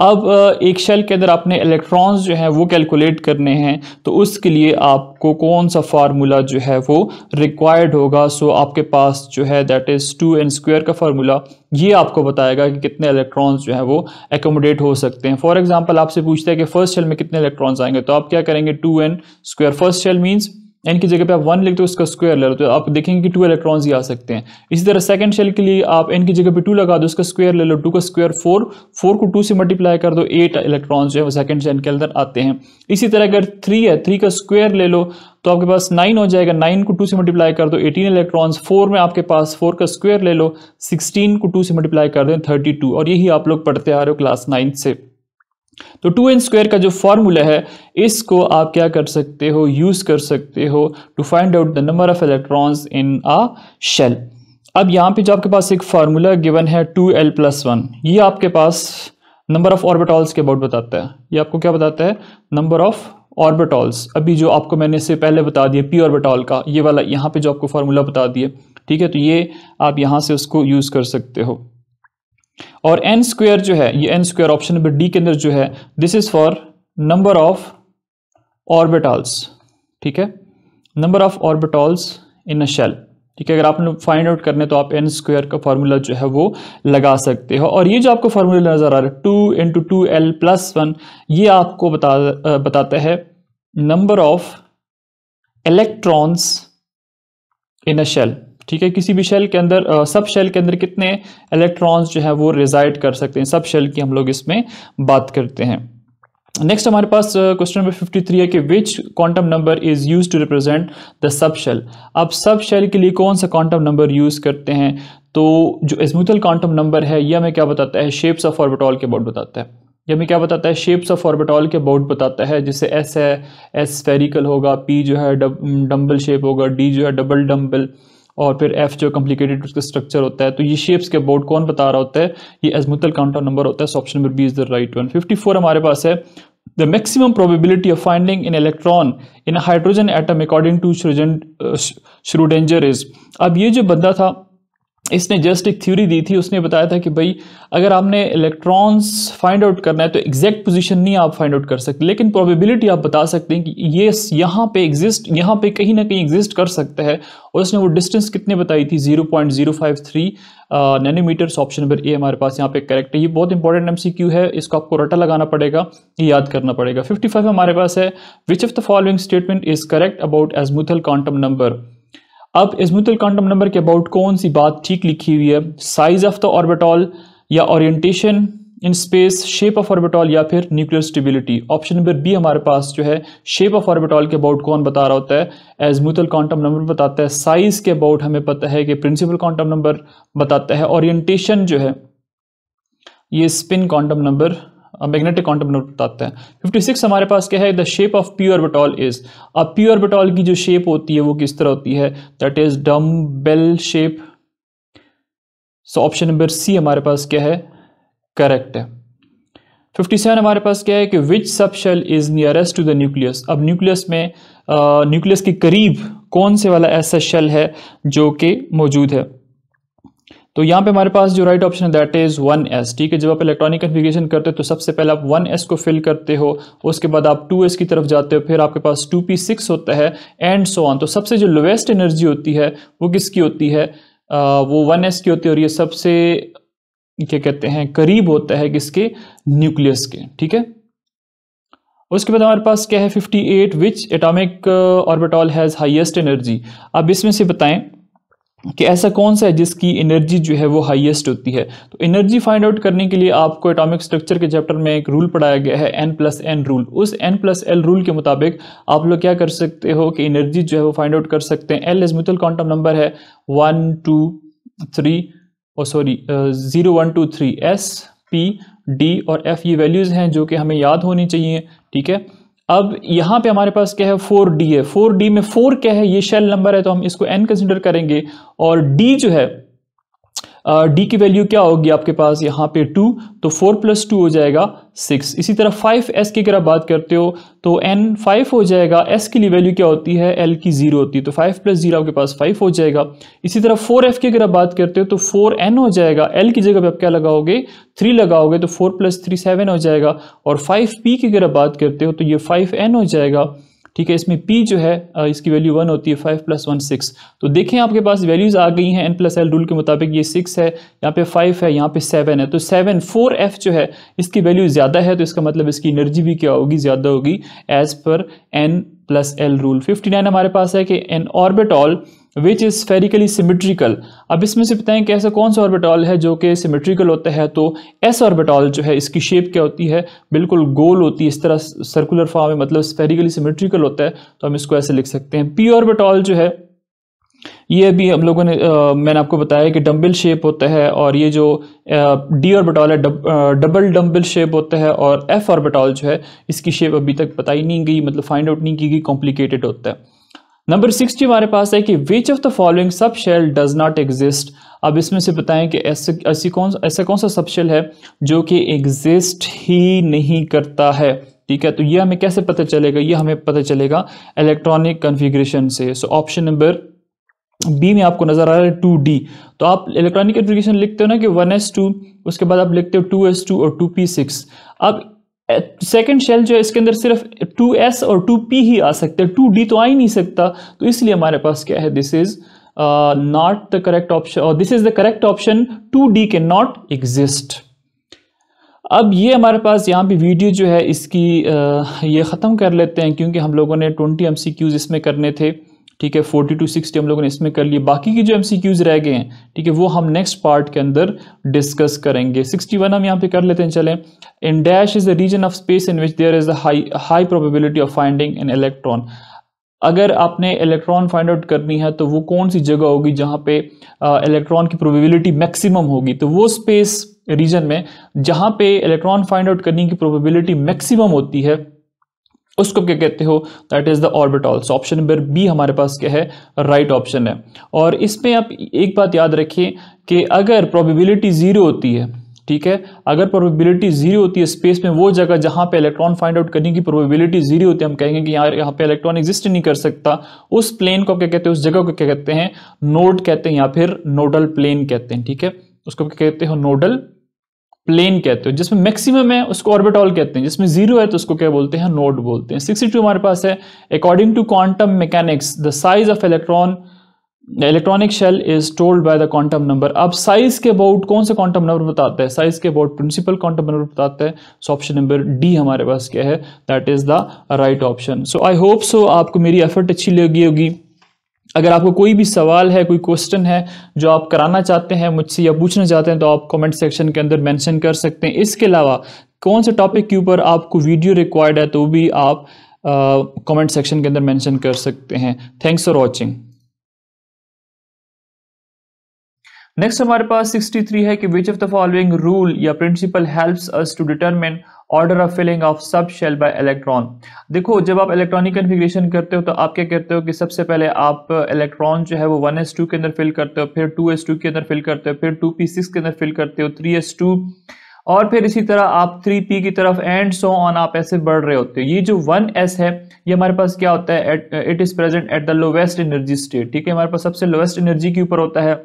अब एक शेल के अंदर आपने इलेक्ट्रॉन्स जो है वो कैलकुलेट करने हैं तो उसके लिए आपको कौन सा फार्मूला जो है वो रिक्वायर्ड होगा सो आपके पास जो है that is two N square का फार्मूला ये आपको बताएगा कि कितने इलेक्ट्रॉन्स जो है वो एकोमोडेट हो सकते हैं फॉर एग्जाम्पल आपसे पूछते हैं कि फर्स्ट शेल में कितने इलेक्ट्रॉन्स आएंगे तो आप क्या करेंगे two N square first shell means n की जगह पे आप वन लिख दो उसका स्क्वायर ले लो तो आप देखेंगे कि टू इलेक्ट्रॉन्स ही आ सकते हैं इसी तरह सेकंड शेल के लिए आप एन की जगह पे टू लगा दो उसका स्क्वायर ले लो टू का स्क्वायर फोर फोर को टू से मल्टीप्लाई कर दो एट इलेक्ट्रॉन्स जो है वो सेकंड शेल के अंदर आते हैं इसी तरह अगर थ्री है थ्री का स्क्वायर ले लो तो आपके पास नाइन हो जाएगा नाइन को टू से मल्टीप्लाई कर दो एटीन इलेक्ट्रॉन्स फोर में आपके पास फोर का स्क्वायर ले लो सिक्सटीन को टू से मल्टीप्लाई कर दो थर्टी और यही आप लोग पढ़ते आ रहे हो क्लास नाइन्थ से तो टू एन स्क्वायर का जो फॉर्मूला है इसको आप क्या कर सकते हो यूज़ कर सकते हो to find out the number of electrons in a shell अब यहाँ पे जो आपके पास एक फार्मूला गिवन है टू एल प्लस वन ये आपके पास नंबर ऑफ ऑर्बिटॉल्स के अबाउट बताता है ये आपको क्या बताता है नंबर ऑफ ऑर्बिटॉल्स अभी जो आपको मैंने इससे पहले बता दिया पी ऑर्बिटॉल का ये वाला यहाँ पे जो आपको फार्मूला बता दिए ठीक है तो ये आप यहाँ से उसको यूज़ कर सकते हो और एन स्क्वेयर जो है ये n square option number D के अंदर जो है this is for number of orbitals ठीक है number of orbitals in a shell ठीक है अगर आपने फाइंड आउट करने तो आप एन स्क्वेयर का फॉर्मूला जो है वो लगा सकते हो और ये जो आपको फार्मूला नज़र आ रहा है two into two L plus one ये आपको बता बताता है number of electrons in a shell ठीक है किसी भी शेल के अंदर सब शेल के अंदर कितने इलेक्ट्रॉन्स जो है वो रिजाइड कर सकते हैं सब शेल की हम लोग इसमें बात करते हैं नेक्स्ट हमारे पास क्वेश्चन नंबर 53 है कि which quantum number is use to represent the सब शेल अब सब शेल के लिए कौन सा क्वांटम नंबर यूज़ करते हैं तो जो एजमुथल क्वांटम नंबर है यह हमें क्या बताता है शेप्स ऑफ ऑर्बिटॉल के बोर्ड बताता है यह हमें क्या बताता है शेप्स ऑफ ऑर्बिटॉल के बोर्ड बताता है जैसे एस है एस फेरिकल होगा पी जो है डबल शेप होगा डी जो है डबल डम्बल और फिर एफ जो कॉम्प्लिकेटेड उसका स्ट्रक्चर होता है तो ये शेप्स के बोर्ड कौन बता रहा होता है ये एजमुतल काउंटर नंबर होता है so option number B is the right one fifty four हमारे पास है the maximum probability of finding an electron in hydrogen atom according to to Schrodinger is uh, अब ये जो बंदा था इसने जस्ट एक थ्योरी दी थी उसने बताया था कि भाई अगर आपने इलेक्ट्रॉन्स फाइंड आउट करना है तो एग्जैक्ट पोजीशन नहीं आप फाइंड आउट कर सकते लेकिन प्रोबेबिलिटी आप बता सकते हैं कि ये यहाँ पे एग्जिस्ट यहाँ पे कहीं ना कहीं एग्जिस्ट कर सकता है और उसने वो डिस्टेंस कितने बताई थी 0.053 नैनोमीटर्स ऑप्शन नंबर ए हमारे पास यहाँ पे करेक्ट है ये बहुत इंपॉर्टेंट क्यू है इसको आपको रटा लगाना पड़ेगा ये याद करना पड़ेगा फाइव हमारे पास है which of the following statement is correct about azimuthal quantum number अब इजमतुल क्वांटम नंबर के अबाउट कौन सी बात ठीक लिखी हुई है साइज ऑफ द ऑर्बिटॉल या orientation in space shape of orbital या फिर nuclear stability option number B हमारे पास जो है शेप ऑफ ऑर्बिटॉल के अबाउट कौन बता रहा होता है एजमुतल क्वांटम नंबर बताता है साइज के अबाउट हमें पता है कि प्रिंसिपल क्वांटम नंबर बताता है ऑरिएंटेशन जो है ये spin quantum number magnetic quantum number बताते हैं 56 हमारे पास क्या है the shape of p orbital is अब प्योर बटॉल की जो शेप होती है वो किस तरह होती है that is dumbbell shape so option number C हमारे पास क्या है करेक्ट है 57 हमारे पास क्या है कि which subshell is nearest to the nucleus अब न्यूक्लियस में न्यूक्लियस के करीब कौन से वाला ऐसा शेल है जो कि मौजूद है तो यहाँ पे हमारे पास जो राइट ऑप्शन है दैट इज़ वन एस ठीक है जब आप इलेक्ट्रॉनिक कन्फिगेशन करते हो तो सबसे पहले आप वन एस को फिल करते हो उसके बाद आप टू एस की तरफ जाते हो फिर आपके पास टू पी सिक्स होता है एंड सो ऑन तो सबसे जो लोएस्ट एनर्जी होती है वो किसकी होती है आ, वो वन एस की होती है और ये सबसे क्या कहते हैं करीब होता है किसके न्यूक्लियस के ठीक है उसके बाद हमारे पास क्या है fifty eight which atomic orbital has highest energy अब इसमें से बताएं कि ऐसा कौन सा है जिसकी एनर्जी जो है वो हाईएस्ट होती है तो एनर्जी फाइंड आउट करने के लिए आपको एटॉमिक स्ट्रक्चर के चैप्टर में एक रूल पढ़ाया गया है एन प्लस एन रूल उस एन प्लस एल रूल के मुताबिक आप लोग क्या कर सकते हो कि एनर्जी जो है वो फाइंड आउट कर सकते हैं L is azimuthal quantum number है वन टू थ्री और sorry zero one two three S P D और एफ ये वैल्यूज़ हैं जो कि हमें याद होनी चाहिए ठीक है अब यहाँ पे हमारे पास क्या है फोर डी है फोर डी में फोर क्या है ये शेल नंबर है तो हम इसको एन कंसिडर करेंगे और डी जो है डी की वैल्यू क्या होगी आपके पास यहाँ पे टू तो फोर प्लस टू हो जाएगा सिक्स इसी तरह फाइव एस की अगर आप बात करते हो तो एन फाइव हो जाएगा एस के लिए वैल्यू क्या होती है एल की जीरो होती है तो फाइव प्लस जीरो आपके पास फाइव हो जाएगा इसी तरह फोर एफ की अगर आप बात करते हो तो फोर एन हो जाएगा एल की जगह पे आप क्या लगाओगे थ्री लगाओगे तो फोर प्लस थ्री सेवन हो जाएगा और फाइव पी की अगर आप बात करते हो तो ये फाइव एन हो जाएगा ठीक है इसमें पी जो है इसकी वैल्यू वन होती है फाइव प्लस वन सिक्स तो देखें आपके पास वैल्यूज़ आ गई हैं एन प्लस एल रूल के मुताबिक ये सिक्स है यहाँ पे फाइव है यहाँ पे सेवन है तो सेवन फोर एफ जो है इसकी वैल्यू ज़्यादा है तो इसका मतलब इसकी एनर्जी भी क्या होगी ज़्यादा होगी as per N plus L rule fifty nine हमारे पास है कि an orbital which is spherically symmetrical अब इसमें से बताएं कि ऐसा कौन सा ऑर्बिटॉल है जो कि सिमेट्रिकल होता है तो एस ऑर्बिटॉल जो है इसकी शेप क्या होती है बिल्कुल गोल होती है इस तरह सर्कुलर फॉर्म में मतलब स्फेरिकली सिमेट्रिकल होता है तो हम इसको ऐसे लिख सकते हैं पी ऑर्बिटॉल जो है ये अभी हम लोगों ने आ, मैंने आपको बताया कि डम्बल शेप होता है और ये जो डी ऑर्बिटॉल है डब, डबल डम्बल शेप होता है और एफ ऑर्बिटॉल जो है इसकी शेप अभी तक पता ही नहीं गई मतलब फाइंड आउट नहीं की गई कॉम्प्लिकेटेड होता है नंबर सिक्सटी हमारे पास है कि which of the following sub shell does not exist अब इसमें से बताएं कि ऐसे ऐसी कौन ऐसा कौन सा सब शेल है जो कि एग्जिस्ट ही नहीं करता है ठीक है तो ये हमें कैसे पता चलेगा ये हमें पता चलेगा इलेक्ट्रॉनिक कन्फिग्रेशन से सो ऑप्शन नंबर बी में आपको नज़र आ रहा है टू डी तो आप इलेक्ट्रॉनिक कन्फिग्रेशन लिखते हो ना कि वन एस टू उसके बाद आप लिखते हो टू एस टू और टू पी सिक्स अब सेकंड शेल जो है इसके अंदर सिर्फ टू एस और टू पी ही आ सकते हैं टू डी तो आ ही नहीं सकता तो इसलिए हमारे पास क्या है this is not the correct option और this is the correct option two D के नॉट एग्जिस्ट अब ये हमारे पास यहाँ पे वीडियो जो है इसकी uh, ये ख़त्म कर लेते हैं क्योंकि हम लोगों ने ट्वेंटी एम इसमें करने थे ठीक है फोर्टी टू सिक्सटी हम लोगों ने इसमें कर लिए बाकी के जो क्यूज रह गए हैं ठीक है वो हम नेक्स्ट पार्ट के अंदर डिस्कस करेंगे सिक्सटी वन हम यहाँ पे कर लेते हैं चलें in dash is the region of space in which there is high high probability of finding an electron अगर आपने इलेक्ट्रॉन फाइंड आउट करनी है तो वो कौन सी जगह होगी जहाँ पे इलेक्ट्रॉन की प्रोबेबिलिटी मैक्सिमम होगी तो वो स्पेस रीजन में जहाँ पे इलेक्ट्रॉन फाइंड आउट करने की प्रोबेबिलिटी मैक्सिमम होती है उसको क्या कहते हो that is the orbitals option number B हमारे पास क्या है राइट right ऑप्शन है और इसमें आप एक बात याद रखिए कि अगर प्रोबेबिलिटी ज़ीरो होती है ठीक है अगर प्रोबेबिलिटी जीरो होती है स्पेस में वो जगह जहां पे इलेक्ट्रॉन फाइंड आउट करने की प्रोबेबिलिटी जीरो होती है हम कहेंगे कि यार यहां पे इलेक्ट्रॉन एग्जिस्ट नहीं कर सकता उस प्लेन को क्या कहते हैं उस जगह को क्या कहते हैं नोड कहते हैं या फिर नोडल प्लेन कहते हैं ठीक है उसको क्या कहते हैं नोडल प्लेन कहते हो जिसमें मैक्सिमम है उसको ऑर्बिटॉल कहते हैं जिसमें जीरो है तो उसको क्या बोलते हैं नोड बोलते हैं 62 हमारे पास है according to quantum mechanics the size of electron electronic shell is told by the quantum number अब साइज के अबाउट कौन सा क्वांटम नंबर बताता है साइज के अबाउट प्रिंसिपल क्वांटम नंबर बताता है सो ऑप्शन नंबर डी हमारे पास क्या है that is the right option so I hope so आपको मेरी एफर्ट अच्छी लगी होगी अगर आपको कोई भी सवाल है कोई क्वेश्चन है जो आप कराना चाहते हैं मुझसे या पूछना चाहते हैं तो आप कमेंट सेक्शन के अंदर मेंशन कर सकते हैं इसके अलावा कौन से टॉपिक के ऊपर आपको वीडियो रिक्वायर्ड है तो भी आप कमेंट सेक्शन के अंदर मेंशन कर सकते हैं थैंक्स फॉर वॉचिंग नेक्स्ट हमारे पास 63 है कि which of the following rule या principle helps us to determine order of filling of sub shell by electron देखो जब आप इलेक्ट्रॉनिक कन्फिग्रेशन करते हो तो आप क्या करते हो कि सबसे पहले आप इलेक्ट्रॉन जो है वो वन एस टू के अंदर फिल करते हो फिर टू एस टू के अंदर फिल करते हो फिर टू पी सिक्स के अंदर फिल करते हो थ्री एस टू और फिर इसी तरह आप थ्री पी की तरफ एंड सो ऑन आप ऐसे बढ़ रहे होते हो ये जो वन एस है ये हमारे पास क्या होता है it is present at the lowest energy state ठीक है हमारे पास सबसे लोवेस्ट एनर्जी के ऊपर होता है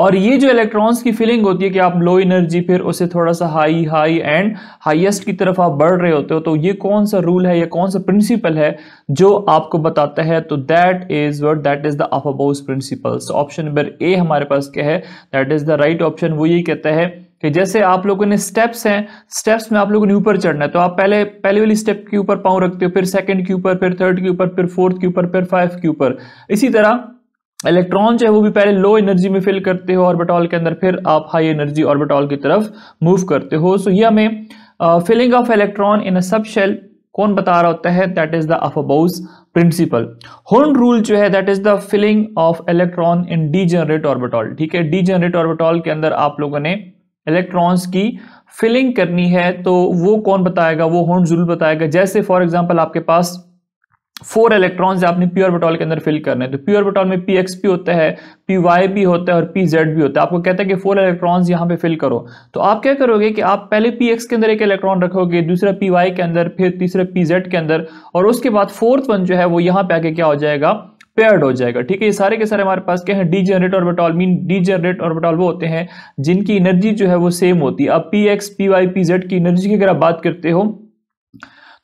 और ये जो इलेक्ट्रॉन्स की फीलिंग होती है कि आप लो एनर्जी फिर उसे थोड़ा सा हाई हाई एंड हाईएस्ट की तरफ आप बढ़ रहे होते हो तो ये कौन सा रूल है या कौन सा प्रिंसिपल है जो आपको बताता है तो that is word that is the Aufbau principle option number A हमारे पास क्या है that is the right option वो ये कहता है कि जैसे आप लोगों ने स्टेप्स हैं स्टेप्स में आप लोगों ने ऊपर चढ़ना है तो आप पहले पहले वाली स्टेप के ऊपर पाँव रखते हो फिर सेकंड के ऊपर फिर थर्ड के ऊपर फिर फोर्थ के ऊपर फिर फाइव के ऊपर इसी तरह इलेक्ट्रॉन जो है वो भी पहले लो एनर्जी में फिल करते हो ऑर्बिटॉल के अंदर फिर आप हाई एनर्जी ऑर्बिटॉल की तरफ मूव करते हो सो so, ये हमें filling of electron in a sub shell कौन बता रहा होता है that is the Aufbau principle हॉर्न रूल जो है that is the filling of electron in degenerate orbital ठीक है डी जनरेट ऑर्बिटॉल के अंदर आप लोगों ने इलेक्ट्रॉन्स की फिलिंग करनी है तो वो कौन बताएगा वो हॉर्न जरूर बताएगा जैसे फॉर एग्जाम्पल आपके पास फोर इलेक्ट्रॉन्स आपने प्योर बटॉल के अंदर फिल करने तो प्योर बटॉल में पी एक्स पी होता है पी वाई भी होता है और पी जेड भी होता है आपको कहता है कि फोर इलेक्ट्रॉन्स यहाँ पे फिल करो तो आप क्या करोगे कि आप पहले पी एक्स के अंदर एक इलेक्ट्रॉन रखोगे दूसरा पी वाई के अंदर फिर तीसरा पी जेड के अंदर और उसके बाद फोर्थ वन जो है वो यहाँ पे आके क्या हो जाएगा पेयर्ड हो जाएगा ठीक है ये सारे के सारे हमारे पास क्या है डी जनरेट और बटॉल मीन डी जनरेट और बटॉल वो होते हैं जिनकी एनर्जी जो है वो सेम होती है अब P x P Y P Z की एनर्जी की अगर आप बात करते हो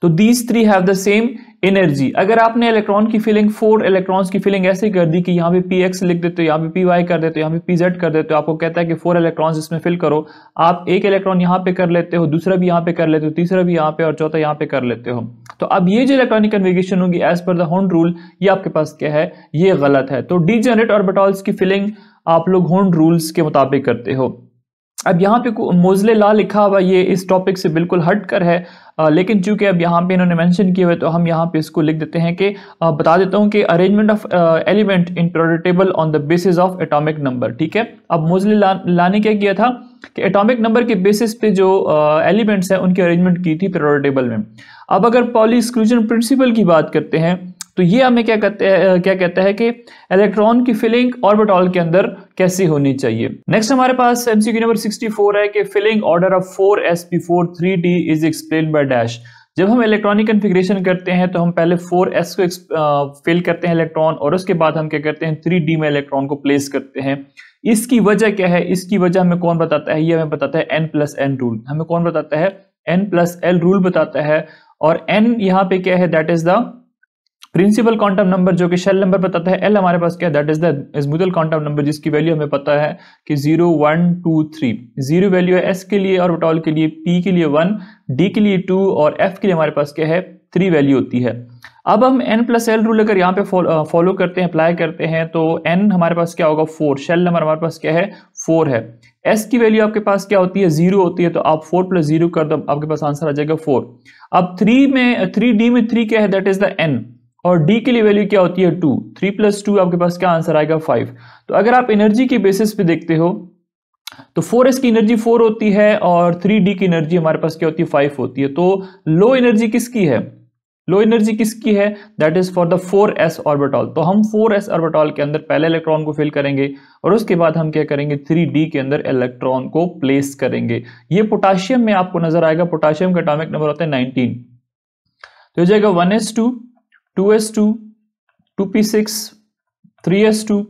तो these three have the same energy अगर आपने इलेक्ट्रॉन की फिलिंग फोर इलेक्ट्रॉन्स की फिलिंग ऐसे कर दी कि यहाँ पे पी एक्स लिख देते हो यहाँ पे पी वाई कर देते हो यहाँ पे पी जेड कर देते हो आपको कहता है कि फोर इलेक्ट्रॉन्स इसमें फिल करो आप एक इलेक्ट्रॉन यहाँ पे कर लेते हो दूसरा भी यहाँ पे कर लेते हो तीसरा भी यहाँ पे और चौथा यहाँ पे कर लेते हो तो अब ये जो इलेक्ट्रॉनिक कन्वेगेशन होगी as per the Hund rule ये आपके पास क्या है ये गलत है तो डी और बटॉल्स की फिलिंग आप लोग होन रूल्स के मुताबिक करते हो अब यहाँ पे मोजले ला लिखा हुआ ये इस टॉपिक से बिल्कुल हट कर है लेकिन चूंकि अब यहाँ पे इन्होंने मेंशन किए हुए तो हम यहाँ पे इसको लिख देते हैं कि बता देता हूँ कि arrangement of element in periodic on the basis of atomic number ठीक है अब मोजली ला, लाने क्या किया था कि एटॉमिक नंबर के बेसिस पे जो एलिमेंट्स हैं उनकी अरेंजमेंट की थी पीरियोडिक में अब अगर पॉली एक्सक्लूजन प्रिंसिपल की बात करते हैं तो ये हमें क्या कहते हैं क्या कहता है कि इलेक्ट्रॉन की फिलिंग ऑर्बिटॉल के अंदर कैसी होनी चाहिए नेक्स्ट हमारे पास एमसीक्यू नंबर 64 है कि filling order of 4sp4 3d is explain by dash जब हम इलेक्ट्रॉनिक कन्फिग्रेशन करते हैं तो हम पहले 4s को फिल करते हैं इलेक्ट्रॉन और उसके बाद हम क्या करते हैं 3d में इलेक्ट्रॉन को प्लेस करते हैं इसकी वजह क्या है इसकी वजह हमें कौन बताता है ये हमें बताता है एन प्लस एन रूल हमें कौन बताता है एन प्लस एल रूल बताता है और एन यहाँ पे क्या है that is the principal quantum number जो कि शेल नंबर पता है एल हमारे पास क्या that is the quantum number जिसकी वैल्यू हमें पता है कि zero one two three zero value है एस के लिए और बटॉल के लिए पी के लिए वन डी के लिए टू और एफ के लिए हमारे पास क्या है थ्री वैल्यू होती है अब हम एन प्लस एल रूल अगर यहाँ पे फॉलो करते हैं अप्लाई करते हैं तो एन हमारे पास क्या होगा फोर शेल नंबर हमारे पास क्या है फोर है एस की वैल्यू आपके पास क्या होती है जीरो होती है तो आप फोर प्लस जीरो कर दो आपके पास आंसर आ जाएगा फोर अब थ्री में थ्री डी में थ्री क्या है दैट इज द एन और डी के लिए वैल्यू क्या होती है टू थ्री प्लस टू आपके पास क्या आंसर आएगा फाइव तो अगर आप एनर्जी के बेसिस पे देखते हो तो 4s की एनर्जी 4 होती है और 3d की एनर्जी हमारे पास क्या होती है 5 होती है तो लो एनर्जी किसकी है लो एनर्जी किसकी है that is for the 4s orbital तो हम 4s ऑर्बिटॉल के अंदर पहले इलेक्ट्रॉन को फिल करेंगे और उसके बाद हम क्या करेंगे 3d के अंदर इलेक्ट्रॉन को प्लेस करेंगे ये पोटाशियम में आपको नजर आएगा पोटाशियम का अटोमिक नंबर होता है नाइनटीन तो हो जाएगा to 2s2 2p6 3s2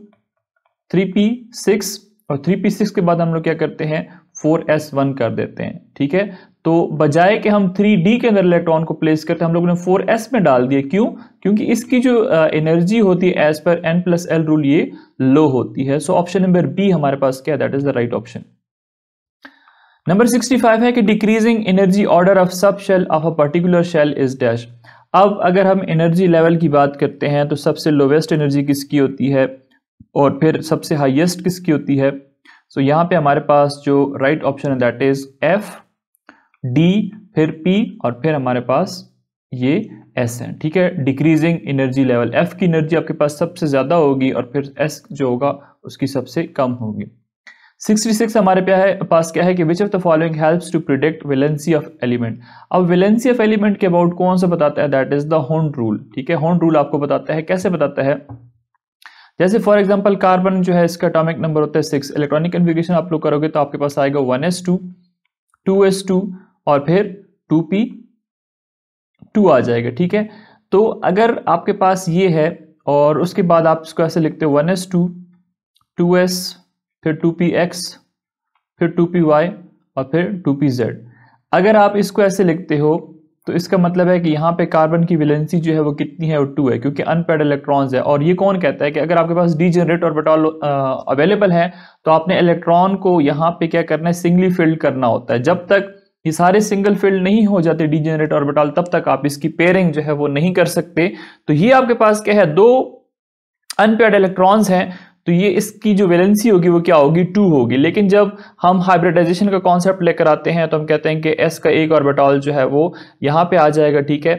3p6 और 3p6 के बाद हम लोग क्या करते हैं 4s1 कर देते हैं ठीक है तो बजाय कि हम 3d के अंदर इलेक्ट्रॉन को प्लेस करते हम लोगों ने 4s में डाल दिए क्यों क्योंकि इसकी जो एनर्जी होती है as per n plus L rule ये लो होती है सो ऑप्शन नंबर बी हमारे पास क्या that is the right option number 65 है कि decreasing energy order of sub shell of a particular shell is dash अब अगर हम एनर्जी लेवल की बात करते हैं तो सबसे लोवेस्ट एनर्जी किसकी होती है और फिर सबसे हाईएस्ट किसकी होती है सो so, यहाँ पे हमारे पास जो राइट right ऑप्शन है दैट इज एफ डी फिर पी और फिर हमारे पास ये एस है ठीक है डिक्रीजिंग एनर्जी लेवल एफ की एनर्जी आपके पास सबसे ज़्यादा होगी और फिर एस जो होगा उसकी सबसे कम होगी सिक्सटी सिक्स हमारे है पास क्या है कि which of the following helps to predict valency of element अब वेलेंसी ऑफ एलिमेंट के अबाउट कौन सा बताता है that is the Hund rule ठीक है होन रूल आपको बताता है कैसे बताता है जैसे फॉर एग्जाम्पल कार्बन जो है इसका अटोमिक नंबर होता है सिक्स इलेक्ट्रॉनिक कन्फिगेशन आप लोग करोगे तो आपके पास आएगा one S two two S two और फिर टू पी टू आ जाएगा ठीक है तो अगर आपके पास ये है और उसके बाद आप इसको ऐसे लिखते हो one S two two S फिर टू पी एक्स फिर टू पी वाई और फिर टू पी जेड अगर आप इसको ऐसे लिखते हो तो इसका मतलब है कि यहाँ पे कार्बन की विलेंसी जो है वो कितनी है वो टू है क्योंकि अनपेड इलेक्ट्रॉन्स है और ये कौन कहता है कि अगर आपके पास डी जनरेट और बटॉल अवेलेबल uh, है तो आपने इलेक्ट्रॉन को यहाँ पे क्या करना है सिंगली फील्ड करना होता है जब तक ये सारे सिंगल फील्ड नहीं हो जाते डी जनरेट और बटॉल तब तक आप इसकी पेयरिंग जो है वो नहीं कर सकते तो ये आपके पास क्या है दो अनपेड इलेक्ट्रॉन्स हैं तो ये इसकी जो वैलेंसी होगी वो क्या होगी टू होगी लेकिन जब हम हाइब्रिडाइजेशन का कॉन्सेप्ट लेकर आते हैं तो हम कहते हैं कि एस का एक ऑर्बिटॉल जो है वो यहाँ पे आ जाएगा ठीक है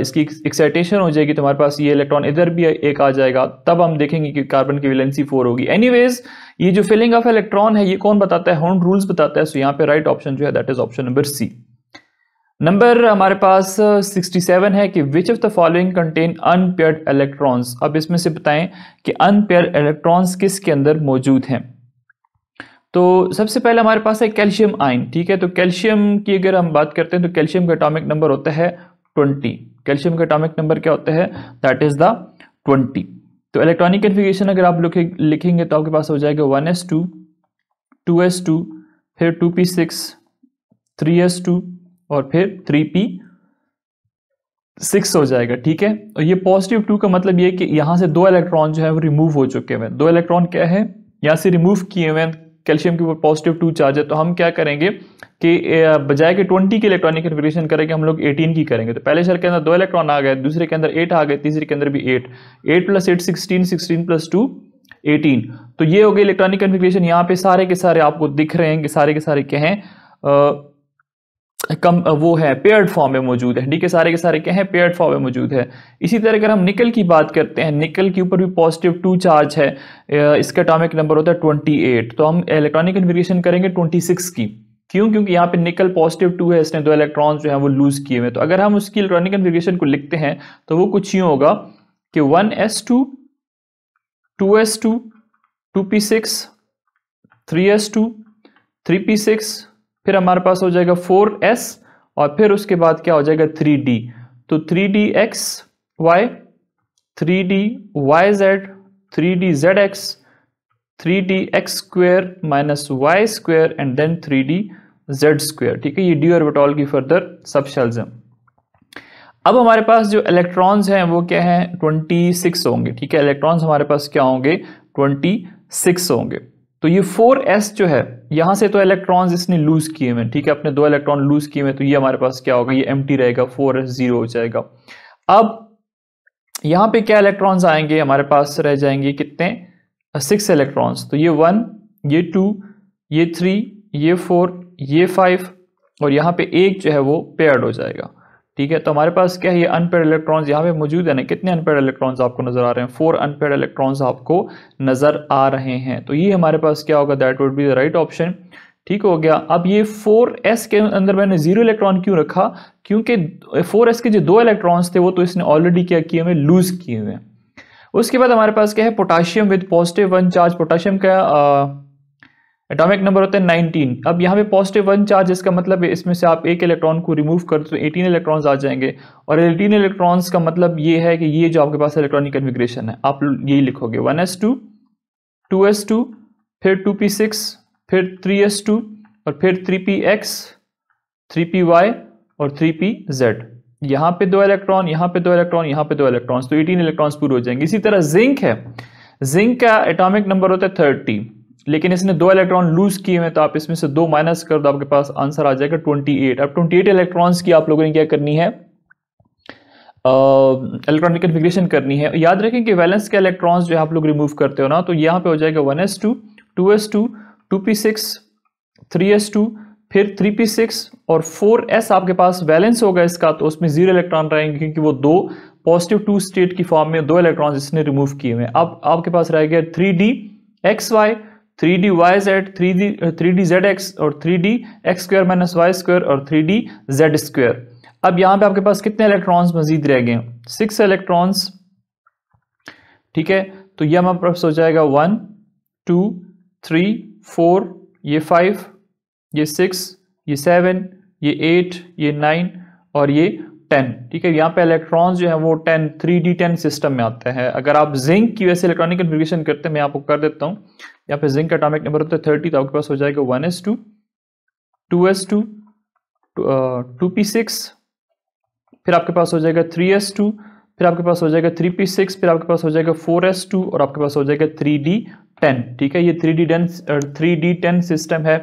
इसकी एक्साइटेशन हो जाएगी तुम्हारे पास ये इलेक्ट्रॉन इधर भी एक आ जाएगा तब हम देखेंगे कि कार्बन की वैलेंसी फोर होगी एनीवेज ये जो फिलिंग ऑफ इलेक्ट्रॉन है ये कौन बताता है हॉर्न रूल्स बताता है सो यहाँ पे राइट ऑप्शन जो है that is option number C number हमारे पास 67 है कि which of the following contain unpaired electrons अब इसमें से बताएं कि अनपेयर्ड इलेक्ट्रॉन्स किसके अंदर मौजूद हैं तो सबसे पहले हमारे पास है कैल्शियम आयन ठीक है तो कैल्शियम की अगर हम बात करते हैं तो कैल्शियम का एटॉमिक नंबर होता है 20 कैल्शियम का एटॉमिक नंबर क्या होता है दैट इज़ द 20 तो इलेक्ट्रॉनिक कन्फिगेशन अगर आप लिखेंगे तो आपके पास हो जाएगा one S two two S two फिर two P six three S two और फिर थ्री पी सिक्स हो जाएगा ठीक है और ये पॉजिटिव टू का मतलब ये कि यहां से दो इलेक्ट्रॉन जो है वो रिमूव हो चुके हुए हैं दो इलेक्ट्रॉन क्या है यहां से रिमूव किए हुए कैल्शियम के ऊपर पॉजिटिव टू चार्ज है तो हम क्या करेंगे कि बजाय के 20 की इलेक्ट्रॉनिक कन्फिग्रेशन करेंगे हम लोग 18 की करेंगे तो पहले शहर के अंदर दो इलेक्ट्रॉन आ गए दूसरे के अंदर एट आ गए तीसरे के अंदर भी eight eight plus eight sixteen sixteen plus two eighteen तो ये हो गए इलेक्ट्रॉनिक कन्फिग्रेशन यहाँ पे सारे के सारे आपको दिख रहे हैं कि सारे के सारे क्या हैं कम वो है पेयर्ड फॉर्म में मौजूद है डी के सारे के सारे क्या हैं पेयर्ड फॉर्म में मौजूद है इसी तरह अगर हम निकल की बात करते हैं निकल के ऊपर भी पॉजिटिव टू चार्ज है इसका अटोमिक नंबर होता है ट्वेंटी एट तो हम इलेक्ट्रॉनिक कन्फिग्रेशन करेंगे ट्वेंटी सिक्स की क्यों क्योंकि यहाँ पे निकल पॉजिटिव टू है इसने दो इलेक्ट्रॉन जो है वो लूज किए हुए तो अगर हम उसकी इलेक्ट्रॉनिक कन्फिग्रेशन को लिखते हैं तो वो कुछ यूँ होगा कि one S two two S two two P six three S two three P six फिर हमारे पास हो जाएगा फोर एस और फिर उसके बाद क्या हो जाएगा थ्री डी तो three D X Y three D Y Z three D Z X three D X square minus Y square and then three D Z square ठीक है ये डी और बटॉल की फर्दर सब शेल्स हैं अब हमारे पास जो इलेक्ट्रॉन्स हैं वो क्या हैं 26 होंगे ठीक है इलेक्ट्रॉन्स हमारे पास क्या होंगे 26 होंगे तो ये 4s जो है यहां से तो इलेक्ट्रॉन्स इसने लूज किए हुए ठीक है अपने दो इलेक्ट्रॉन लूज किए हुए तो ये हमारे पास क्या होगा ये एम रहेगा फोर एस जीरो हो जाएगा अब यहाँ पे क्या इलेक्ट्रॉन्स आएंगे हमारे पास रह जाएंगे कितने सिक्स इलेक्ट्रॉन्स तो ये वन ये टू ये थ्री ये फोर ये फाइव और यहाँ पे एक जो है वो पेयर्ड हो जाएगा ठीक है तो हमारे पास क्या है अनपेड इलेक्ट्रॉन्स यहाँ पे मौजूद है ना कितने अनपेड इलेक्ट्रॉन्स आपको नजर आ रहे हैं फोर अनपेड इलेक्ट्रॉन्स आपको नजर आ रहे हैं तो ये हमारे पास क्या होगा that would be the right option ठीक हो गया अब ये 4s के अंदर मैंने जीरो इलेक्ट्रॉन क्यों रखा क्योंकि 4s के जो दो इलेक्ट्रॉन्स थे वो तो इसने ऑलरेडी क्या किए हुए लूज किए हुए हैं उसके बाद हमारे पास क्या है potassium with positive one charge potassium का आ, एटॉमिक नंबर होता है नाइनटीन अब यहाँ पे पॉजिटिव वन चार्ज इसका मतलब है इसमें से आप एक इलेक्ट्रॉन को रिमूव कर तो एटीन इलेक्ट्रॉन्स आ जाएंगे और एटीन इलेक्ट्रॉन्स का मतलब ये है कि ये जो आपके पास इलेक्ट्रॉनिक कन्फिग्रेशन है आप यही लिखोगे one S two two S two फिर टू पी सिक्स फिर थ्री एस टू और फिर three three P x P Y और थ्री पी जेड यहाँ पे दो इलेक्ट्रॉन यहाँ पे दो इलेक्ट्रॉन यहाँ पे दो इलेक्ट्रॉन्स तो एटीन इलेक्ट्रॉन्स पूरे हो जाएंगे इसी तरह जिंक है जिंक का एटॉमिक नंबर होता है थर्टी लेकिन इसने दो इलेक्ट्रॉन लूज किए हैं तो आप इसमें से दो माइनस कर दो आपके पास आंसर आ जाएगा 28 अब 28 इलेक्ट्रॉन्स की आप लोगों ने क्या करनी है इलेक्ट्रॉनिक कन्फिग्रेशन करनी है याद रखें कि वैलेंस के इलेक्ट्रॉन्स जो आप लोग रिमूव करते हो ना तो यहाँ पे हो जाएगा one S two two S two two P six three S two फिर थ्री पी सिक्स और फोर एस आपके पास वैलेंस होगा इसका तो उसमें जीरो इलेक्ट्रॉन रहेंगे क्योंकि वो दो पॉजिटिव टू स्टेट की फॉर्म में दो इलेक्ट्रॉन इसने रिमूव किए हुए हैं अब आपके पास रह गया three D X Y three D Y Z three D three D Z X और three D X square minus Y square और थ्री डी जेड स्क्वायर अब यहाँ पे आपके पास कितने इलेक्ट्रॉन्स मजीद रह गए सिक्स इलेक्ट्रॉन्स ठीक है तो ये हमारे पास हो जाएगा वन टू थ्री फोर ये फाइव ये सिक्स ये सेवन ये एट ये नाइन और ये टेन ठीक है यहाँ पे इलेक्ट्रॉन्स जो है वो ten three D ten system में आते हैं अगर आप जिंक की वैसे इलेक्ट्रॉनिक कन्फिग्रेशन करते हैं मैं आपको कर देता हूँ यहाँ पे जिंक एटॉमिक नंबर होता है थर्टी तो आपके पास हो जाएगा one S two two S two two P six फिर आपके पास हो जाएगा थ्री एस टू फिर आपके पास हो जाएगा थ्री पी सिक्स फिर आपके पास हो जाएगा फोर एस टू और आपके पास हो जाएगा थ्री डी टेन ठीक है ये three D ten three D ten system है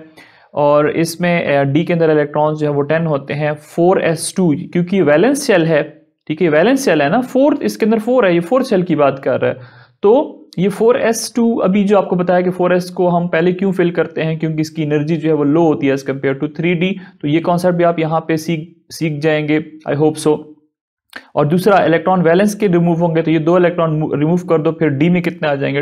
और इसमें डी के अंदर इलेक्ट्रॉन्स जो है वो टेन होते हैं फोर एस टू क्योंकि वैलेंस सेल है ठीक है वैलेंस सेल है ना फोर इसके अंदर फोर है ये फोर सेल की बात कर रहा है तो ये 4s2 अभी जो आपको बताया कि 4s को हम पहले क्यों फिल करते हैं क्योंकि इसकी एनर्जी जो है वो लो होती है एज कम्पेयर टू 3d तो ये कॉन्सेप्ट भी आप यहाँ पे सीख सीख जाएंगे आई होप सो और दूसरा इलेक्ट्रॉन वैलेंस के रिमूव होंगे तो ये दो इलेक्ट्रॉन रिमूव कर दो फिर डी में कितने आ जाएंगे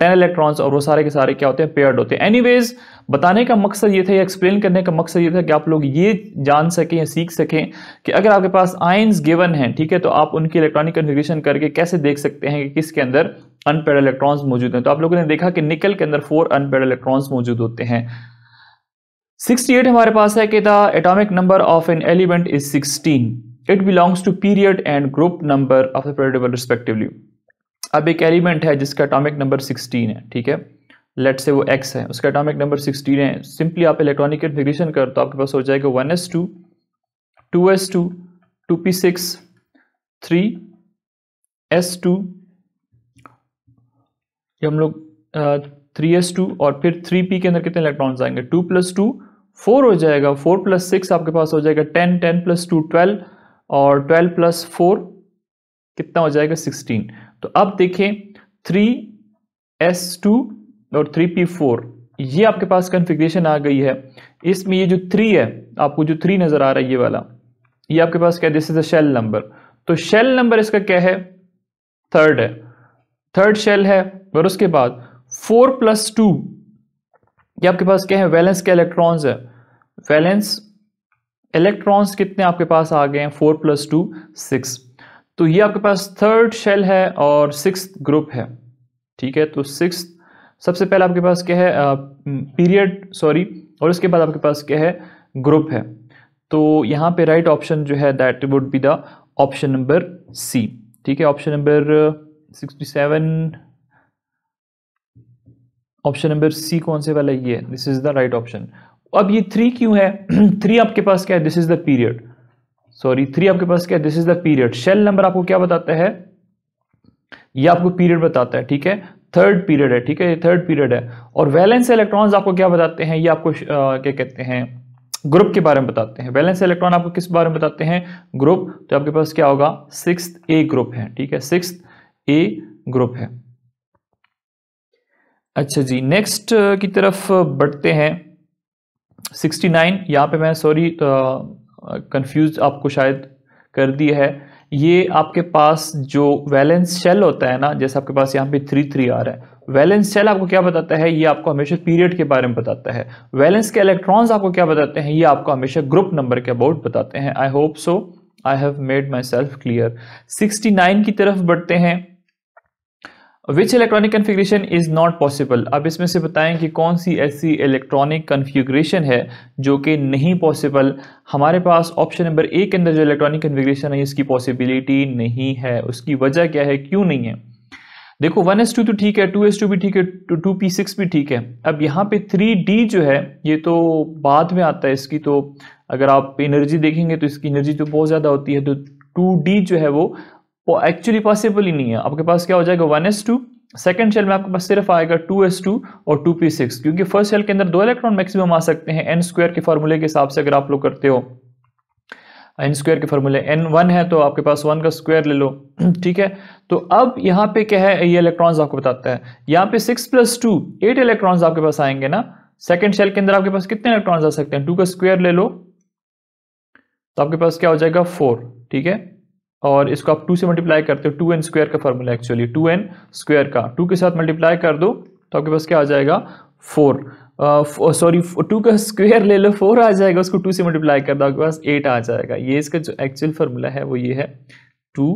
टेन इलेक्ट्रॉन्स और वो सारे के सारे क्या होते हैं पेयर्ड होते हैं एनीवेज बताने का मकसद ये था या एक्सप्लेन करने का मकसद ये था कि आप लोग ये जान सकें या सीख सकें कि अगर आपके पास आयंस गिवन हैं ठीक है तो आप उनकी इलेक्ट्रॉनिक कन्फिग्रेशन करके कैसे देख सकते हैं कि किसके अंदर अनपेड इलेक्ट्रॉन्स मौजूद हैं तो आप लोगों ने देखा कि निकल के अंदर फोर अनपेड इलेक्ट्रॉन्स मौजूद होते हैं 68 हमारे पास है कि the atomic number of an element is 16 it belongs to period and group number of the period respectively अब एक एलिमेंट है जिसका एटॉमिक नंबर 16 है ठीक है लेट से वो x है उसका एटॉमिक नंबर 16 है सिंपली आप इलेक्ट्रॉनिक कन्फिग्रेशन कर तो आपके पास हो जाएगा 1s2 2s2 2p6 3s2 ये हम लोग थ्री एस टू और फिर थ्री पी के अंदर कितने इलेक्ट्रॉन्स आएंगे टू प्लस टू फोर हो जाएगा फोर प्लस सिक्स आपके पास हो जाएगा ten ten plus two twelve और ट्वेल्व प्लस फोर कितना हो जाएगा सिक्सटीन तो अब देखें थ्री एस टू और थ्री पी फोर ये आपके पास कंफिग्रेशन आ गई है इसमें ये जो थ्री है आपको जो थ्री नज़र आ रहा है ये वाला ये आपके पास क्या this is a shell number तो शेल नंबर इसका क्या है थर्ड है थर्ड शेल है और उसके बाद फोर प्लस टू ये आपके पास क्या है वैलेंस के इलेक्ट्रॉन्स है वैलेंस इलेक्ट्रॉन्स कितने आपके पास आ गए हैं फोर प्लस टू सिक्स तो ये आपके पास थर्ड शेल है और सिक्स ग्रुप है ठीक है तो सिक्स सबसे पहले आपके पास क्या है पीरियड सॉरी और इसके बाद आपके पास क्या है ग्रुप है तो यहाँ पे राइट right ऑप्शन जो है that would be the option number C ठीक है option number sixty seven option number C कौन से वाला ये this is the right option अब ये थ्री क्यों है थ्री आपके पास क्या है this is the period sorry three आपके पास क्या this is the period shell number आपको क्या बताता है ये आपको पीरियड बताता है ठीक है थर्ड पीरियड है ठीक है ये थर्ड पीरियड है और वैलेंस इलेक्ट्रॉन्स आपको क्या बताते हैं ये आपको क्या कहते हैं ग्रुप के बारे में बताते हैं वैलेंस इलेक्ट्रॉन आपको किस बारे में बताते हैं ग्रुप तो आपके पास क्या होगा सिक्स ए ग्रुप है ठीक है सिक्स ए ग्रुप है अच्छा जी नेक्स्ट की तरफ बढ़ते हैं 69 यहाँ पर मैं सॉरी कंफ्यूज आपको शायद कर दिया है ये आपके पास जो वैलेंस शेल होता है ना जैसे आपके पास यहाँ पे थ्री थ्री आ रहा है वैलेंस शेल आपको क्या बताता है ये आपको हमेशा पीरियड के बारे में बताता है वैलेंस के इलेक्ट्रॉन्स आपको क्या बताते हैं ये आपको हमेशा ग्रुप नंबर के अबाउट बताते हैं I hope so I have made myself clear sixty nine की तरफ बढ़ते हैं which electronic configuration is not possible अब इसमें से बताएं कि कौन सी ऐसी इलेक्ट्रॉनिक कन्फिग्रेशन है जो कि नहीं पॉसिबल हमारे पास ऑप्शन नंबर ए के अंदर जो इलेक्ट्रॉनिक कन्फिग्रेशन है इसकी पॉसिबिलिटी नहीं है उसकी वजह क्या है क्यों नहीं है देखो वन एस टू तो ठीक है टू एस टू भी ठीक है टू पी सिक्स भी ठीक है अब यहाँ पे थ्री डी जो है ये तो बाद में आता है इसकी तो अगर आप एनर्जी देखेंगे तो इसकी एनर्जी तो बहुत ज़्यादा होती है तो टू डी जो है वो वो एक्चुअली पॉसिबल ही नहीं है आपके पास क्या हो जाएगा one S two second shell में आपके पास सिर्फ आएगा टू एस टू और टू पी सिक्स क्योंकि फर्स्ट शेल के अंदर दो इलेक्ट्रॉन मैक्सिमम आ सकते हैं एन स्क्वायर के फार्मूले के हिसाब से अगर आप लोग करते हो एन स्क्वायर के फॉर्मूले एन वन है तो आपके पास वन का स्क्वायर ले लो ठीक है तो अब यहाँ पे क्या है ये इलेक्ट्रॉन्स आपको बताता है यहाँ पे six plus two eight electrons आपके पास आएंगे ना सेकेंड शेल के अंदर आपके पास कितने इलेक्ट्रॉन्स आ सकते हैं टू का स्क्वायर ले लो तो आपके पास क्या हो जाएगा फोर ठीक है और इसको आप टू से मल्टीप्लाई करते हो टू एन स्क्वायर का formula actually two N square का टू के साथ मल्टीप्लाई कर दो तो आपके पास क्या आ जाएगा फोर सॉरी टू का स्क्वायर ले लो फोर आ जाएगा उसको टू से मल्टीप्लाई कर दो आपके पास एट आ जाएगा ये इसका जो एक्चुअल फार्मूला है वो ये है two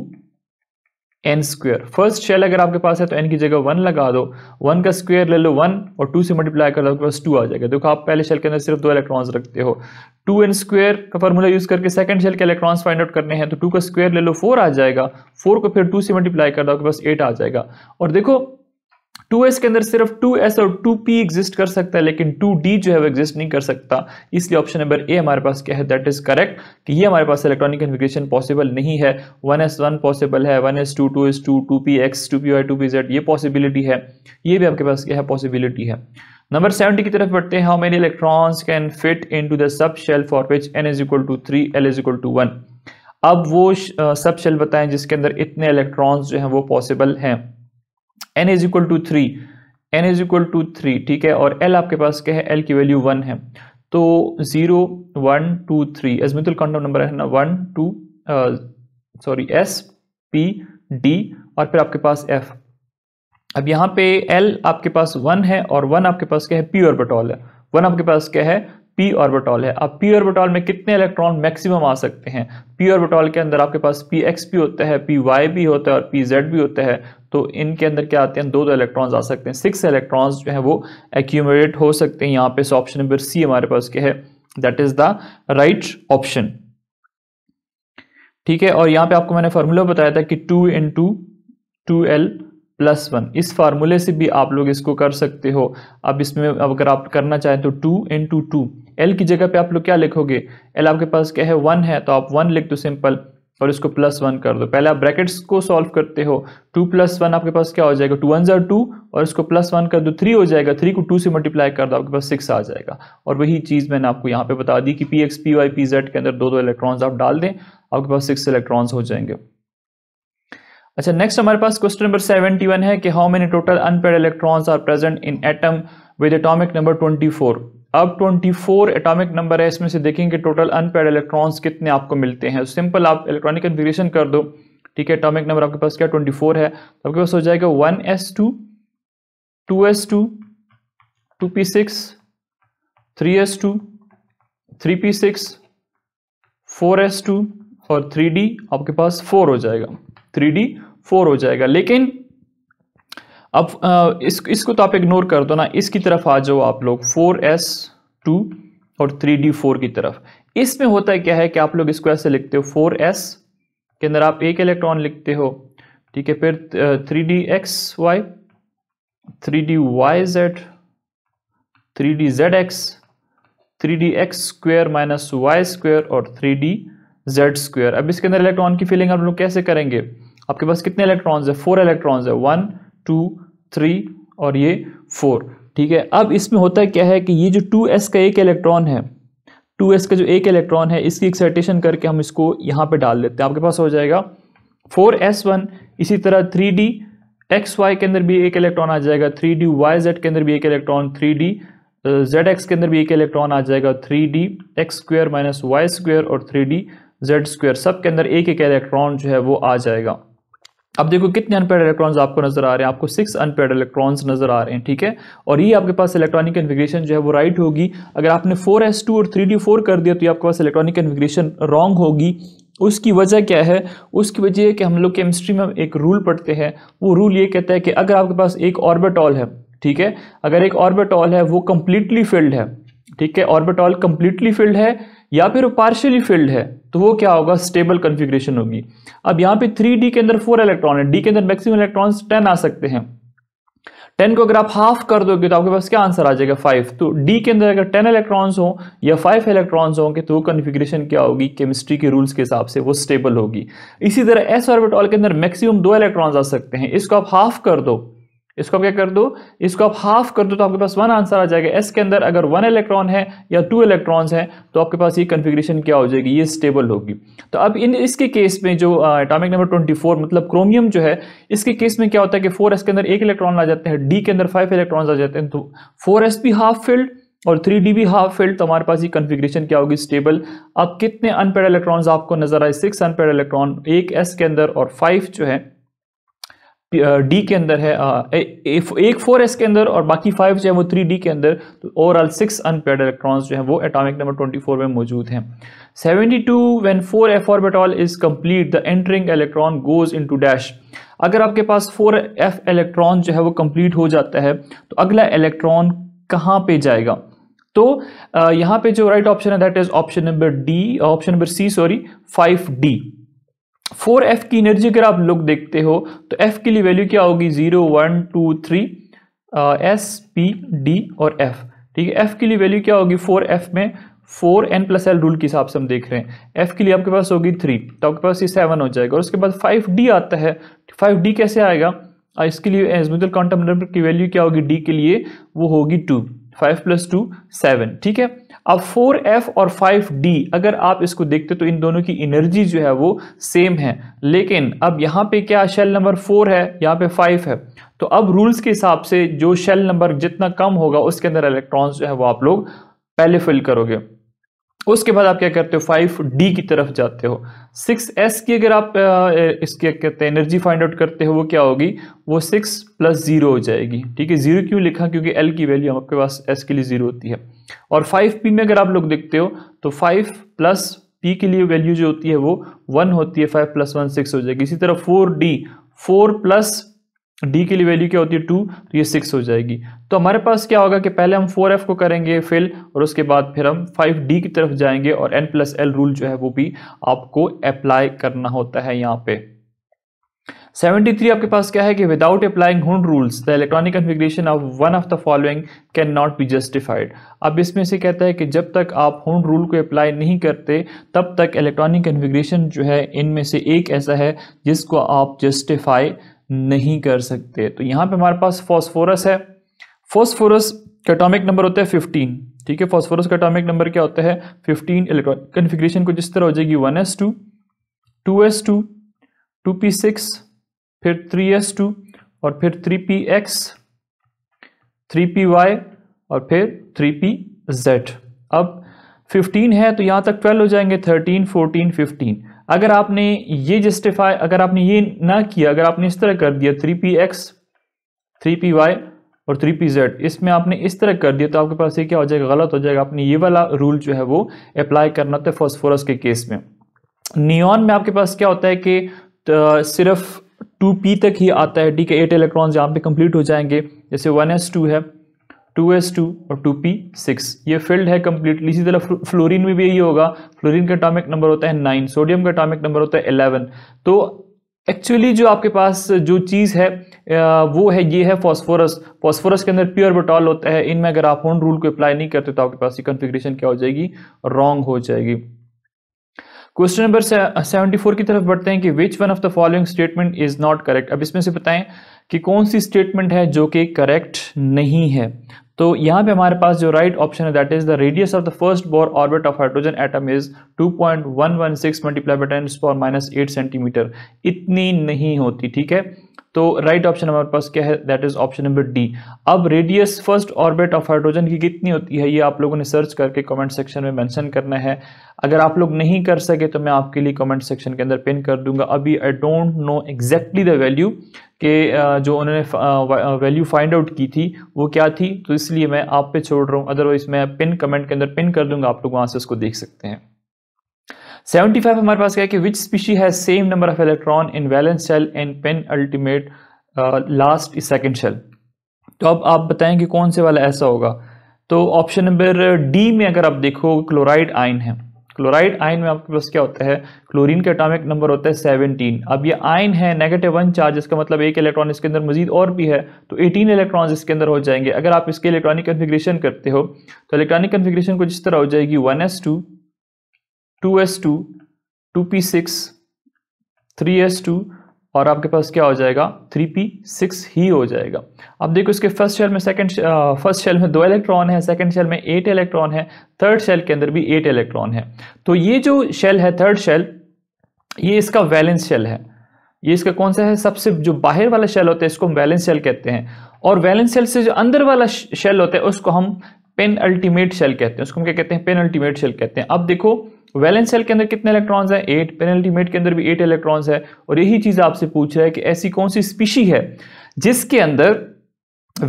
N square first shell अगर आपके पास है तो एन की जगह वन लगा दो वन का स्क्वेयर ले लो वन और टू से मल्टीप्लाई कर दो आपके पास टू आ जाएगा देखो आप पहले शेल के अंदर सिर्फ दो इलेक्ट्रॉन्स रखते हो टू एन स्क्वेयर का फॉर्मूला यूज करके सेकंड शेल के इलेक्ट्रॉन्स फाइंड आउट करने हैं तो टू का स्क्वेयर ले लो फोर आ जाएगा फोर को फिर टू से मल्टीप्लाई कर दो आपके पास एट आ जाएगा और देखो टू एस के अंदर सिर्फ टू एस और टू पी एग्जिस्ट कर सकता है लेकिन टू डी जो है वो एग्जिस्ट नहीं कर सकता इसलिए ऑप्शन नंबर ए हमारे पास क्या है दैट इज करेक्ट कि ये हमारे पास इलेक्ट्रॉनिक कन्फिग्रेशन पॉसिबल नहीं है वन एस वन पॉसिबल है one S two two S two two P x two P Y two P Z ये पॉसिबिलिटी है ये भी आपके पास क्या है पॉसिबिलिटी है नंबर सेवेंटी की तरफ बढ़ते हैं how many electrons can fit into the सब shell for which N is equal to three L is equal to one अब वो सब शेल बताएं जिसके अंदर इतने इलेक्ट्रॉन्स जो हैं वो पॉसिबल हैं N is equal to three N is equal to three ठीक है और एल आपके पास क्या है एल की वैल्यू वन है तो zero one two three azimuthal quantum number है ना one two sorry S P D और फिर आपके पास एफ अब यहाँ पे एल आपके पास वन है और वन आपके पास क्या है प्योर ऑर्बिटॉल है वन आपके पास क्या है पी ऑर्बिटॉल है अब पी ऑर्बिटॉल में कितने इलेक्ट्रॉन मैक्सिमम आ सकते हैं पी ऑर्बिटॉल के अंदर आपके पास पी एक्स भी होता है पी वाई भी होता है और पी जेड भी होता है तो इनके अंदर क्या आते हैं दो दो इलेक्ट्रॉन्स आ सकते हैं सिक्स इलेक्ट्रॉन्स जो है वो एक्यूमरेट हो सकते हैं यहाँ पे ऑप्शन नंबर सी हमारे पास क्या है that is the right option ठीक है और यहाँ पे आपको मैंने फॉर्मूला बताया था कि two into two L plus one इस फार्मूले से भी आप लोग इसको कर सकते हो अब इसमें अगर आप करना चाहें तो two into two L की जगह पे आप लोग क्या लिखोगे एल आपके पास क्या है वन है तो आप वन लिख दो सिंपल और इसको प्लस वन कर दो पहले आप ब्रैकेट्स को सॉल्व करते हो टू प्लस वन आपके पास क्या हो जाएगा टू वन ज़ार टू और इसको प्लस वन कर दो थ्री हो जाएगा थ्री को टू से मल्टीप्लाई कर दो आपके पास सिक्स आ जाएगा और वही चीज़ मैंने आपको यहाँ पे बता दी कि P x P Y P Z के अंदर दो दो इलेक्ट्रॉन्स आप डाल दें आपके पास सिक्स इलेक्ट्रॉन्स हो जाएंगे अच्छा नेक्स्ट हमारे पास क्वेश्चन नंबर सेवेंटी वन है कि how many total unpaid electrons are present in atom with atomic number four अब फोर एटॉमिक नंबर है इसमें से देखेंगे टोटल अनपेड इलेक्ट्रॉन्स कितने आपको मिलते हैं सिंपल आप इलेक्ट्रॉनिक कन्फिग्रेशन कर दो ठीक है एटॉमिक नंबर आपके पास क्या ट्वेंटी फोर है तो आपके पास हो जाएगा one S S S two two two two two P six three three P six four S two और थ्री डी आपके पास फोर हो जाएगा थ्री डी फोर हो जाएगा लेकिन अब इस इसको तो आप इग्नोर कर दो ना इसकी तरफ आ जाओ आप लोग फोर एस टू और थ्री डी फोर की तरफ इसमें होता है क्या है कि आप लोग इसको ऐसे लिखते हो फोर एस के अंदर आप एक इलेक्ट्रॉन लिखते हो ठीक है फिर three D X Y three D Y Z three D Z X three D X square minus Y square और थ्री डी जेड स्क्वायर अब इसके अंदर इलेक्ट्रॉन की फिलिंग हम लोग कैसे करेंगे आपके पास कितने इलेक्ट्रॉन्स है फोर इलेक्ट्रॉन्स है वन टू थ्री और ये फोर ठीक है अब इसमें होता है क्या है कि ये जो टू एस का एक इलेक्ट्रॉन है टू एस का जो एक इलेक्ट्रॉन है इसकी एक्साइटेशन करके हम इसको यहाँ पे डाल देते हैं आपके पास हो जाएगा फोर एस वन इसी तरह थ्री डी एक्स वाई के अंदर भी एक इलेक्ट्रॉन आ जाएगा थ्री डी वाई जेड के अंदर भी एक electron three D Z X के अंदर भी एक इलेक्ट्रॉन आ जाएगा three D X square minus Y square और थ्री डी जेड स्क्वायर सब के अंदर एक एक इलेक्ट्रॉन जो है वो आ जाएगा अब देखो कितने अनपेड इलेक्ट्रॉन्स आपको नजर आ रहे हैं आपको सिक्स अनपेड इलेक्ट्रॉन्स नजर आ रहे हैं ठीक है और ये आपके पास इलेक्ट्रॉनिक कन्फिग्रेशन जो है वो राइट होगी अगर आपने फोर एस टू और थ्री डी फोर कर दिया तो ये आपके पास इलेक्ट्रॉनिक कन्फिग्रेशन रॉन्ग होगी उसकी वजह क्या है उसकी वजह है कि हम लोग केमिस्ट्री में एक रूल पढ़ते हैं वो रूल ये कहता है कि अगर आपके पास एक ऑर्बिटॉल है ठीक है अगर एक ऑर्बिटॉल है वो कम्प्लीटली फिल्ड है ठीक है ऑर्बिटॉल कम्प्लीटली फिल्ड है या फिर पार्शियली फिल्ड है तो वो क्या होगा स्टेबल कन्फिग्रेशन होगी अब यहाँ पे थ्री डी के अंदर फोर इलेक्ट्रॉन है डी के अंदर मैक्सिमम इलेक्ट्रॉन्स टेन आ सकते हैं टेन को अगर आप हाफ कर दोगे तो आपके पास क्या आंसर आ जाएगा फाइव तो डी के अंदर अगर टेन इलेक्ट्रॉन्स हो या फाइव इलेक्ट्रॉन्स होंगे तो वो कन्फिग्रेशन क्या होगी केमिस्ट्री के रूल्स के हिसाब से वो स्टेबल होगी इसी तरह एस ऑर्बिटॉल के अंदर मैक्सिमम दो इलेक्ट्रॉन्स आ सकते हैं इसको आप हाफ कर दो इसको क्या कर दो इसको आप हाफ कर दो तो आपके पास वन आंसर आ जाएगा एस के अंदर अगर वन इलेक्ट्रॉन है या टू इलेक्ट्रॉन्स हैं तो आपके पास ये कन्फिग्रेशन क्या हो जाएगी ये स्टेबल होगी तो अब इन इसके केस में जो एटॉमिक नंबर 24 मतलब क्रोमियम जो है इसके केस में क्या होता है कि फोर के अंदर एक इलेक्ट्रॉन आ जाते हैं डी के अंदर फाइव इलेक्ट्रॉन आ जाते हैं तो फोर भी हाफ फिल्ड और थ्री डी भी हाफ फील्ड तो हमारे पास ये कन्फिग्रेशन क्या होगी स्टेबल अब कितने अनपेड इलेक्ट्रॉन आपको नजर आए सिक्स अनपेड इलेक्ट्रॉन एक एस के अंदर और फाइव जो है डी के अंदर है एक फोर एस के अंदर और बाकी फाइव जो है वो थ्री डी के अंदर तो ओवरऑल सिक्स अनपेड इलेक्ट्रॉन्स जो है वो एटॉमिक नंबर ट्वेंटी फोर में मौजूद हैं seventy two when four F orbital is complete the entering electron goes into dash अगर आपके पास फोर एफ इलेक्ट्रॉन जो है वो कंप्लीट हो जाता है तो अगला इलेक्ट्रॉन कहाँ पे जाएगा तो यहाँ पे जो राइट ऑप्शन है that is option number D option number C sorry five D four F की एनर्जी अगर आप लोग देखते हो तो एफ के लिए वैल्यू क्या होगी zero one two three S P D और एफ ठीक है एफ के लिए वैल्यू क्या होगी फोर एफ में four N plus L rule के हिसाब से हम देख रहे हैं एफ के लिए आपके पास होगी थ्री तो आपके पास ये सेवन हो जाएगा और उसके बाद फाइव डी आता है फाइव डी कैसे आएगा इसके लिए एजमिदल क्वांटम नंबर की वैल्यू क्या होगी डी के लिए वो होगी two five plus two seven ठीक है अब फोर एफ और फाइव डी अगर आप इसको देखते तो इन दोनों की एनर्जी जो है वो सेम है लेकिन अब यहाँ पे क्या शेल नंबर फोर है यहाँ पे फाइव है तो अब रूल्स के हिसाब से जो शेल नंबर जितना कम होगा उसके अंदर इलेक्ट्रॉन्स जो है वो आप लोग पहले फिल करोगे उसके बाद आप क्या करते हो फाइव डी की तरफ जाते हो सिक्स एस की अगर आप इसके कहते हैं एनर्जी फाइंड आउट करते हो वो क्या होगी वो सिक्स प्लस जीरो हो जाएगी ठीक है जीरो क्यों लिखा क्योंकि एल की वैल्यू आपके पास एस के लिए जीरो होती है और फाइव पी में अगर आप लोग देखते हो तो फाइव प्लस पी के लिए वैल्यू जो होती है वो वन होती है फाइव प्लस वन सिक्स हो जाएगी इसी तरह four D four plus D के लिए वैल्यू क्या होती है टू तो ये सिक्स हो जाएगी तो हमारे पास क्या होगा कि पहले हम फोर एफ को करेंगे फिल और उसके बाद फिर हम फाइव डी की तरफ जाएंगे और एन प्लस एल रूल जो है वो भी आपको अप्लाई करना होता है यहाँ पे 73 आपके पास क्या है कि विदाउट अप्लाइंग हुन rules the electronic configuration of one of the following can not be justified अब इसमें से कहता है कि जब तक आप हुन रूल को अप्लाई नहीं करते तब तक इलेक्ट्रॉनिक कन्फिग्रेशन जो है इनमें से एक ऐसा है जिसको आप जस्टिफाई नहीं कर सकते तो यहाँ पे हमारे पास फॉस्फोरस है फॉस्फोरस कैटोमिक नंबर होता है फिफ्टीन ठीक है फॉस्फोरस कैटोमिक नंबर क्या होता है फिफ्टीन इलेक्ट्रॉन कन्फिग्रेशन को जिस तरह हो जाएगी one S two two S two two P six फिर थ्री एस टू और फिर three P x three P Y और फिर थ्री पी जेड अब फिफ्टीन है तो यहाँ तक ट्वेल्व हो जाएंगे थर्टीन फोर्टीन फिफ्टीन अगर आपने ये जस्टिफाई अगर आपने ये ना किया अगर आपने इस तरह कर दिया three P x three P Y और थ्री पी जेड इसमें आपने इस तरह कर दिया तो आपके पास ये क्या हो जाएगा गलत हो जाएगा आपने ये वाला रूल जो है वो अप्लाई करना था फॉस्फोरस के केस में नियॉन में आपके पास क्या होता है कि तो सिर्फ टू पी तक ही आता है ठीक है एट इलेक्ट्रॉन्स यहाँ पे कंप्लीट हो जाएंगे जैसे वन एस टू है टू एस टू और टू पी सिक्स ये फिल्ड है कम्प्लीटली इसी तरह फ्लोरीन में भी यही होगा फ्लोरीन का अटोमिक नंबर होता है नाइन सोडियम का अटोमिक नंबर होता है एलेवन तो एक्चुअली जो आपके पास जो चीज़ है वो है ये है फॉस्फोरस फॉस्फोरस के अंदर प्योर बटॉल होता है इनमें अगर आप होन रूल को अप्लाई नहीं करते तो आपके पास ये कन्फिग्रेशन क्या हो जाएगी रॉन्ग हो जाएगी क्वेश्चन नंबर सेवेंटी फोर की तरफ बढ़ते हैं कि which one of the following statement is not correct अब इसमें से बताएं कि कौन सी स्टेटमेंट है जो कि करेक्ट नहीं है तो यहाँ पे हमारे पास जो राइट ऑप्शन है that is the radius of the first Bohr orbit of hydrogen atom is 2.116 multiply by ten minus eight centimetre इतनी नहीं होती ठीक है तो राइट ऑप्शन हमारे पास क्या है that is option number D अब radius first orbit of hydrogen की कितनी होती है ये आप लोगों ने सर्च करके कमेंट सेक्शन में मेंशन करना है अगर आप लोग नहीं कर सके तो मैं आपके लिए कमेंट सेक्शन के अंदर पिन कर दूंगा अभी I don't know exactly the value के जो उन्होंने वैल्यू फाइंड आउट की थी वो क्या थी तो इसलिए मैं आप पे छोड़ रहा हूँ अदरवाइज मैं पिन कमेंट के अंदर पिन कर दूंगा आप लोग वहाँ से उसको देख सकते हैं सेवेंटी फाइव हमारे पास क्या है कि which species has same number of electron in valence shell and penultimate last second shell तो अब आप बताएं कि कौन से वाला ऐसा होगा तो ऑप्शन नंबर डी में अगर आप देखो क्लोराइड आयन है क्लोराइड आयन में आपके पास क्या होता है क्लोरीन का एटॉमिक नंबर होता है 17 अब ये आयन है नेगेटिव वन चार्ज इसका मतलब एक इलेक्ट्रॉन इसके अंदर मजीद और भी है तो 18 इलेक्ट्रॉन इसके अंदर हो जाएंगे अगर आप इसके इलेक्ट्रॉनिक कन्फिग्रेशन करते हो तो इलेक्ट्रॉनिक कन्फिग्रेशन कुछ इस तरह हो जाएगी one S to 2s2 2p6 3s2 और आपके पास क्या हो जाएगा 3p6 ही हो जाएगा अब देखो इसके फर्स्ट शेल में सेकंड फर्स्ट शेल में दो इलेक्ट्रॉन है सेकंड शेल में एट इलेक्ट्रॉन है थर्ड शेल के अंदर भी एट इलेक्ट्रॉन है तो ये जो शेल है थर्ड शेल ये इसका वैलेंस शेल है ये इसका कौन सा है सबसे जो बाहर वाला शेल होता है इसको हम वैलेंस शेल कहते हैं और वैलेंस शेल से जो अंदर वाला शेल होता है उसको हम पेन अल्टीमेट सेल कहते हैं उसको हम क्या कहते हैं पेन अल्टीमेट सेल कहते हैं अब देखो वैलेंस सेल के अंदर कितने इलेक्ट्रॉन्स हैं एट पेन अल्टीमेट के अंदर भी एट इलेक्ट्रॉन्स है और यही चीज़ आपसे पूछ रहा है कि ऐसी कौन सी स्पीशी है जिसके अंदर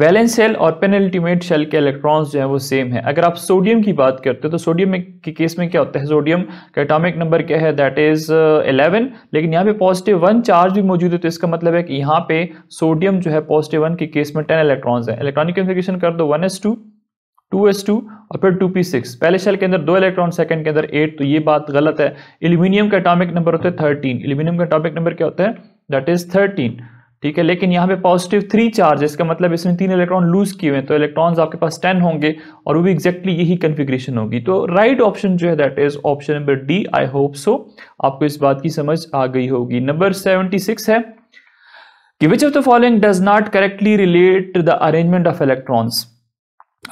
वैलेंस सेल और पेन अल्टीमेट सेल के इलेक्ट्रॉन्स जो है वो सेम है अगर आप सोडियम की बात करते हो तो सोडियम के केस में क्या होता है सोडियम का एटॉमिक नंबर क्या है दैट इज 11 लेकिन यहाँ पे पॉजिटिव वन चार्ज भी मौजूद है तो इसका मतलब है कि यहाँ पे सोडियम जो है पॉजिटिव वन के केस में 10 इलेक्ट्रॉन्स है इलेक्ट्रॉनिक कन्फिगेशन कर दो वन एस टू 2s2 और फिर 2p6 पहले शेल के अंदर दो इलेक्ट्रॉन सेकंड के अंदर एट तो ये बात गलत है एल्यूमिनियम का एटॉमिक नंबर होता है थर्टीन एल्यूमिनियम का एटॉमिक नंबर क्या होता है दैट इज थर्टीन ठीक है लेकिन यहाँ पे पॉजिटिव थ्री चार्ज इसका मतलब इसमें तीन इलेक्ट्रॉन लूज किए हुए हैं तो इलेक्ट्रॉन्स आपके पास टेन होंगे और वो भी एक्जैक्टली यही कन्फिग्रेशन होगी तो राइट right ऑप्शन जो है that is option number D I hope so आपको इस बात की समझ आ गई होगी नंबर सेवेंटी सिक्स है कि which of the following does not correctly relate the arrangement of electrons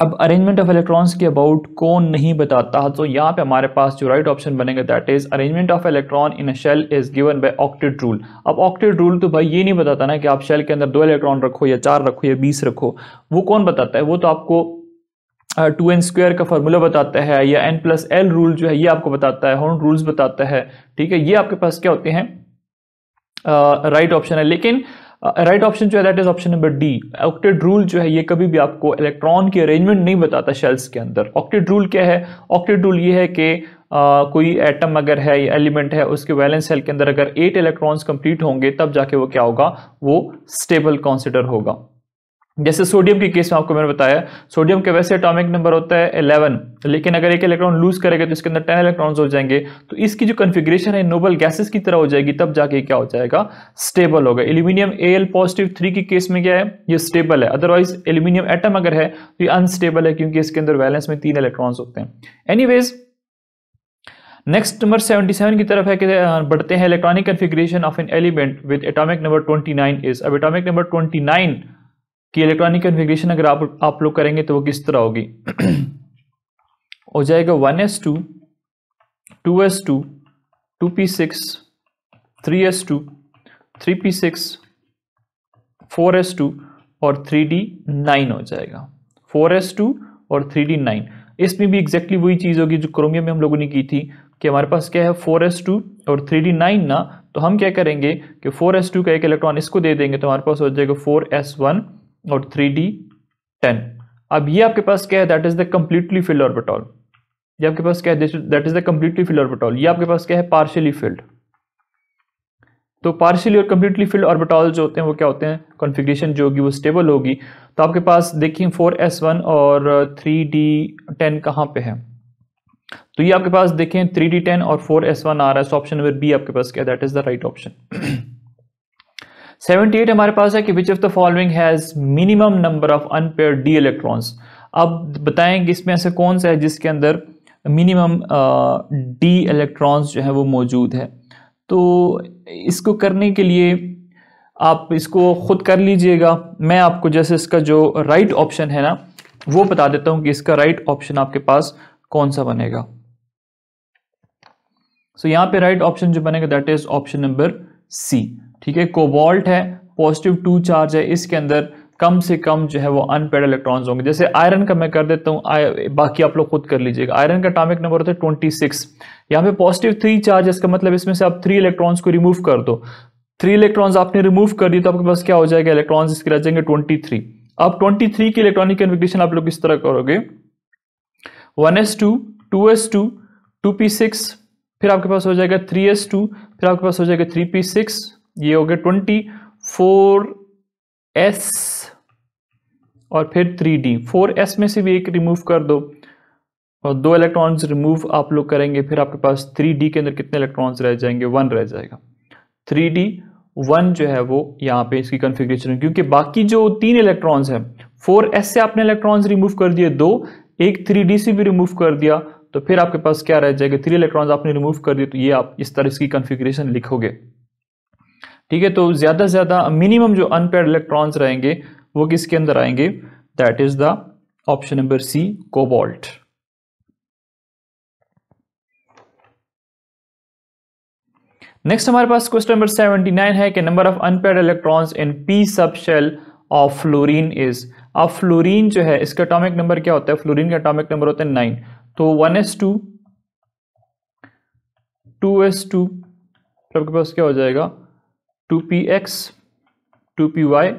अब अरेंजमेंट ऑफ इलेक्ट्रॉन्स के अबाउट कौन नहीं बताता तो यहाँ पे हमारे पास जो राइट ऑप्शन बनेगा that is arrangement of electron in a shell is given by octet rule अब ऑक्टेट रूल तो भाई ये नहीं बताता ना कि आप शेल के अंदर दो इलेक्ट्रॉन रखो या चार रखो या बीस रखो वो कौन बताता है वो तो आपको टू एन स्क्वायर का फॉर्मूला बताता है या एन प्लस एल रूल जो है ये आपको बताता है हॉर्न रूल्स बताता है ठीक है ये आपके पास क्या होते हैं राइट uh, ऑप्शन right है लेकिन राइट uh, ऑप्शन जो है that is option number D octet rule जो है ये कभी भी आपको इलेक्ट्रॉन की अरेंजमेंट नहीं बताता शेल्स के अंदर ऑक्टेड रूल क्या है ऑक्टेड रूल ये है कि Uh, कोई एटम अगर है या एलिमेंट है उसके वैलेंस सेल के अंदर अगर एट इलेक्ट्रॉन्स कंप्लीट होंगे तब जाके वो क्या होगा वो स्टेबल कंसिडर होगा जैसे सोडियम के केस में आपको मैंने बताया सोडियम के वैसे एटॉमिक नंबर होता है 11 लेकिन अगर एक इलेक्ट्रॉन लूज करेगा तो इसके अंदर 10 इलेक्ट्रॉन्स हो जाएंगे तो इसकी जो कन्फिग्रेशन है नोबल गैसेस की तरह हो जाएगी तब जाके क्या हो जाएगा स्टेबल होगा aluminium A L positive three के केस में क्या है ये स्टेबल है अदरवाइज एल्यूमिनियम एटम अगर है तो ये अनस्टेबल है क्योंकि इसके अंदर वैलेंस में तीन इलेक्ट्रॉन्स होते हैं एनीवेज नेक्स्ट नंबर 77 की तरफ है कि बढ़ते हैं electronic configuration of an element with atomic number 29 is अब एटॉमिक नंबर 29 कि इलेक्ट्रॉनिक कन्फिग्रेशन अगर आप आप लोग करेंगे तो वो किस तरह होगी हो जाएगा one S two two S two two P six three S two three P six four S two और थ्री डी नाइन हो जाएगा फोर एस टू और थ्री डी नाइन इसमें भी एग्जैक्टली वही चीज़ होगी जो क्रोमियम में हम लोगों ने की थी कि हमारे पास क्या है फोर एस टू और थ्री डी नाइन ना तो हम क्या करेंगे कि फोर एस टू का एक इलेक्ट्रॉन इसको दे देंगे तो हमारे पास हो जाएगा फोर एस वन और थ्री डी टेन अब ये आपके पास क्या है that is the completely filled orbital ये आपके पास क्या है that is the completely filled orbital ये आपके पास क्या है पार्शियली फिल्ड तो पार्शियली और कम्प्लीटली फिल्ड ऑर्बिटॉल जो होते हैं वो क्या होते हैं कॉन्फिग्रेशन जो होगी वो स्टेबल होगी तो आपके पास देखिए फोर एस वन और थ्री डी टेन कहाँ पे है तो ये आपके पास देखें थ्री डी टेन और फोर एस वन आ रहा है सो ऑप्शन नंबर बी आपके पास क्या that is the right option seventy eight हमारे पास है कि which of the following has minimum number of unpaired D electrons अब बताएं कि इसमें ऐसे कौन सा है जिसके अंदर मिनिमम डी इलेक्ट्रॉन्स जो है वो मौजूद है तो इसको करने के लिए आप इसको ख़ुद कर लीजिएगा मैं आपको जैसे इसका जो राइट right ऑप्शन है ना वो बता देता हूँ कि इसका राइट right ऑप्शन आपके पास कौन सा बनेगा सो so, यहाँ पे राइट right ऑप्शन जो बनेगा that is option number C ठीक है कोबाल्ट है पॉजिटिव टू चार्ज है इसके अंदर कम से कम जो है वो अनपेड इलेक्ट्रॉन्स होंगे जैसे आयरन का मैं कर देता हूँ बाकी आप लोग खुद कर लीजिएगा आयरन का टॉमिक नंबर होता है ट्वेंटी सिक्स यहाँ पे पॉजिटिव थ्री चार्ज इसका मतलब इसमें से आप थ्री इलेक्ट्रॉन्स को रिमूव कर दो थ्री इलेक्ट्रॉन्स आपने रिमूव कर दिए तो आपके पास क्या हो जाएगा इलेक्ट्रॉन्स इसके रह जाएंगे ट्वेंटी थ्री अब ट्वेंटी थ्री की इलेक्ट्रॉनिक कन्विक्टेशन आप लोग किस तरह करोगे one S two two S two two P six फिर आपके पास हो जाएगा थ्री एस टू फिर आपके पास हो जाएगा थ्री पी सिक्स ये हो गया ट्वेंटी फोर एस और फिर थ्री डी फोर एस में से भी एक रिमूव कर दो और दो इलेक्ट्रॉन्स रिमूव आप लोग करेंगे फिर आपके पास थ्री डी के अंदर कितने इलेक्ट्रॉन्स रह जाएंगे वन रह जाएगा थ्री डी वन जो है वो यहाँ पे इसकी कन्फिग्रेशन है क्योंकि बाकी जो तीन इलेक्ट्रॉन्स हैं फोर एस से आपने इलेक्ट्रॉन्स रिमूव कर दिए दो एक थ्री डी से भी रिमूव कर दिया तो फिर आपके पास क्या रह जाएगा थ्री इलेक्ट्रॉन्स आपने रिमूव कर दिए तो ये आप इस तरह इसकी कन्फिग्रेशन लिखोगे ठीक है तो ज़्यादा से ज़्यादा मिनिमम जो अनपेड इलेक्ट्रॉन्स रहेंगे वो किसके अंदर आएंगे that is the option number C cobalt next हमारे पास क्वेश्चन नंबर 79 है कि number of unpaid electrons in P सब शेल ऑफ फ्लोरीन इज अब फ्लोरीन जो है इसका अटोमिक नंबर क्या होता है फ्लोरीन का अटोमिक नंबर होता है नाइन तो one S two two S two आपके पास क्या हो जाएगा two P x two P Y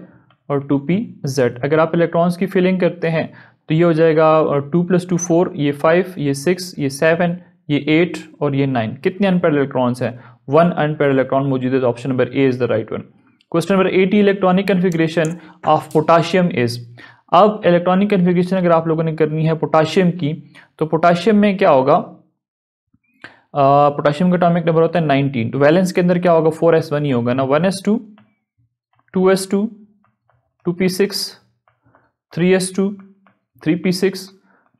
और टू पी जेड अगर आप इलेक्ट्रॉन्स की फिलिंग करते हैं तो ये हो जाएगा और टू प्लस टू फोर ये फाइव ये सिक्स ये सेवन ये एट और ये नाइन कितने अनपेड इलेक्ट्रॉन्स हैं वन अनपेड इलेक्ट्रॉन मौजूद है तो option number A is the right one question number eighty electronic configuration of potassium is अब इलेक्ट्रॉनिक कन्फिग्रेशन अगर आप लोगों ने करनी है पोटाशियम की तो पोटाशियम में क्या होगा पोटेशियम का एटॉमिक नंबर होता है नाइनटीन तो वैलेंस के अंदर क्या होगा फोर एस वन ही होगा ना one S two two S two two P six three S two three P six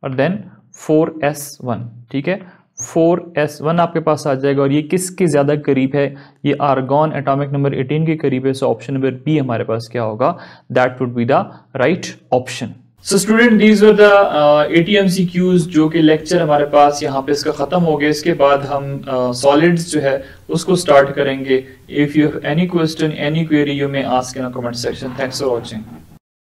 और देन फोर एस वन ठीक है फोर एस वन आपके पास आ जाएगा और ये किसके ज़्यादा करीब है ये आर्गॉन एटॉमिक नंबर एटीन के करीब है सो ऑप्शन नंबर बी हमारे पास क्या होगा that would be the right option so student these are the C Qs जो कि लेक्चर हमारे पास यहाँ पे इसका खत्म हो गया इसके बाद हम सॉलिड्स uh, जो है उसको स्टार्ट करेंगे if you have any question any query you may ask in comment section thanks for watching